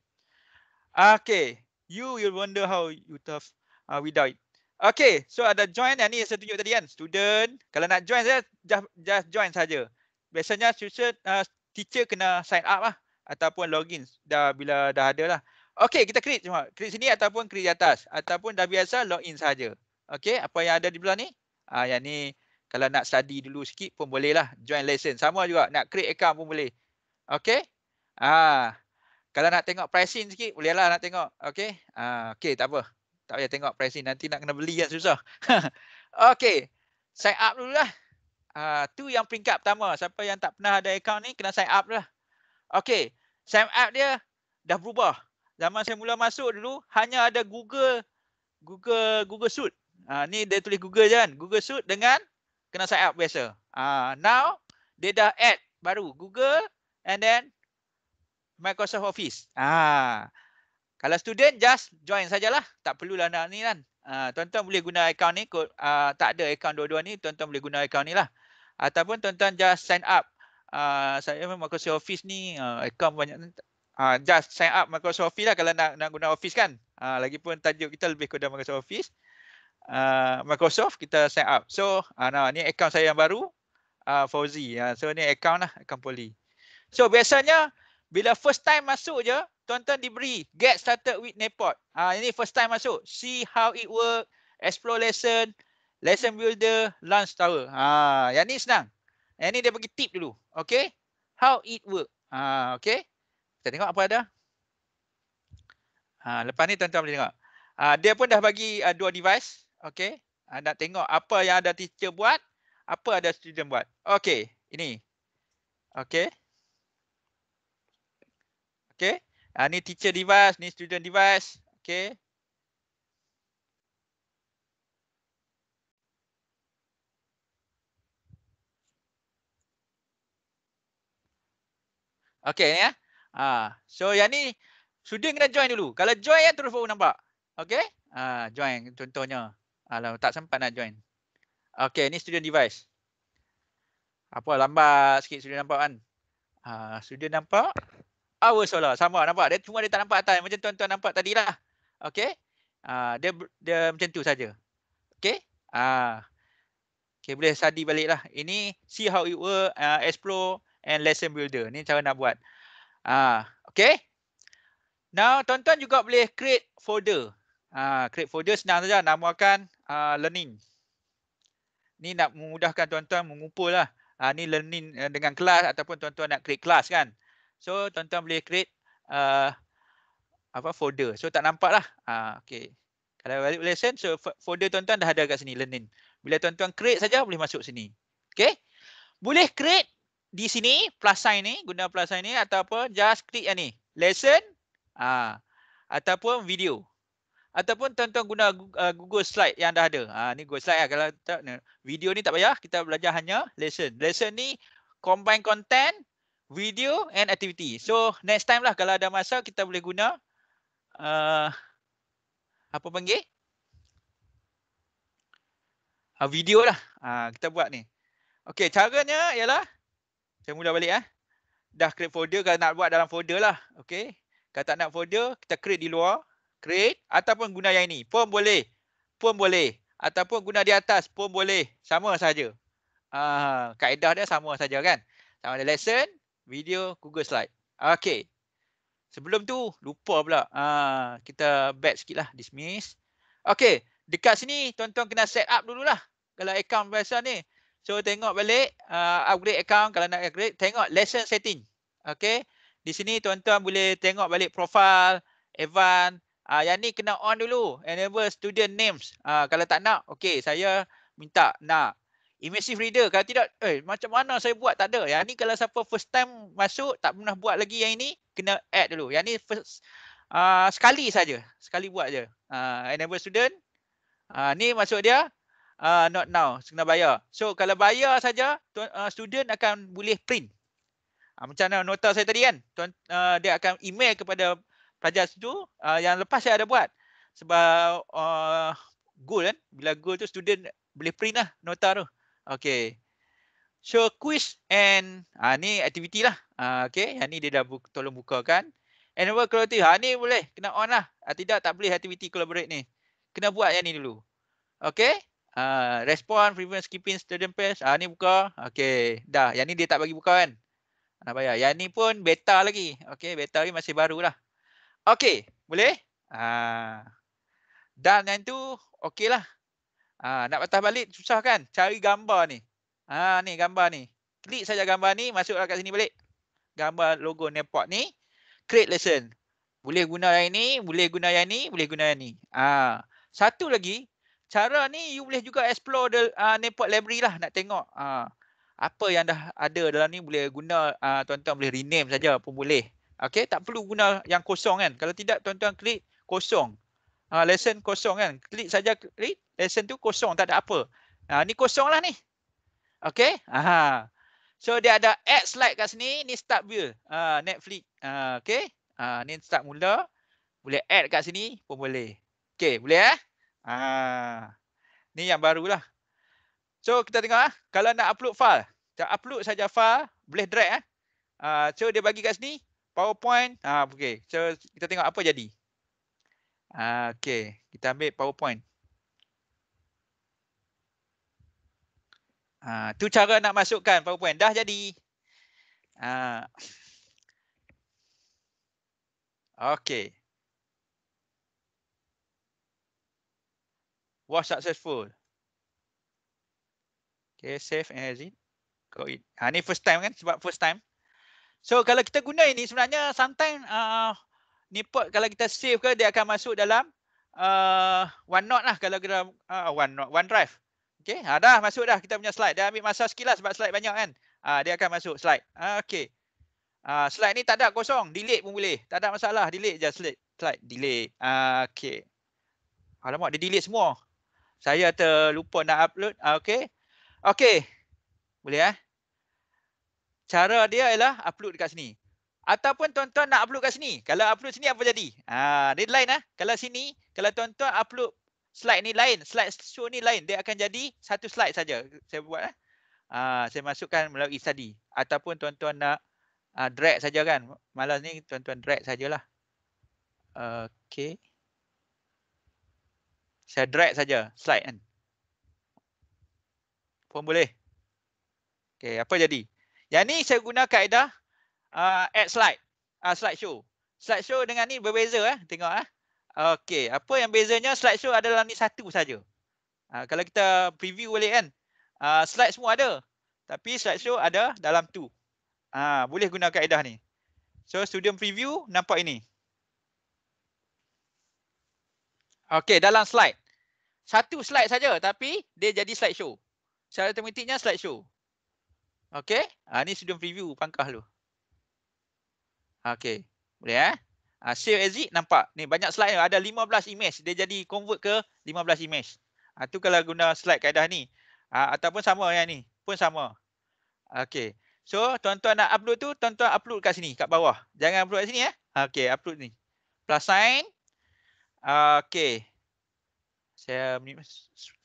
Okey. You will wonder how you tough uh, without it. Okey, so ada join yang ni yang saya tunjuk tadi kan. Student, kalau nak join saya, just, just join saja. Biasanya student, uh, teacher kena sign up lah. Ataupun login dah bila dah ada lah. Okey, kita create cuma. Create sini ataupun create di atas. Ataupun dah biasa log in saja. Okey, apa yang ada di belah ni? Ah, yang ni kalau nak study dulu sikit pun boleh lah. Join lesson. Sama juga. Nak create account pun boleh. Okey. Ah, kalau nak tengok pricing sikit boleh lah nak tengok. Okey. Ah, okay tak apa. Tak payah tengok pricing. Nanti nak kena beli kan susah. Okey. Sign up dulu lah. Ah, tu yang peringkat pertama. Siapa yang tak pernah ada account ni kena sign up lah. Okey. Sign up dia dah berubah zaman saya mula masuk dulu hanya ada Google Google Google Suit. Ha, ni dia tulis Google je kan. Google Suit dengan kena sign up biasa. Ha, now dia dah add baru Google and then Microsoft Office. Ha. Kalau student just join sajalah. Tak perlulah nak ni kan. Ha, tuan-tuan boleh guna account ni. Uh, tak ada account dua-dua ni. Tuan-tuan boleh guna account ni lah. Ataupun tuan-tuan just sign up. Uh, saya memang kursi office ni. Uh, akaun banyak. Ha, ah, just sign up Microsoft Office lah kalau nak nak guna Office kan. Ha, lagipun tajuk kita lebih kepada Microsoft Office. Uh, Microsoft kita sign up. So ha, nah, ni account saya yang baru. Uh, Fauzi. Ha, so ni account lah. Account poli. So biasanya bila first time masuk je. Tuan-tuan diberi get started with Nepot. Ha, ini first time masuk. See how it work. Explore lesson. Lesson builder. Launch tower. Ha, yang ni senang. Yang ni dia bagi tip dulu. Okay. How it work. Ha, okay. Kita tengok apa ada. Ha, lepas ni tuan-tuan boleh tengok. Ha, dia pun dah bagi uh, dua device. Okay. Ha, nak tengok apa yang ada teacher buat. Apa ada student buat. Okay. Ini. Okay. Okay. Ha, ni teacher device. Ni student device. Okay. Okay. Okay. Yeah. Ha. So yang ni Sudin kena join dulu. Kalau join ya terus baru nampak. Okay. Ha, join contohnya. alam ha, tak sempat nak join. Okay ni student device. Apa lambat sikit sudah nampak kan. Ha, sudin nampak. Our solar sama nampak. Dia cuma dia tak nampak atas. Macam tuan-tuan nampak tadilah. Okay. Ha, dia, dia macam tu saja. Okay. Ha. Okay boleh sadi balik lah. Ini see how it work. Uh, explore and lesson builder. Ni cara nak buat. Ha, okay. Now, tuan-tuan juga boleh create folder. Ha, create folder senang saja. Namakan uh, learning. Ni nak memudahkan tuan-tuan mengumpul lah. Ha, ni learning eh, dengan kelas ataupun tuan-tuan nak create kelas kan. So, tuan-tuan boleh create uh, apa folder. So, tak nampak lah. Ha, okay. Kalau valid lesson, so folder tuan-tuan dah ada kat sini learning. Bila tuan-tuan create saja boleh masuk sini. Okay. Boleh create di sini plus sign ni guna plus sign ni ataupun just klik yang ni lesson ah ataupun video ataupun tuan-tuan guna uh, Google Slide yang dah ada. Ah ni Google Slide lah. kalau tak video ni tak payah kita belajar hanya lesson. Lesson ni combine content, video and activity. So next time lah kalau ada masa kita boleh guna uh, apa panggil? Uh, video lah. Uh, kita buat ni. Okey, caranya ialah saya mula balik eh. Dah create folder kalau nak buat dalam folder lah. Okay. Kalau tak nak folder, kita create di luar. Create ataupun guna yang ini. Pun boleh. Pun boleh. Ataupun guna di atas pun boleh. Sama sahaja. Uh, ah, kaedah dia sama saja kan. Sama ada lesson, video, Google Slide. Okay. Sebelum tu, lupa pula. Uh, kita back sikit lah. Dismiss. Okay. Dekat sini, tuan-tuan kena set up dululah. Kalau account biasa ni. So tengok balik uh, upgrade account kalau nak upgrade tengok lesson setting. Okay. Di sini tuan-tuan boleh tengok balik profil evan Uh, yang ni kena on dulu. Enable student names. Uh, kalau tak nak, okay saya minta nak. Immersive reader kalau tidak, eh macam mana saya buat tak ada. Yang ni kalau siapa first time masuk tak pernah buat lagi yang ini kena add dulu. Yang ni first uh, sekali saja, sekali buat je. Uh, enable student. Uh, ni masuk dia, uh, not now, kena bayar. So kalau bayar saja, uh, student akan boleh print. Uh, macam mana nota saya tadi kan, tuan, uh, dia akan email kepada pelajar situ uh, yang lepas saya ada buat. Sebab uh, goal kan, bila goal tu student boleh print lah nota tu. Okay. So quiz and uh, ni aktiviti lah. Uh, okay, yang ni dia dah bu tolong bukakan. And work collaborative, ha, ni boleh, kena on lah. Ha, tidak, tak boleh aktiviti collaborate ni. Kena buat yang ni dulu. Okay. Uh, respond, prevent skipping student pass. Ah uh, ni buka. Okay, dah. Yang ni dia tak bagi buka kan? Nak bayar. Yang ni pun beta lagi. Okay, beta ni masih baru lah. Okay, boleh? Ah. Uh, dan yang tu okeylah. Ah uh, nak patah balik susah kan? Cari gambar ni. Ah uh, ni gambar ni. Klik saja gambar ni, masuklah kat sini balik. Gambar logo Nepot ni. Create lesson. Boleh guna yang ni, boleh guna yang ni, boleh guna yang ni. Ah. Uh, satu lagi, cara ni you boleh juga explore the uh, ah, Newport Library lah nak tengok uh, apa yang dah ada dalam ni boleh guna uh, tuan-tuan boleh rename saja pun boleh. okay, tak perlu guna yang kosong kan. Kalau tidak tuan-tuan klik kosong. Uh, lesson kosong kan. Klik saja klik lesson tu kosong tak ada apa. Uh, ni kosong lah ni. okay? Aha. So dia ada add slide kat sini. Ni start view. Uh, Netflix. Uh, okay. Uh, ni start mula. Boleh add kat sini pun boleh. Okay. Boleh eh. Ha. Ni yang barulah. So kita tengok ah, kalau nak upload file, kita upload saja file, boleh drag ah. Ah, so dia bagi kat sini PowerPoint. Ah, okey. So kita tengok apa jadi. Ah, okey. Kita ambil PowerPoint. Ah, tu cara nak masukkan PowerPoint. Dah jadi. Ah. Okey. was successful. Okay, save and exit. Go it. Ha, ni first time kan sebab first time. So kalau kita guna ini sebenarnya sometimes uh, ni port kalau kita save ke dia akan masuk dalam uh, OneNote lah kalau kita uh, OneNote, OneDrive. Okay, ha, dah masuk dah kita punya slide. Dia ambil masa sekilas sebab slide banyak kan. Uh, dia akan masuk slide. Uh, okay. Uh, slide ni tak ada kosong. Delete pun boleh. Tak ada masalah. Delete je slide. Slide. Delete. Uh, okay. Alamak dia delete semua. Saya terlupa nak upload. Ah, okay, okay, Boleh eh? Cara dia ialah upload dekat sini. Ataupun tuan-tuan nak upload kat sini. Kalau upload sini apa jadi? Ah, dia lain eh? Kalau sini, kalau tuan-tuan upload slide ni lain, slide show ni lain, dia akan jadi satu slide saja. Saya buat eh. Ah, saya masukkan melalui study ataupun tuan-tuan nak ah, drag saja kan. Malas ni tuan-tuan drag sajalah. Okay. Saya drag saja slide kan. Pun boleh. Okey, apa jadi? Yang ni saya guna kaedah uh, add slide. Uh, slide show. Slide show dengan ni berbeza eh. Tengok eh. Okey, apa yang bezanya slide show adalah ni satu saja. Uh, kalau kita preview boleh kan. Uh, slide semua ada. Tapi slide show ada dalam tu. Uh, boleh guna kaedah ni. So, studium preview nampak ini. Okey, dalam slide. Satu slide saja tapi dia jadi slide show. Secara tematiknya slide show. Okey, ha, ni sudah preview pangkah dulu. Okey, boleh eh? Ha, ah, save exit nampak. Ni banyak slide ni. Ada 15 image. Dia jadi convert ke 15 image. Ha, tu kalau guna slide kaedah ni. Ha, ataupun sama yang ni. Pun sama. Okey. So, tuan-tuan nak upload tu, tuan-tuan upload kat sini. Kat bawah. Jangan upload kat sini eh. Okey, upload ni. Plus sign okay. Saya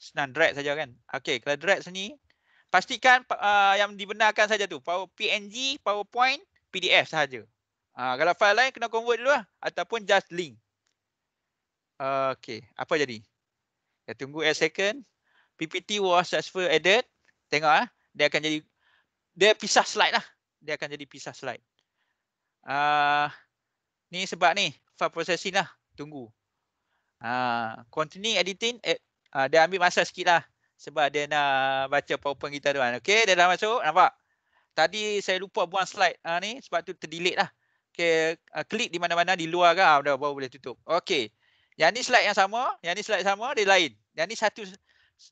senang drag saja kan. Okay, kalau drag sini, pastikan uh, yang dibenarkan saja tu. Power PNG, PowerPoint, PDF sahaja. Uh, kalau file lain, kena convert dulu lah. Ataupun just link. Okay, apa jadi? Kita tunggu a second. PPT was successful added. Tengok lah. Dia akan jadi, dia pisah slide lah. Dia akan jadi pisah slide. Uh, ni sebab ni, file processing lah. Tunggu. Ha, continuing editing, eh, uh, dia ambil masa sikit lah. Sebab dia nak baca powerpoint kita tu kan. Okay, dia dah masuk. Nampak? Tadi saya lupa buang slide uh, ni sebab tu terdelete lah. Okay, uh, ha, klik di mana-mana di luar kan. Uh, dah baru boleh tutup. Okay. Yang ni slide yang sama. Yang ni slide sama, dia lain. Yang ni satu,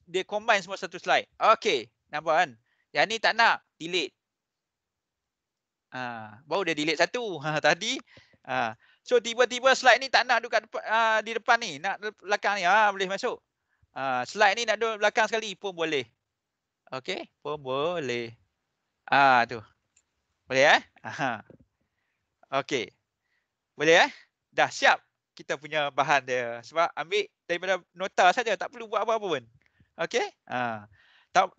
dia combine semua satu slide. Okay. Nampak kan? Yang ni tak nak, delete. Uh, baru dia delete satu. Tadi. Uh, So tiba-tiba slide ni tak nak duduk kat depan, uh, di depan ni, nak belakang ni, ha, boleh masuk. Uh, slide ni nak duduk belakang sekali pun boleh. Okay, pun boleh. Ah uh, tu. Boleh eh? Aha. Okey. Boleh eh? Dah siap kita punya bahan dia. Sebab ambil daripada nota saja, tak perlu buat apa-apa pun. Okay, Uh.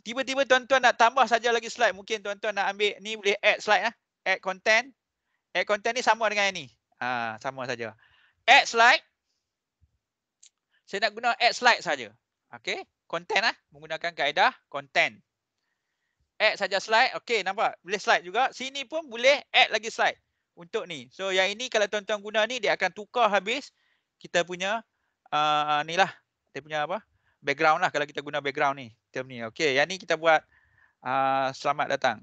Tiba-tiba tuan-tuan nak tambah saja lagi slide. Mungkin tuan-tuan nak ambil ni boleh add slide. Eh? Add content. Add content ni sama dengan yang ni. Ha, sama saja. Add slide. Saya nak guna add slide saja. Okey. Content lah. Menggunakan kaedah content. Add saja slide. Okey nampak. Boleh slide juga. Sini pun boleh add lagi slide. Untuk ni. So yang ini kalau tuan-tuan guna ni dia akan tukar habis. Kita punya uh, ni lah. Kita punya apa. Background lah kalau kita guna background ni. Term ni. Okey. Yang ni kita buat uh, Selamat datang.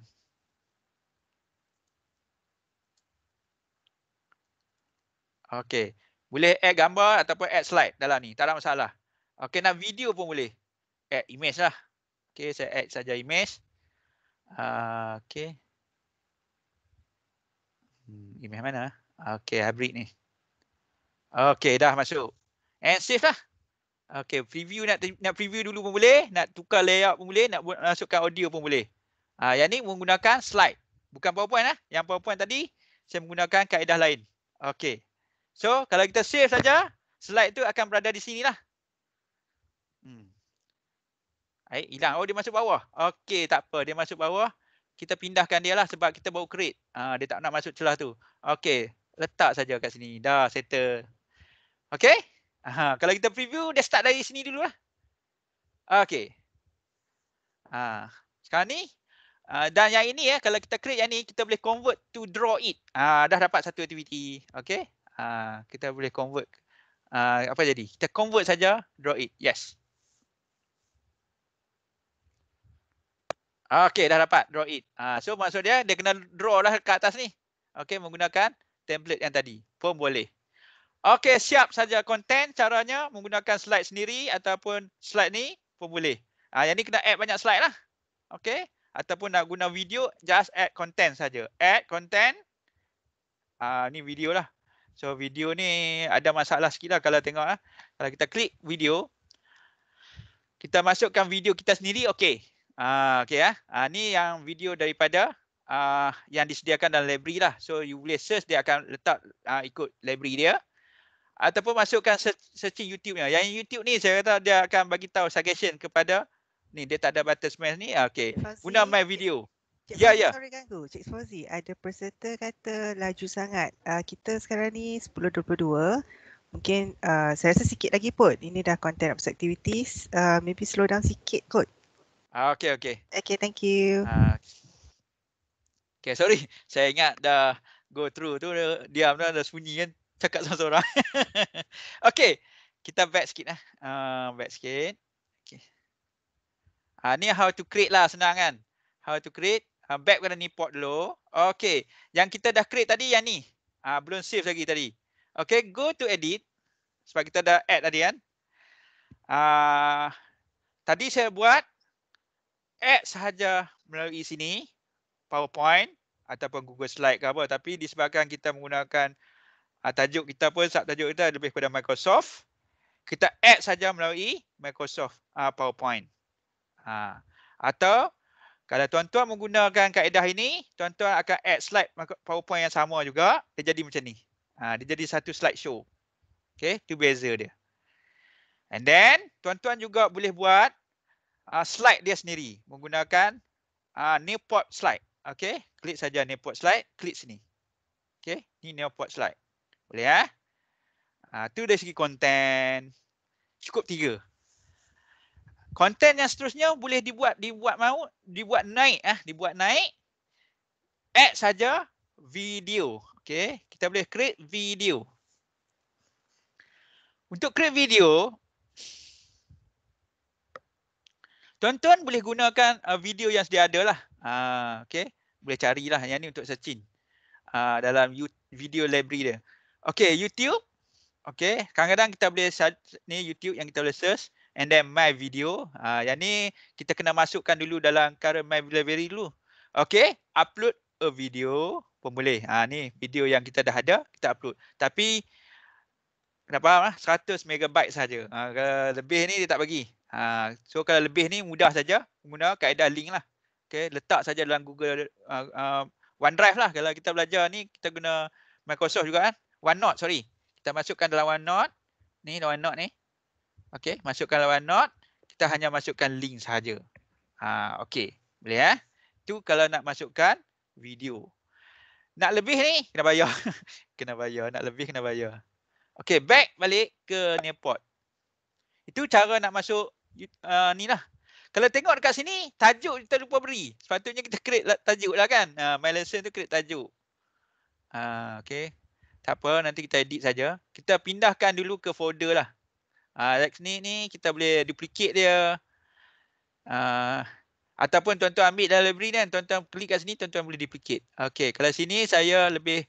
Okey. Boleh add gambar ataupun add slide dalam ni. Tak ada masalah. Okey nak video pun boleh. Add image lah. Okey saya add saja image. Uh, Okey. Hmm, image mana? Okey hybrid ni. Okey dah masuk. And save lah. Okey preview nak nak preview dulu pun boleh. Nak tukar layout pun boleh. Nak masukkan audio pun boleh. Uh, yang ni menggunakan slide. Bukan powerpoint lah. Yang powerpoint tadi saya menggunakan kaedah lain. Okey. So kalau kita save saja, slide tu akan berada di sinilah. Hmm. Eh, hilang. Oh dia masuk bawah. Okey, tak apa. Dia masuk bawah. Kita pindahkan dia lah sebab kita baru create. Uh, ah, dia tak nak masuk celah tu. Okey, letak saja kat sini. Dah settle. Okey? Uh, kalau kita preview, dia start dari sini dulu lah. Okey. Uh, sekarang ni. Uh, dan yang ini ya, eh, kalau kita create yang ni, kita boleh convert to draw it. Uh, dah dapat satu aktiviti. Okey. Ah, kita boleh convert uh, apa jadi kita convert saja draw it yes Okey dah dapat draw it. Ah so maksud dia dia kena draw lah ke atas ni. Okey menggunakan template yang tadi. Pun boleh. Okey siap saja content caranya menggunakan slide sendiri ataupun slide ni pun boleh. Ah yang ni kena add banyak slide lah. Okey ataupun nak guna video just add content saja. Add content ah ni video lah. So video ni ada masalah sikit lah kalau tengok lah. Kalau kita klik video. Kita masukkan video kita sendiri. okay, Uh, Okey lah. Uh, ni yang video daripada uh, yang disediakan dalam library lah. So you boleh search dia akan letak uh, ikut library dia. Ataupun masukkan searching youtube Yang YouTube ni saya kata dia akan bagi tahu suggestion kepada ni dia tak ada button smash ni. okay, Guna my video. Cik ya, Fazi, ya. Sorry ganggu. Cik Fauzi, ada peserta kata laju sangat. Uh, kita sekarang ni 10.22. Mungkin uh, saya rasa sikit lagi pun. Ini dah content of activities. Uh, maybe slow down sikit kot. Ah, okay, okay. Okay, thank you. Uh, okay, sorry. Saya ingat dah go through tu. Dia, diam tu dah sunyi kan. Cakap seorang-seorang. okay, kita back sikit lah. Uh, back sikit. Okay. Uh, ni how to create lah senang kan. How to create. Ha, ah, back kena ni port dulu. Okay. Yang kita dah create tadi yang ni. Ha, belum save lagi tadi. Okay. Go to edit. Sebab kita dah add tadi kan. Ha, tadi saya buat. Add sahaja melalui sini. PowerPoint. Ataupun Google Slide ke apa. Tapi disebabkan kita menggunakan ha, tajuk kita pun. Subtajuk kita lebih kepada Microsoft. Kita add saja melalui Microsoft ha, PowerPoint. Ha. Atau kalau tuan-tuan menggunakan kaedah ini, tuan-tuan akan add slide PowerPoint yang sama juga. Dia jadi macam ni. Ha, dia jadi satu slide show. Okay, tu beza dia. And then, tuan-tuan juga boleh buat uh, slide dia sendiri menggunakan uh, Newport slide. Okay, klik saja Newport slide, klik sini. Okay, ni Newport slide. Boleh ya? Eh? Uh, tu dari segi konten. Cukup tiga konten yang seterusnya boleh dibuat dibuat mau dibuat naik ah dibuat naik add saja video okey kita boleh create video untuk create video tonton boleh gunakan ah, video yang sedia ada lah ah, okey boleh carilah yang ni untuk searching ah, dalam YouTube video library dia okey youtube okey kadang-kadang kita boleh ni youtube yang kita boleh search and then my video. Uh, yang ni kita kena masukkan dulu dalam current my library dulu. Okay, upload a video pun boleh. Ha, ni video yang kita dah ada, kita upload. Tapi, kenapa faham lah? Ha, 100 megabyte sahaja. Ha, kalau lebih ni dia tak bagi. Ha, so kalau lebih ni mudah saja, guna kaedah link lah. Okay, letak saja dalam Google uh, uh, OneDrive lah. Kalau kita belajar ni, kita guna Microsoft juga kan. OneNote, sorry. Kita masukkan dalam OneNote. Ni OneNote ni. Okey, masukkan lawan not. Kita hanya masukkan link sahaja. Ha, Okey, boleh eh? Tu kalau nak masukkan video. Nak lebih ni, kena bayar. kena bayar, nak lebih kena bayar. Okey, back balik ke Nearpod. Itu cara nak masuk uh, ni lah. Kalau tengok dekat sini, tajuk kita lupa beri. Sepatutnya kita create lah, tajuk lah kan. Uh, my lesson tu create tajuk. Uh, okay. Tak apa, nanti kita edit saja. Kita pindahkan dulu ke folder lah uh, ah, teknik ni kita boleh duplicate dia uh, ataupun tuan-tuan ambil dalam library kan tuan-tuan klik kat sini tuan-tuan boleh duplicate Okay, kalau sini saya lebih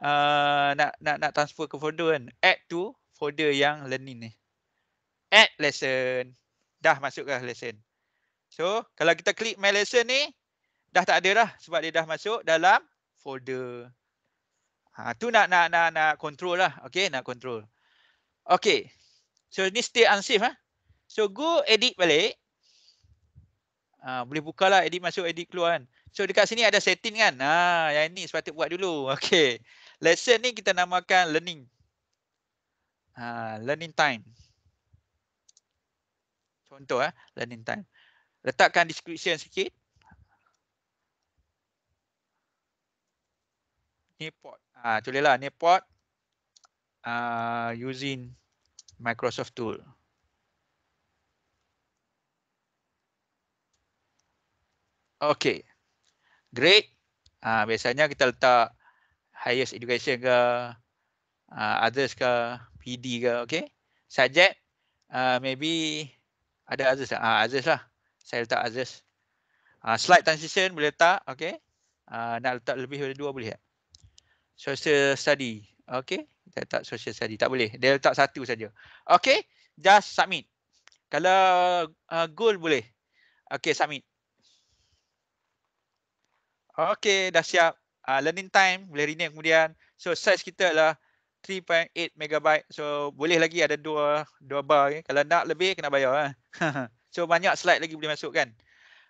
uh, nak nak nak transfer ke folder kan add to folder yang learning ni add lesson dah masuklah lesson so kalau kita klik my lesson ni dah tak ada dah sebab dia dah masuk dalam folder ha tu nak nak nak nak control lah okay, nak control Okay. So ni stay unsafe ah. So go edit balik. Ha, boleh buka lah edit masuk edit keluar kan. So dekat sini ada setting kan. Ha yang ini sepatut buat dulu. Okay, Lesson ni kita namakan learning. Ha, learning time. Contoh eh learning time. Letakkan description sikit. Ni port. Ah ha, tulislah ni port. Ah uh, using Microsoft tool. Okay, great. Uh, biasanya kita letak highest education ke, uh, others ke, PD ke, okay. Subject, uh, maybe ada others lah. Uh, others lah. Saya letak others. Uh, slide transition boleh letak, okay. Uh, nak letak lebih daripada dua boleh tak? Social study, okay. Dia letak social study. Tak boleh. Dia letak satu saja. Okay. Just submit. Kalau uh, goal boleh. Okay. Submit. Okay. Dah siap. Uh, learning time. Boleh rename kemudian. So size kita adalah 3.8 megabyte. So boleh lagi ada dua dua bar. Okay. Kalau nak lebih kena bayar. Eh. so banyak slide lagi boleh masukkan.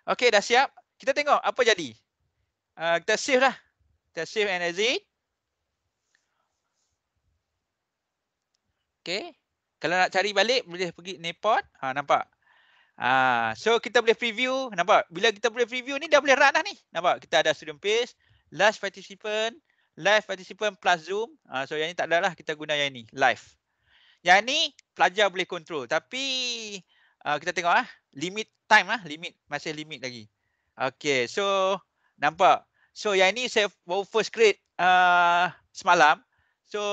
Okay. Dah siap. Kita tengok apa jadi. Uh, kita save lah. Kita save and exit. Okay. Kalau nak cari balik boleh pergi Nepot. Ha nampak. ha, so kita boleh preview. Nampak? Bila kita boleh preview ni dah boleh run dah ni. Nampak? Kita ada student page, last participant, live participant plus Zoom. Ha, so yang ni tak ada lah kita guna yang ni, live. Yang ni pelajar boleh control tapi uh, kita tengok ah limit time lah, limit masih limit lagi. Okay, so nampak. So yang ni saya first create uh, ah, semalam. So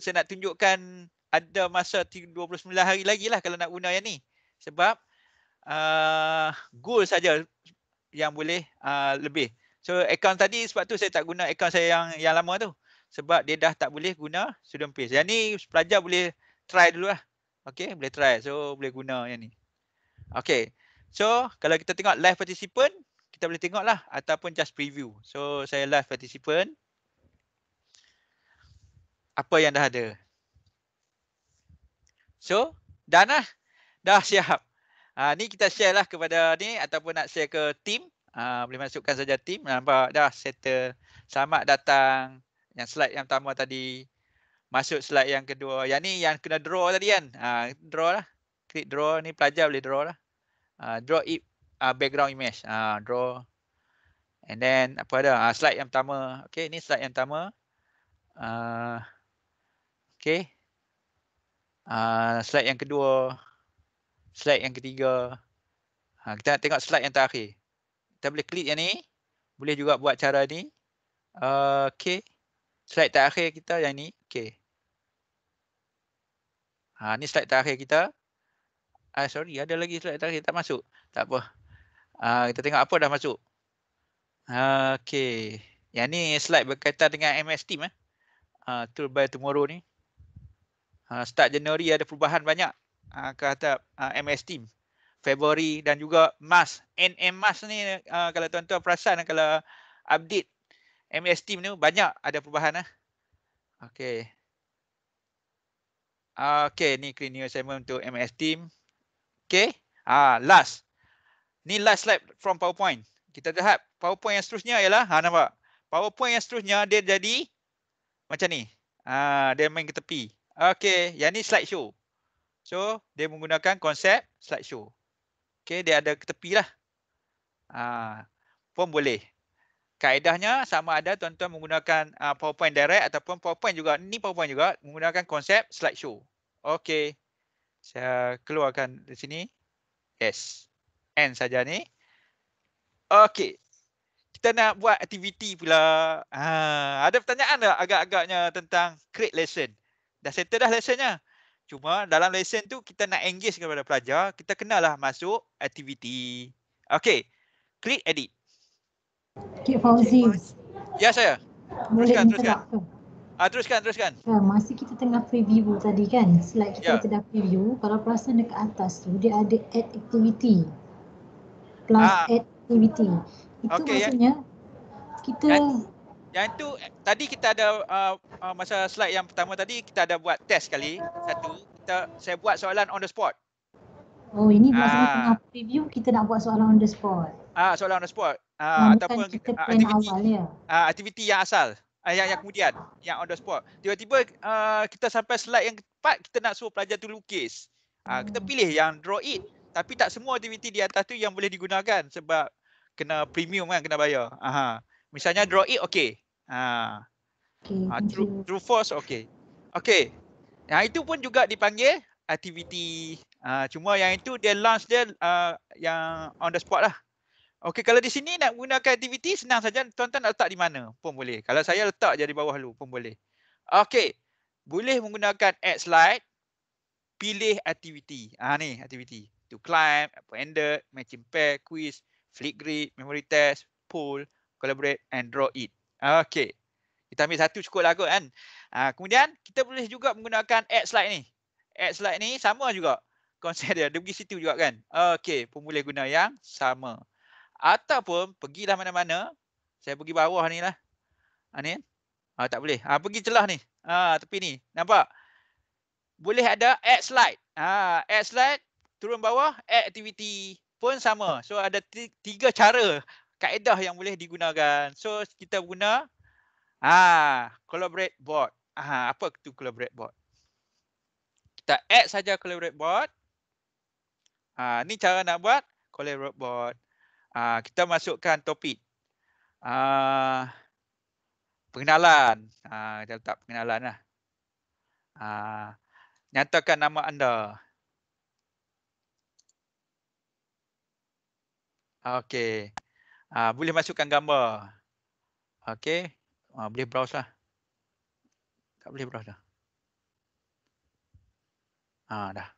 saya nak tunjukkan ada masa 29 hari lagi lah kalau nak guna yang ni. Sebab uh, goal saja yang boleh uh, lebih. So account tadi sebab tu saya tak guna account saya yang yang lama tu. Sebab dia dah tak boleh guna student page. Yang ni pelajar boleh try dulu lah. Okay boleh try. So boleh guna yang ni. Okay. So kalau kita tengok live participant. Kita boleh tengok lah ataupun just preview. So saya live participant. Apa yang dah ada. So, done lah. Dah siap. Ha, ni kita share lah kepada ni ataupun nak share ke team. Ha, boleh masukkan saja team. Nampak dah settle. Selamat datang. Yang slide yang pertama tadi. Masuk slide yang kedua. Yang ni yang kena draw tadi kan. Ha, draw lah. Klik draw. Ni pelajar boleh draw lah. Ha, draw it, uh, ha, background image. Ha, draw. And then apa ada? Ha, slide yang pertama. Okay ni slide yang pertama. Uh, okay uh, slide yang kedua, slide yang ketiga. Uh, kita nak tengok slide yang terakhir. Kita boleh klik yang ni. Boleh juga buat cara ni. Uh, ah, okay. Slide terakhir kita yang ni. Okay. Ha, ni slide terakhir kita. Uh, sorry, ada lagi slide terakhir. Tak masuk. Tak apa. Uh, kita tengok apa dah masuk. Uh, okay. Yang ni slide berkaitan dengan MS Team. Eh. Uh, tool by tomorrow ni. Ha, start Januari ada perubahan banyak uh, ke atas uh, ha, MS Team. February dan juga Mas. NM Mas ni uh, kalau tuan-tuan perasan kalau update MS Team ni banyak ada perubahan. Uh. Okay. Okay, ni clean new assignment untuk MS Team. Okay, ah, last. Ni last slide from PowerPoint. Kita lihat PowerPoint yang seterusnya ialah, ha, nampak? PowerPoint yang seterusnya dia jadi macam ni. Ah, dia main ke tepi. Okay, yang ni slide show. So, dia menggunakan konsep slide show. Okay, dia ada ke tepi lah. Ha, pun boleh. Kaedahnya sama ada tuan-tuan menggunakan uh, PowerPoint direct ataupun PowerPoint juga. Ni PowerPoint juga menggunakan konsep slide show. Okay, Saya keluarkan di sini. Yes. End saja ni. Okay, Kita nak buat aktiviti pula. Ha, ada pertanyaan tak agak-agaknya tentang create lesson? Dah settle dah lessonnya. Cuma dalam lesson tu kita nak engage kepada pelajar, kita kenalah masuk aktiviti. Okey. Klik edit. Cik Fauzi. Ya saya. Teruskan, teruskan. Ah, teruskan, teruskan. Ya, masa kita tengah preview tadi kan, slide kita ya. dah preview, kalau perasan dekat atas tu, dia ada add activity. Plus ah. add activity. Itu okay, ya. maksudnya, ya. kita... Kan? Yang tu tadi kita ada uh, uh, masa slide yang pertama tadi kita ada buat test sekali. Satu kita saya buat soalan on the spot. Oh, ini maksudnya ah. tengah preview kita nak buat soalan on the spot. Ah, soalan on the spot. Ah yang ah, ataupun kita ah, plan aktiviti, awal ya. Ah aktiviti yang asal. Ah, yang yang kemudian yang on the spot. Tiba-tiba uh, kita sampai slide yang keempat kita nak suruh pelajar tu lukis. Ah hmm. kita pilih yang draw it tapi tak semua aktiviti di atas tu yang boleh digunakan sebab kena premium kan kena bayar. Aha. Misalnya draw it okey. Ah, Uh, true, true false, okay. Okay. Yang itu pun juga dipanggil aktiviti. Uh, cuma yang itu dia launch dia uh, yang on the spot lah. Okay, kalau di sini nak gunakan aktiviti, senang saja tuan-tuan nak letak di mana pun boleh. Kalau saya letak je di bawah dulu pun boleh. Okay, boleh menggunakan add slide, pilih aktiviti. Ah ni aktiviti. To climb, apa apprehended, matching pair, quiz, flip grid, memory test, pull, collaborate and draw it. Okey. Kita ambil satu cukup lah kot kan. Ha, kemudian kita boleh juga menggunakan add slide ni. Add slide ni sama juga. Konsep dia. Dia pergi situ juga kan. Okey. Pun boleh guna yang sama. Ataupun pergilah mana-mana. Saya pergi bawah ni lah. Ha, ni. Ha, tak boleh. Ha, pergi celah ni. Ha, tepi ni. Nampak? Boleh ada add slide. Ha, add slide. Turun bawah. Add activity pun sama. So ada tiga cara kaedah yang boleh digunakan. So kita guna ha ah, collaborate ah, bot. Ha apa tu collaborate bot? Kita add saja collaborate ah, bot. Ha ni cara nak buat collaborate bot. Ha, kita masukkan topik. Ha, pengenalan. Ha, kita letak pengenalan lah. Ha, nyatakan nama anda. Okay. Uh, boleh masukkan gambar. Okey. Uh, boleh browse lah. Tak boleh browse dah. Ah dah.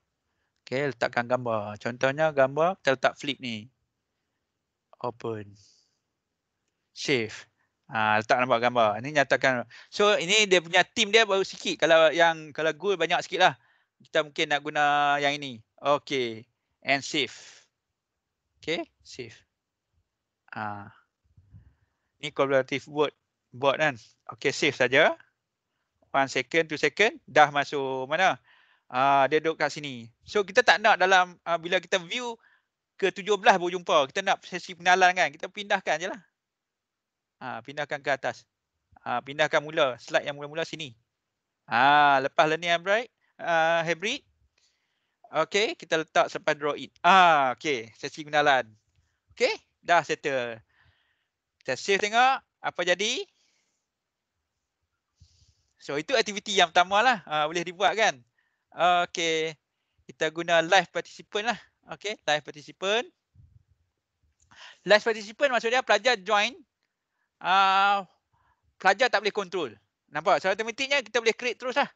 Okey, letakkan gambar. Contohnya gambar kita letak flip ni. Open. Save. Ah uh, letak nampak gambar. Ini nyatakan. So ini dia punya team dia baru sikit. Kalau yang kalau goal banyak lah, Kita mungkin nak guna yang ini. Okey. And save. Okey, save. Ah. ni collaborative board board kan okey save saja one second two second dah masuk mana uh, dia duduk kat sini so kita tak nak dalam uh, bila kita view ke 17 baru jumpa kita nak sesi pengenalan kan kita pindahkan jelah ah pindahkan ke atas ah pindahkan mula slide yang mula-mula sini ah lepas learning hybrid ah uh, hybrid okey kita letak selepas draw it ah uh, okey sesi pengenalan okey dah settle. Kita save tengok apa jadi. So itu aktiviti yang pertama lah. Uh, boleh dibuat kan. Okay. Kita guna live participant lah. Okay. Live participant. Live participant maksudnya pelajar join. Uh, pelajar tak boleh control. Nampak? So automatiknya kita boleh create terus lah.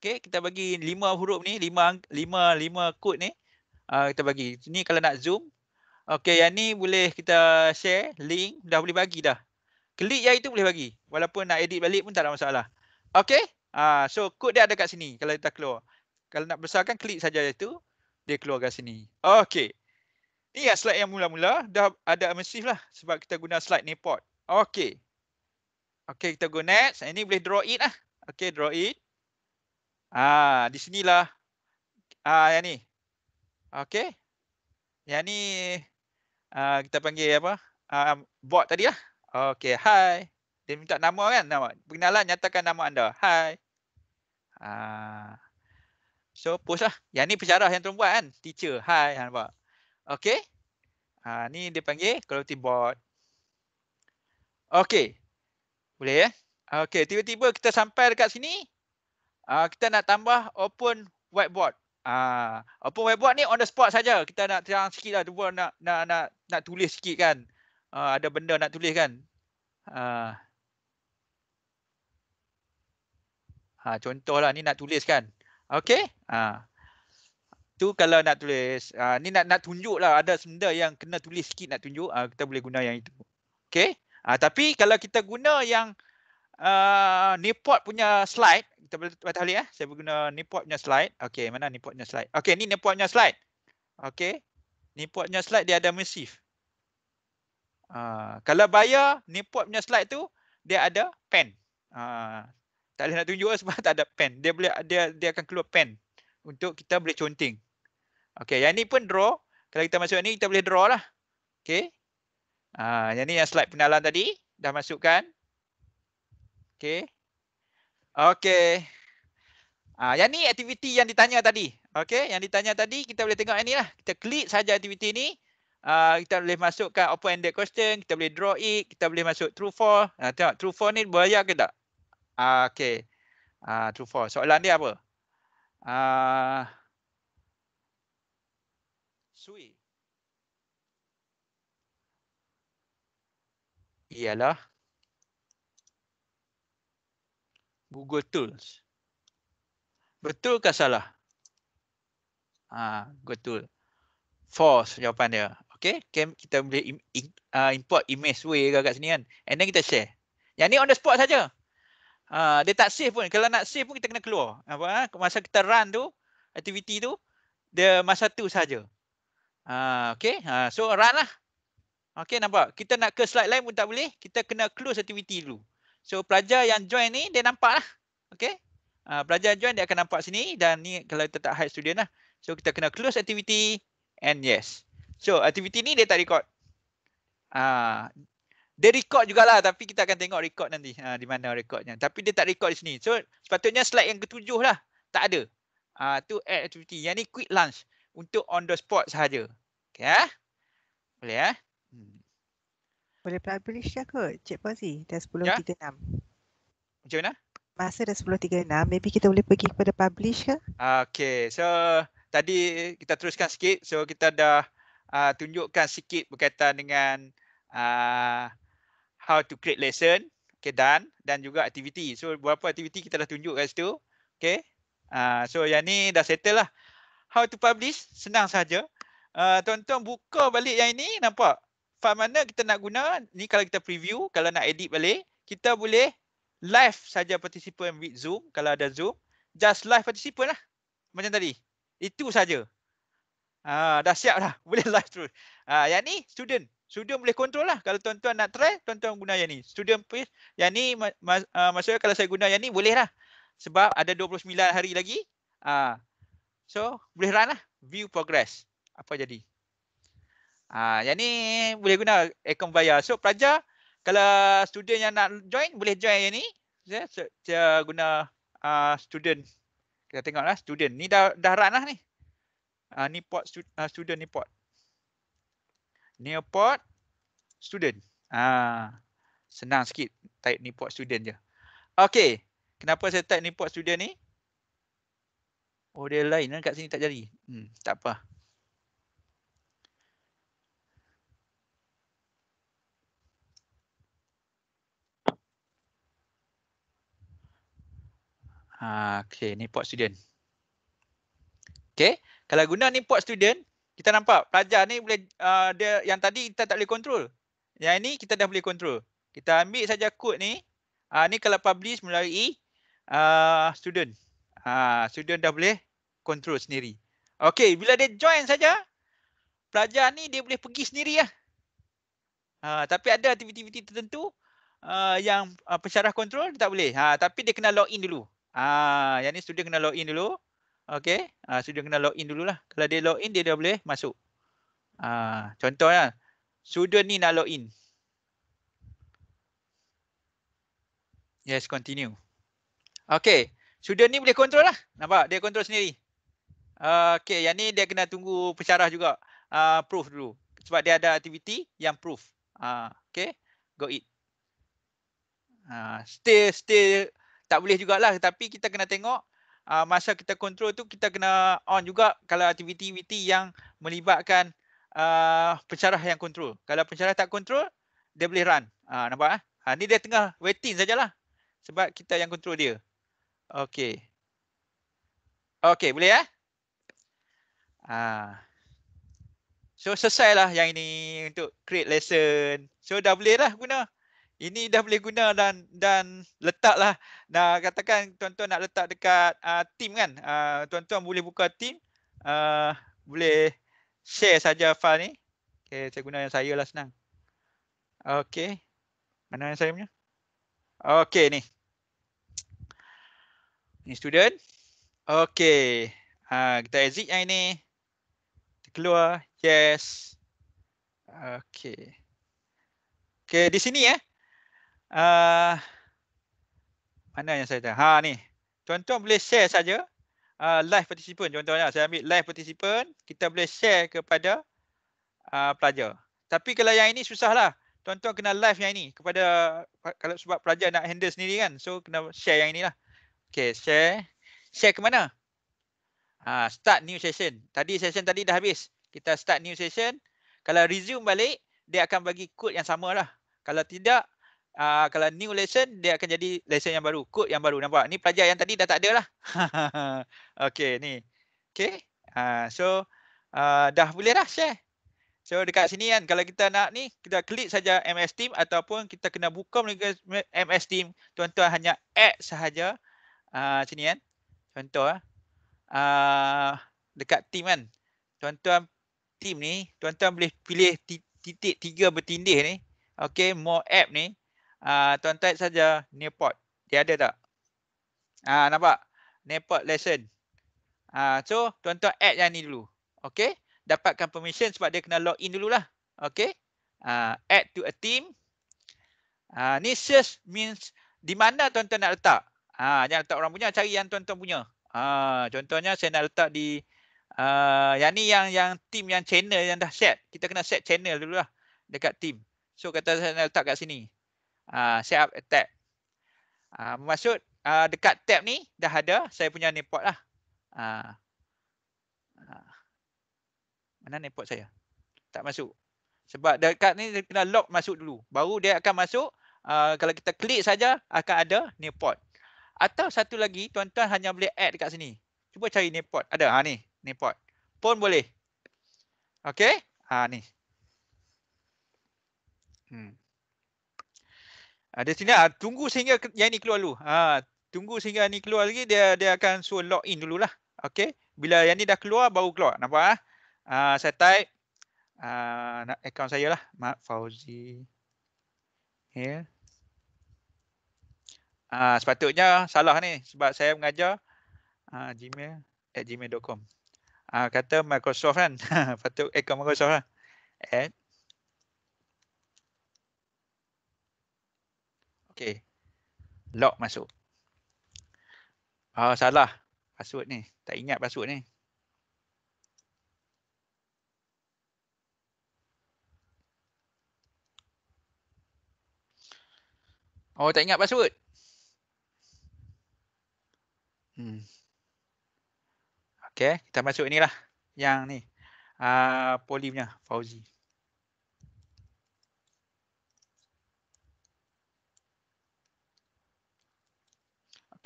Okay. Kita bagi lima huruf ni. Lima lima lima code ni. Uh, kita bagi. Ni kalau nak zoom. Okey, yang ni boleh kita share link. Dah boleh bagi dah. Klik yang itu boleh bagi. Walaupun nak edit balik pun tak ada masalah. Okey. Uh, so, kod dia ada kat sini kalau kita keluar. Kalau nak besarkan, klik saja itu. Dia keluar kat sini. Okey. Ini yang slide yang mula-mula. Dah ada immersive lah. Sebab kita guna slide ni port. Okey. Okey, kita go next. Ini boleh draw it lah. Okey, draw it. Ah, di sinilah. Ah, yang ni. Okey. Yang ni uh, kita panggil apa? Uh, ah, bot tadi lah. Okay, hi. Dia minta nama kan? Nama. Perkenalan, nyatakan nama anda. Hi. Uh, so, post lah. Yang ni pesarah yang tuan buat kan? Teacher, hi. Nampak. Okey. Uh, ni dia panggil quality bot. Okay. Boleh ya? Eh? Okey, tiba-tiba kita sampai dekat sini. Uh, kita nak tambah open whiteboard. Ah, apa yang buat ni on the spot saja. Kita nak terang sikit lah. Dua nak, nak, nak, nak tulis sikit kan. Uh, ada benda nak tulis kan. Uh. Ha, contohlah ni nak tulis kan. Okay. Ha. Tu kalau nak tulis. Uh, ni nak nak tunjuk lah. Ada benda yang kena tulis sikit nak tunjuk. Uh, kita boleh guna yang itu. Okay. Ha, tapi kalau kita guna yang Ah, Nipot punya slide. Kita boleh baca ya. Saya guna Newport punya slide. Okey, mana Newport punya slide? Okey, ni Newport punya slide. Okey. Newport punya slide dia ada massif. Uh, ah, kalau bayar Newport punya slide tu dia ada pen. Uh, tak boleh nak tunjuk sebab tak ada pen. Dia boleh dia dia akan keluar pen untuk kita boleh conteng. Okey, yang ni pun draw. Kalau kita masuk ni kita boleh draw lah. Okey. Uh, yang ni yang slide penalan tadi dah masukkan. Okay. Okay. Ah, yang ni aktiviti yang ditanya tadi. Okay. Yang ditanya tadi kita boleh tengok yang ni lah. Kita klik saja aktiviti ni. Ah, kita boleh masukkan open-ended question. Kita boleh draw it. Kita boleh masuk true false. Uh, tengok true false ni berbahaya ke tak? Uh, ah, okay. ah, true false. Soalan dia apa? Ah, sweet. Ialah. Google Tools. Betul ke salah? Ha, betul. False jawapan dia. Okay. Kita boleh uh, import image way ke kat sini kan. And then kita share. Yang ni on the spot saja. Uh, dia tak save pun. Kalau nak save pun kita kena keluar. Apa, ha? masa kita run tu, aktiviti tu, dia masa tu saja. Uh, ha, okay. Uh, so run lah. Okay nampak? Kita nak ke slide lain pun tak boleh. Kita kena close aktiviti dulu. So pelajar yang join ni dia nampak lah. Okay. Uh, pelajar join dia akan nampak sini dan ni kalau kita tak hide student lah. So kita kena close activity and yes. So activity ni dia tak record. Ah, uh, dia record jugalah tapi kita akan tengok record nanti uh, di mana recordnya. Tapi dia tak record di sini. So sepatutnya slide yang ketujuh lah. Tak ada. Ah, uh, tu add activity. Yang ni quick lunch untuk on the spot sahaja. Okay. Ah? Boleh eh? Hmm. Boleh publish dah kot Cik Fauzi dah 10.36 ya? Macam mana? Masa dah 10.36 maybe kita boleh pergi kepada publish ke? Okay so tadi kita teruskan sikit so kita dah uh, tunjukkan sikit berkaitan dengan uh, how to create lesson okay, done dan juga aktiviti so berapa aktiviti kita dah tunjuk kat situ okay uh, so yang ni dah settle lah how to publish senang sahaja uh, tuan-tuan buka balik yang ini nampak file mana kita nak guna ni kalau kita preview kalau nak edit balik kita boleh live saja participant with zoom kalau ada zoom just live participant lah macam tadi itu saja ah, dah siap lah boleh live terus ah, yang ni student student boleh control lah kalau tuan-tuan nak try tuan-tuan guna yang ni student please yang ni mak uh, ha, maksudnya kalau saya guna yang ni boleh lah sebab ada 29 hari lagi ah, so boleh run lah view progress apa jadi Ha, yang ni boleh guna akaun bayar. So pelajar kalau student yang nak join boleh join yang ni. Saya yeah, so, so, guna uh, student. Kita tengoklah student. Ni dah dah run lah ni. Uh, ni port stu, uh, student ni port. Ni port student. Ah uh, senang sikit type ni port student je. Okay, Kenapa saya type ni port student ni? Oh dia lain kan kat sini tak jadi. Hmm tak apa. Ha, ah, okay, Newport student. Okay, kalau guna ni Newport student, kita nampak pelajar ni boleh, uh, dia yang tadi kita tak boleh control. Yang ini kita dah boleh control. Kita ambil saja code ni. Uh, ni kalau publish melalui uh, student. Uh, student dah boleh control sendiri. Okay, bila dia join saja, pelajar ni dia boleh pergi sendiri lah. Uh, tapi ada aktiviti-aktiviti tertentu uh, yang uh, pensyarah control tak boleh. Uh, tapi dia kena log in dulu. Ah, yang ni student kena login dulu. Okey. Ah, student kena login dululah. Kalau dia login dia dah boleh masuk. Ah, contohnya student ni nak login. Yes, continue. Okey. Student ni boleh kontrol lah. Nampak? Dia kontrol sendiri. Okey, yang ni dia kena tunggu pencerah juga. Ah, uh, proof dulu. Sebab dia ada aktiviti yang proof. Ah, uh, okey. Go it. Ah, uh, stay stay tak boleh jugalah tapi kita kena tengok uh, masa kita kontrol tu kita kena on juga kalau aktiviti-aktiviti yang melibatkan uh, ah, pencerah yang kontrol. Kalau pencerah tak kontrol dia boleh run. Uh, nampak eh? ah? Uh, ni dia tengah waiting sajalah sebab kita yang kontrol dia. Okay, okay boleh eh? Uh. So selesailah yang ini untuk create lesson. So dah boleh lah guna ini dah boleh guna dan dan letaklah nah katakan tuan-tuan nak letak dekat uh, team kan uh, tuan-tuan boleh buka team uh, boleh share saja file ni okey saya guna yang saya lah senang okey mana yang saya punya okey ni ni student okey ha uh, kita exit yang ini keluar yes okey okey di sini eh ya. Uh, mana yang saya tahu? Ha ni. Contoh boleh share saja uh, live participant. Contohnya saya ambil live participant. Kita boleh share kepada uh, pelajar. Tapi kalau yang ini susahlah. Tuan-tuan kena live yang ini kepada kalau sebab pelajar nak handle sendiri kan. So kena share yang inilah. Okay share. Share ke mana? Ha, start new session. Tadi session tadi dah habis. Kita start new session. Kalau resume balik dia akan bagi code yang sama lah. Kalau tidak uh, kalau new lesson dia akan jadi lesson yang baru, code yang baru nampak. Ni pelajar yang tadi dah tak ada lah. okay ni. Okay. Uh, ah, so uh, dah boleh dah share. So dekat sini kan kalau kita nak ni kita klik saja MS Team ataupun kita kena buka MS Team. Tuan-tuan hanya add sahaja. Uh, sini kan. Contoh. Uh, dekat Team kan. Tuan-tuan Team ni. Tuan-tuan boleh pilih titik tiga bertindih ni. Okay. More app ni. Ah, tuan type saja nepot Dia ada tak? Ah nampak? nepot lesson. Ah so tuan-tuan add yang ni dulu. Okey? Dapatkan permission sebab dia kena log in dululah. Okey? Ah add to a team. Ah ni search means di mana tuan-tuan nak letak? Ah jangan letak orang punya, cari yang tuan-tuan punya. Ah contohnya saya nak letak di Uh, yang ni yang yang team yang channel yang dah set. Kita kena set channel dulu lah dekat team. So kata saya nak letak kat sini uh, set up a tab. Uh, ah, maksud uh, ah, dekat tab ni dah ada saya punya nipot lah. Uh, mana nipot saya? Tak masuk. Sebab dekat ni kena lock masuk dulu. Baru dia akan masuk. Uh, kalau kita klik saja akan ada nipot. Atau satu lagi tuan-tuan hanya boleh add dekat sini. Cuba cari nipot. Ada ha, ni nipot. Pun boleh. Okay. Ha, ni. Hmm. Ada ah, sini ah tunggu sehingga yang ni keluar dulu. Ha tunggu sehingga ni keluar lagi dia dia akan suruh log in dululah. Okey. Bila yang ni dah keluar baru keluar. Nampak ah? Ha? Ah saya type ah nak akaun saya lah Mat Fauzi. Here. Ah sepatutnya salah ni sebab saya mengajar ah gmail at gmail.com. Ah kata Microsoft kan. Patut akaun Microsoft lah. At Okey. Lock masuk. Ah oh, salah password ni. Tak ingat password ni. Oh tak ingat password. Hmm. Okey, kita masuk inilah yang ni. Ah uh, poly punya Fauzi.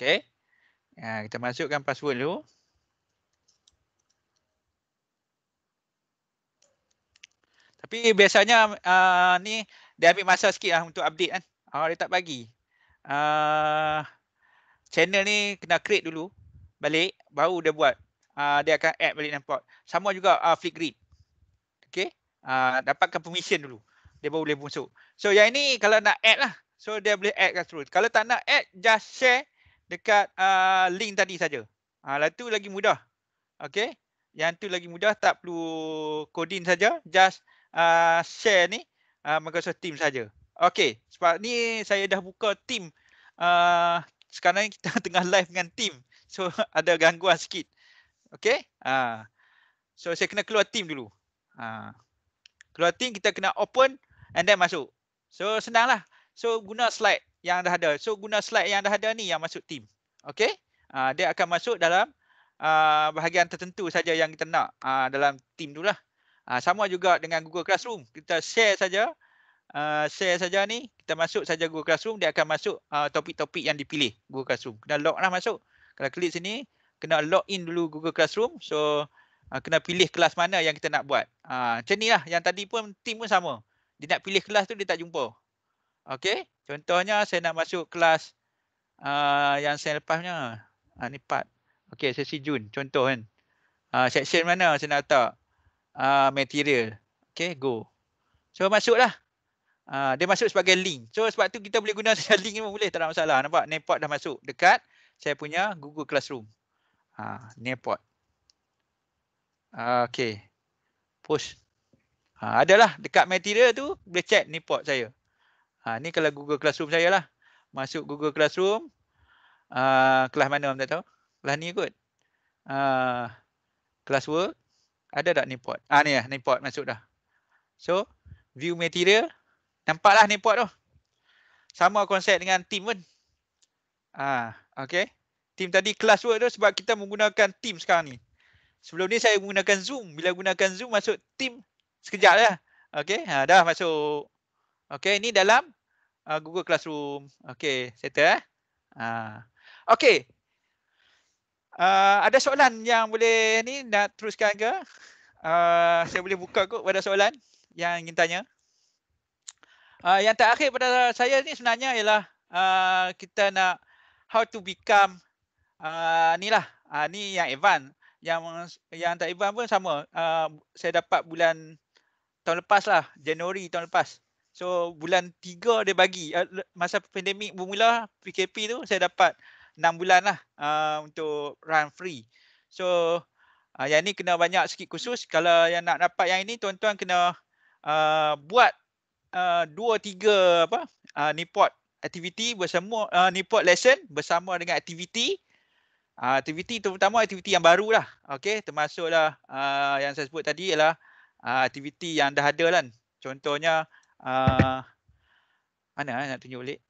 Okey. Ha, kita masukkan password dulu. Tapi biasanya uh, ni dia ambil masa sikit lah untuk update kan. Oh, dia tak bagi. Uh, channel ni kena create dulu balik baru dia buat. Uh, dia akan add balik nampak. Sama juga uh, Flipgrid. Okay, Uh, dapatkan permission dulu. Dia baru boleh masuk. So yang ini kalau nak add lah. So dia boleh add kat terus. Kalau tak nak add just share dekat uh, link tadi saja. Ah uh, tu lagi mudah. Okey. Yang tu lagi mudah tak perlu coding saja, just uh, share ni uh, Microsoft Teams saja. Okey, sebab ni saya dah buka team, uh, sekarang kita tengah live dengan team, So ada gangguan sikit. Okey? Uh, so saya kena keluar team dulu. Uh, keluar team kita kena open and then masuk. So senanglah. So guna slide yang dah ada. So guna slide yang dah ada ni yang masuk team. Okay. Uh, dia akan masuk dalam uh, bahagian tertentu saja yang kita nak uh, dalam team tu lah. Uh, sama juga dengan Google Classroom. Kita share saja. Uh, share saja ni. Kita masuk saja Google Classroom. Dia akan masuk topik-topik uh, yang dipilih Google Classroom. Kena log lah masuk. Kalau klik sini. Kena log in dulu Google Classroom. So uh, kena pilih kelas mana yang kita nak buat. Uh, macam ni lah. Yang tadi pun team pun sama. Dia nak pilih kelas tu dia tak jumpa. Okay, contohnya saya nak masuk kelas uh, yang saya lepasnya. Ha, ah, ni part. Okay, sesi Jun. Contoh kan. Uh, section mana saya nak letak uh, material. Okay, go. So, masuklah. Uh, dia masuk sebagai link. So, sebab tu kita boleh guna sebagai link pun boleh. Tak ada masalah. Nampak? Nepot dah masuk dekat saya punya Google Classroom. Uh, Nepot. Uh, okey. Push. Uh, adalah dekat material tu boleh check Nepot saya. Ha, ni kalau Google Classroom saya lah. Masuk Google Classroom. Uh, kelas mana orang tak tahu. Kelas ni kot. Uh, ah, kelas work. Ada tak ni port? Ah, ni lah ni port masuk dah. So view material. Nampaklah ni port tu. Sama konsep dengan team pun. Ah, okay. Team tadi kelas work tu sebab kita menggunakan team sekarang ni. Sebelum ni saya menggunakan zoom. Bila gunakan zoom masuk team sekejap lah. Okay. Ha, dah masuk. Okay, ini dalam uh, Google Classroom. Okay, settle eh. Ha. Okey. Uh, ada soalan yang boleh ni nak teruskan ke? Uh, saya boleh buka kot pada soalan yang ingin tanya. Uh, yang terakhir pada saya ni sebenarnya ialah uh, kita nak how to become uh, ni lah. Uh, ni yang Evan Yang yang tak Evan pun sama. Uh, saya dapat bulan tahun lepas lah. Januari tahun lepas. So bulan tiga dia bagi eh, masa pandemik bermula PKP tu saya dapat enam bulan lah uh, untuk run free. So uh, yang ni kena banyak sikit khusus kalau yang nak dapat yang ini tuan-tuan kena uh, buat dua tiga apa uh, nipot aktiviti bersama uh, nipot lesson bersama dengan aktiviti uh, aktiviti terutama aktiviti yang baru lah okay termasuklah uh, yang saya sebut tadi ialah uh, aktiviti yang dah ada kan contohnya uh, mana eh, nak tunjuk balik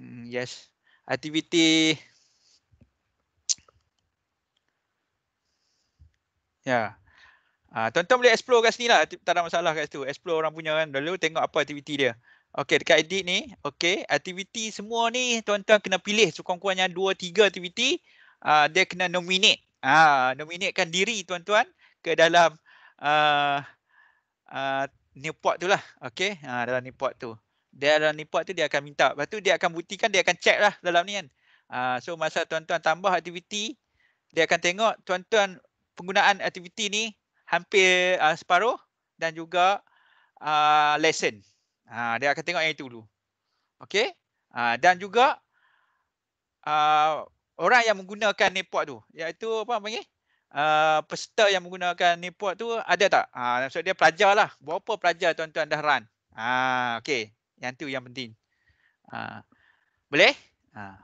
mm, yes aktiviti ya yeah. uh, tuan-tuan boleh explore kat sini lah tak ada masalah kat situ explore orang punya kan Lalu tengok apa aktiviti dia Okay. dekat edit ni Okay. aktiviti semua ni tuan-tuan kena pilih sekurang-kurangnya dua tiga aktiviti uh, ah, dia kena nominate ah uh, nominatekan diri tuan-tuan ke dalam uh, uh, Newport tu lah. Okay. Ha, dalam Newport tu. Dia dalam Newport tu dia akan minta. Lepas tu dia akan buktikan dia akan check lah dalam ni kan. Ha, so masa tuan-tuan tambah aktiviti. Dia akan tengok tuan-tuan penggunaan aktiviti ni hampir uh, separuh dan juga uh, ha, lesson. Uh, ha, dia akan tengok yang itu dulu. Okay. Uh, dan juga uh, orang yang menggunakan network tu. Iaitu apa panggil? Ah, peserta yang menggunakan Nipot tu ada tak? Ah uh, maksud dia pelajar lah. Berapa pelajar tuan-tuan dah run? Ah uh, okey. Yang tu yang penting. uh, boleh? uh.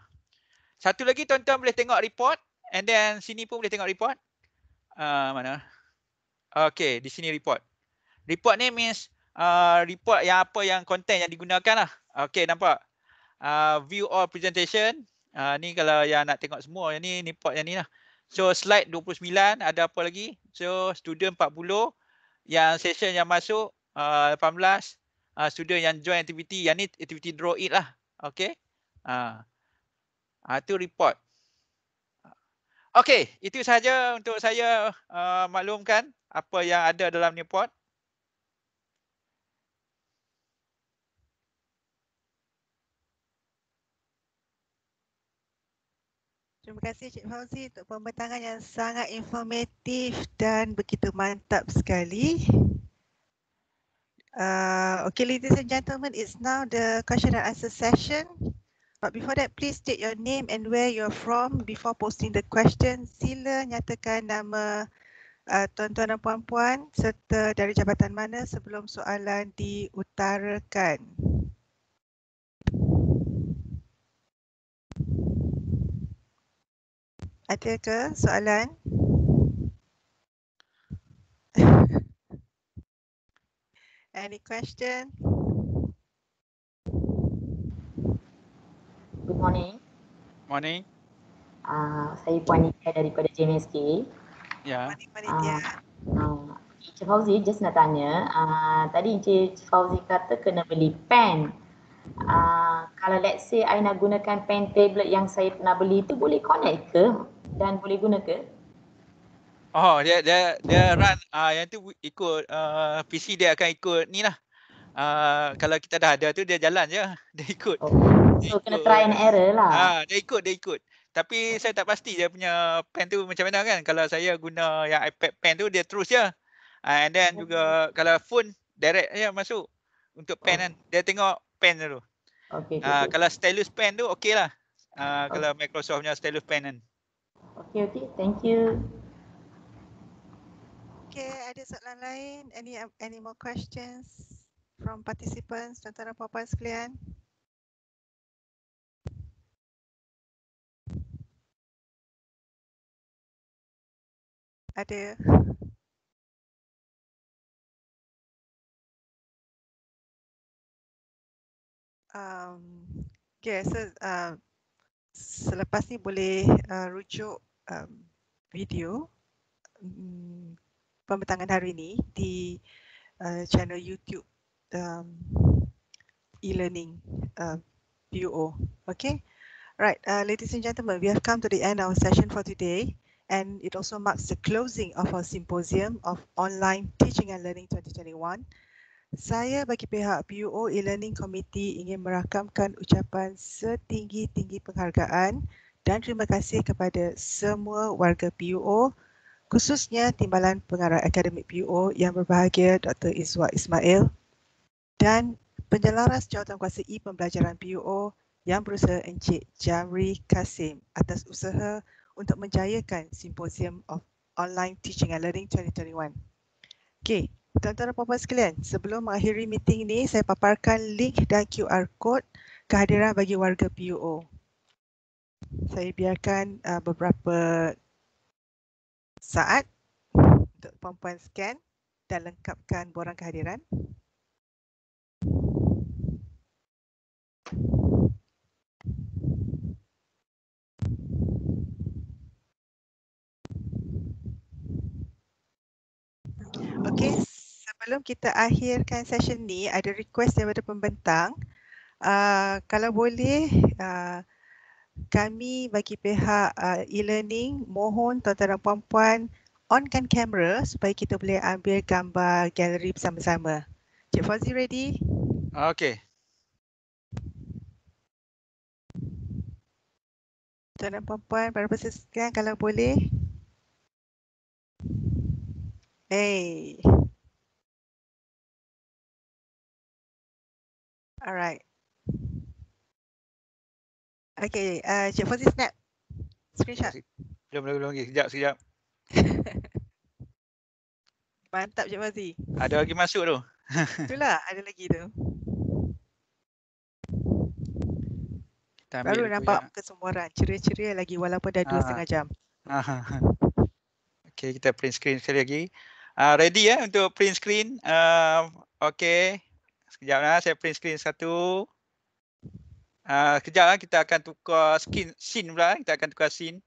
Satu lagi tuan-tuan boleh tengok report and then sini pun boleh tengok report. uh, mana? Okay, di sini report. Report ni means uh, report yang apa yang content yang digunakan lah. Okay, nampak? Uh, view all presentation. Uh, ni kalau yang nak tengok semua yang ni, nipot, yang ni lah. So slide 29 ada apa lagi? So student 40 yang session yang masuk uh, 18 uh, student yang join activity yang ni activity draw it lah. Okay. Uh, uh, tu report. Okay itu saja untuk saya uh, maklumkan apa yang ada dalam report. Terima kasih Cik Fauzi untuk pembentangan yang sangat informatif dan begitu mantap sekali. Uh, okay, ladies and gentlemen, it's now the question and answer session. But before that, please state your name and where you're from before posting the question. Sila nyatakan nama uh, tuan-tuan uh, dan puan-puan serta dari jabatan mana sebelum soalan diutarakan. Ada ke soalan? Any question? Good morning. Morning. Uh, saya Puan Nitya daripada JMSK. Ya. Yeah. Uh, ah, Encik Fauzi just nak tanya, uh, tadi Encik Fauzi kata kena beli pen. Uh, kalau let's say I nak gunakan pen tablet yang saya pernah beli tu boleh connect ke? dan boleh guna ke? Oh, dia dia dia run ah uh, yang tu ikut uh, ah, PC dia akan ikut ni lah. Uh, kalau kita dah ada tu dia jalan je, dia ikut. Oh. Dia so ikut. kena try and error lah. Ah, uh, dia ikut, dia ikut. Tapi saya tak pasti dia punya pen tu macam mana kan. Kalau saya guna yang iPad pen tu dia terus je. Uh, and then juga kalau phone direct je masuk untuk pen kan. oh. kan. Dia tengok pen tu. Okay, uh, okay. kalau stylus pen tu okey lah. Uh, kalau okay. Microsoft punya stylus pen kan. Okay. Okay, okay. Thank you. Okay, ada soalan lain? Any any more questions from participants, tuan-tuan dan puan-puan sekalian? Ada? Um, okay, so uh, selepas ni boleh uh, rujuk um, video um, mm, pembentangan hari ini di uh, channel YouTube um, e-learning PO. Uh, okay, right, uh, ladies and gentlemen, we have come to the end of our session for today, and it also marks the closing of our symposium of online teaching and learning 2021. Saya bagi pihak PUO E-Learning Committee ingin merakamkan ucapan setinggi-tinggi penghargaan dan terima kasih kepada semua warga PUO khususnya Timbalan Pengarah Akademik PUO yang berbahagia Dr. Izwa Ismail dan penyelaras jawatankuasa e-pembelajaran PUO yang berusaha Encik Jamri Kasim atas usaha untuk menjayakan Simposium of Online Teaching and Learning 2021. Okay, Tuan-tuan dan puan-puan sekalian, sebelum mengakhiri meeting ini, saya paparkan link dan QR code kehadiran bagi warga PUO. Saya biarkan uh, beberapa saat untuk puan-puan scan dan lengkapkan borang kehadiran. Okay sebelum kita akhirkan session ni ada request daripada pembentang uh, kalau boleh uh, kami bagi pihak uh, e-learning mohon tuan-tuan dan puan-puan onkan kamera supaya kita boleh ambil gambar galeri bersama-sama. Cik Fauzi ready? Okay. Tuan dan puan-puan, para peserta kalau boleh. Hey. Alright. Okay, uh, Cik Fuzi snap. Screenshot. Jom dulu lagi. Sekejap, sekejap. Mantap Cik Fuzi. Ada lagi masuk tu. Itulah, ada lagi tu. Baru nampak muka semua Ceria-ceria lagi walaupun dah dua ah. setengah jam. Ah. Okay, kita print screen sekali lagi. Uh, ready ya eh, untuk print screen. Uh, Okay. Sekejap lah saya print screen satu. Uh, sekejap lah kita akan tukar skin, scene pula. Ah, kita akan tukar scene.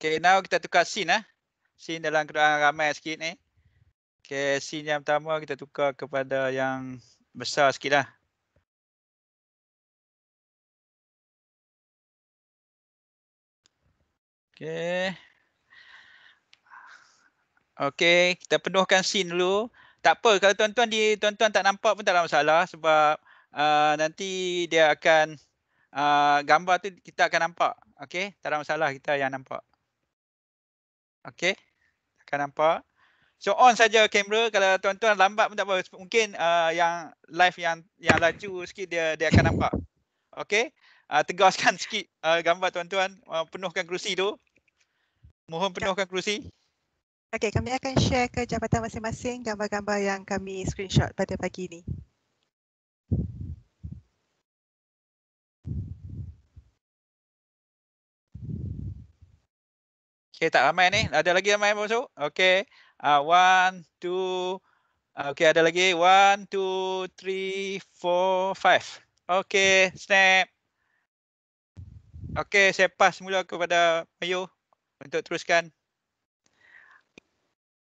Okay now kita tukar scene lah. Scene dalam keadaan ramai sikit ni. Okay scene yang pertama kita tukar kepada yang besar sikit lah. Okay. Okey, kita penuhkan scene dulu. Tak apa kalau tuan-tuan di tuan-tuan tak nampak pun tak ada masalah sebab uh, nanti dia akan uh, gambar tu kita akan nampak. Okey, tak ada masalah kita yang nampak. Okey. Akan nampak. So on saja kamera kalau tuan-tuan lambat pun tak apa mungkin uh, yang live yang yang laju sikit dia dia akan nampak. Okey. Uh, tegaskan sikit uh, gambar tuan-tuan uh, penuhkan kerusi tu. Mohon penuhkan kerusi. Okey, kami akan share ke jabatan masing-masing gambar-gambar yang kami screenshot pada pagi ini. Okey, tak ramai ni. Ada lagi ramai yang masuk? Okey. Uh, one, two. Uh, Okey, ada lagi. One, two, three, four, five. Okey, snap. Okey, saya pass mula kepada Mayu untuk teruskan.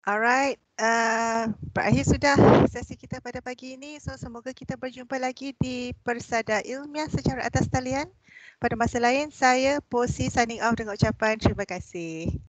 Alright, uh, berakhir sudah sesi kita pada pagi ini. So semoga kita berjumpa lagi di Persada Ilmiah secara atas talian. Pada masa lain, saya posisi signing off dengan ucapan terima kasih.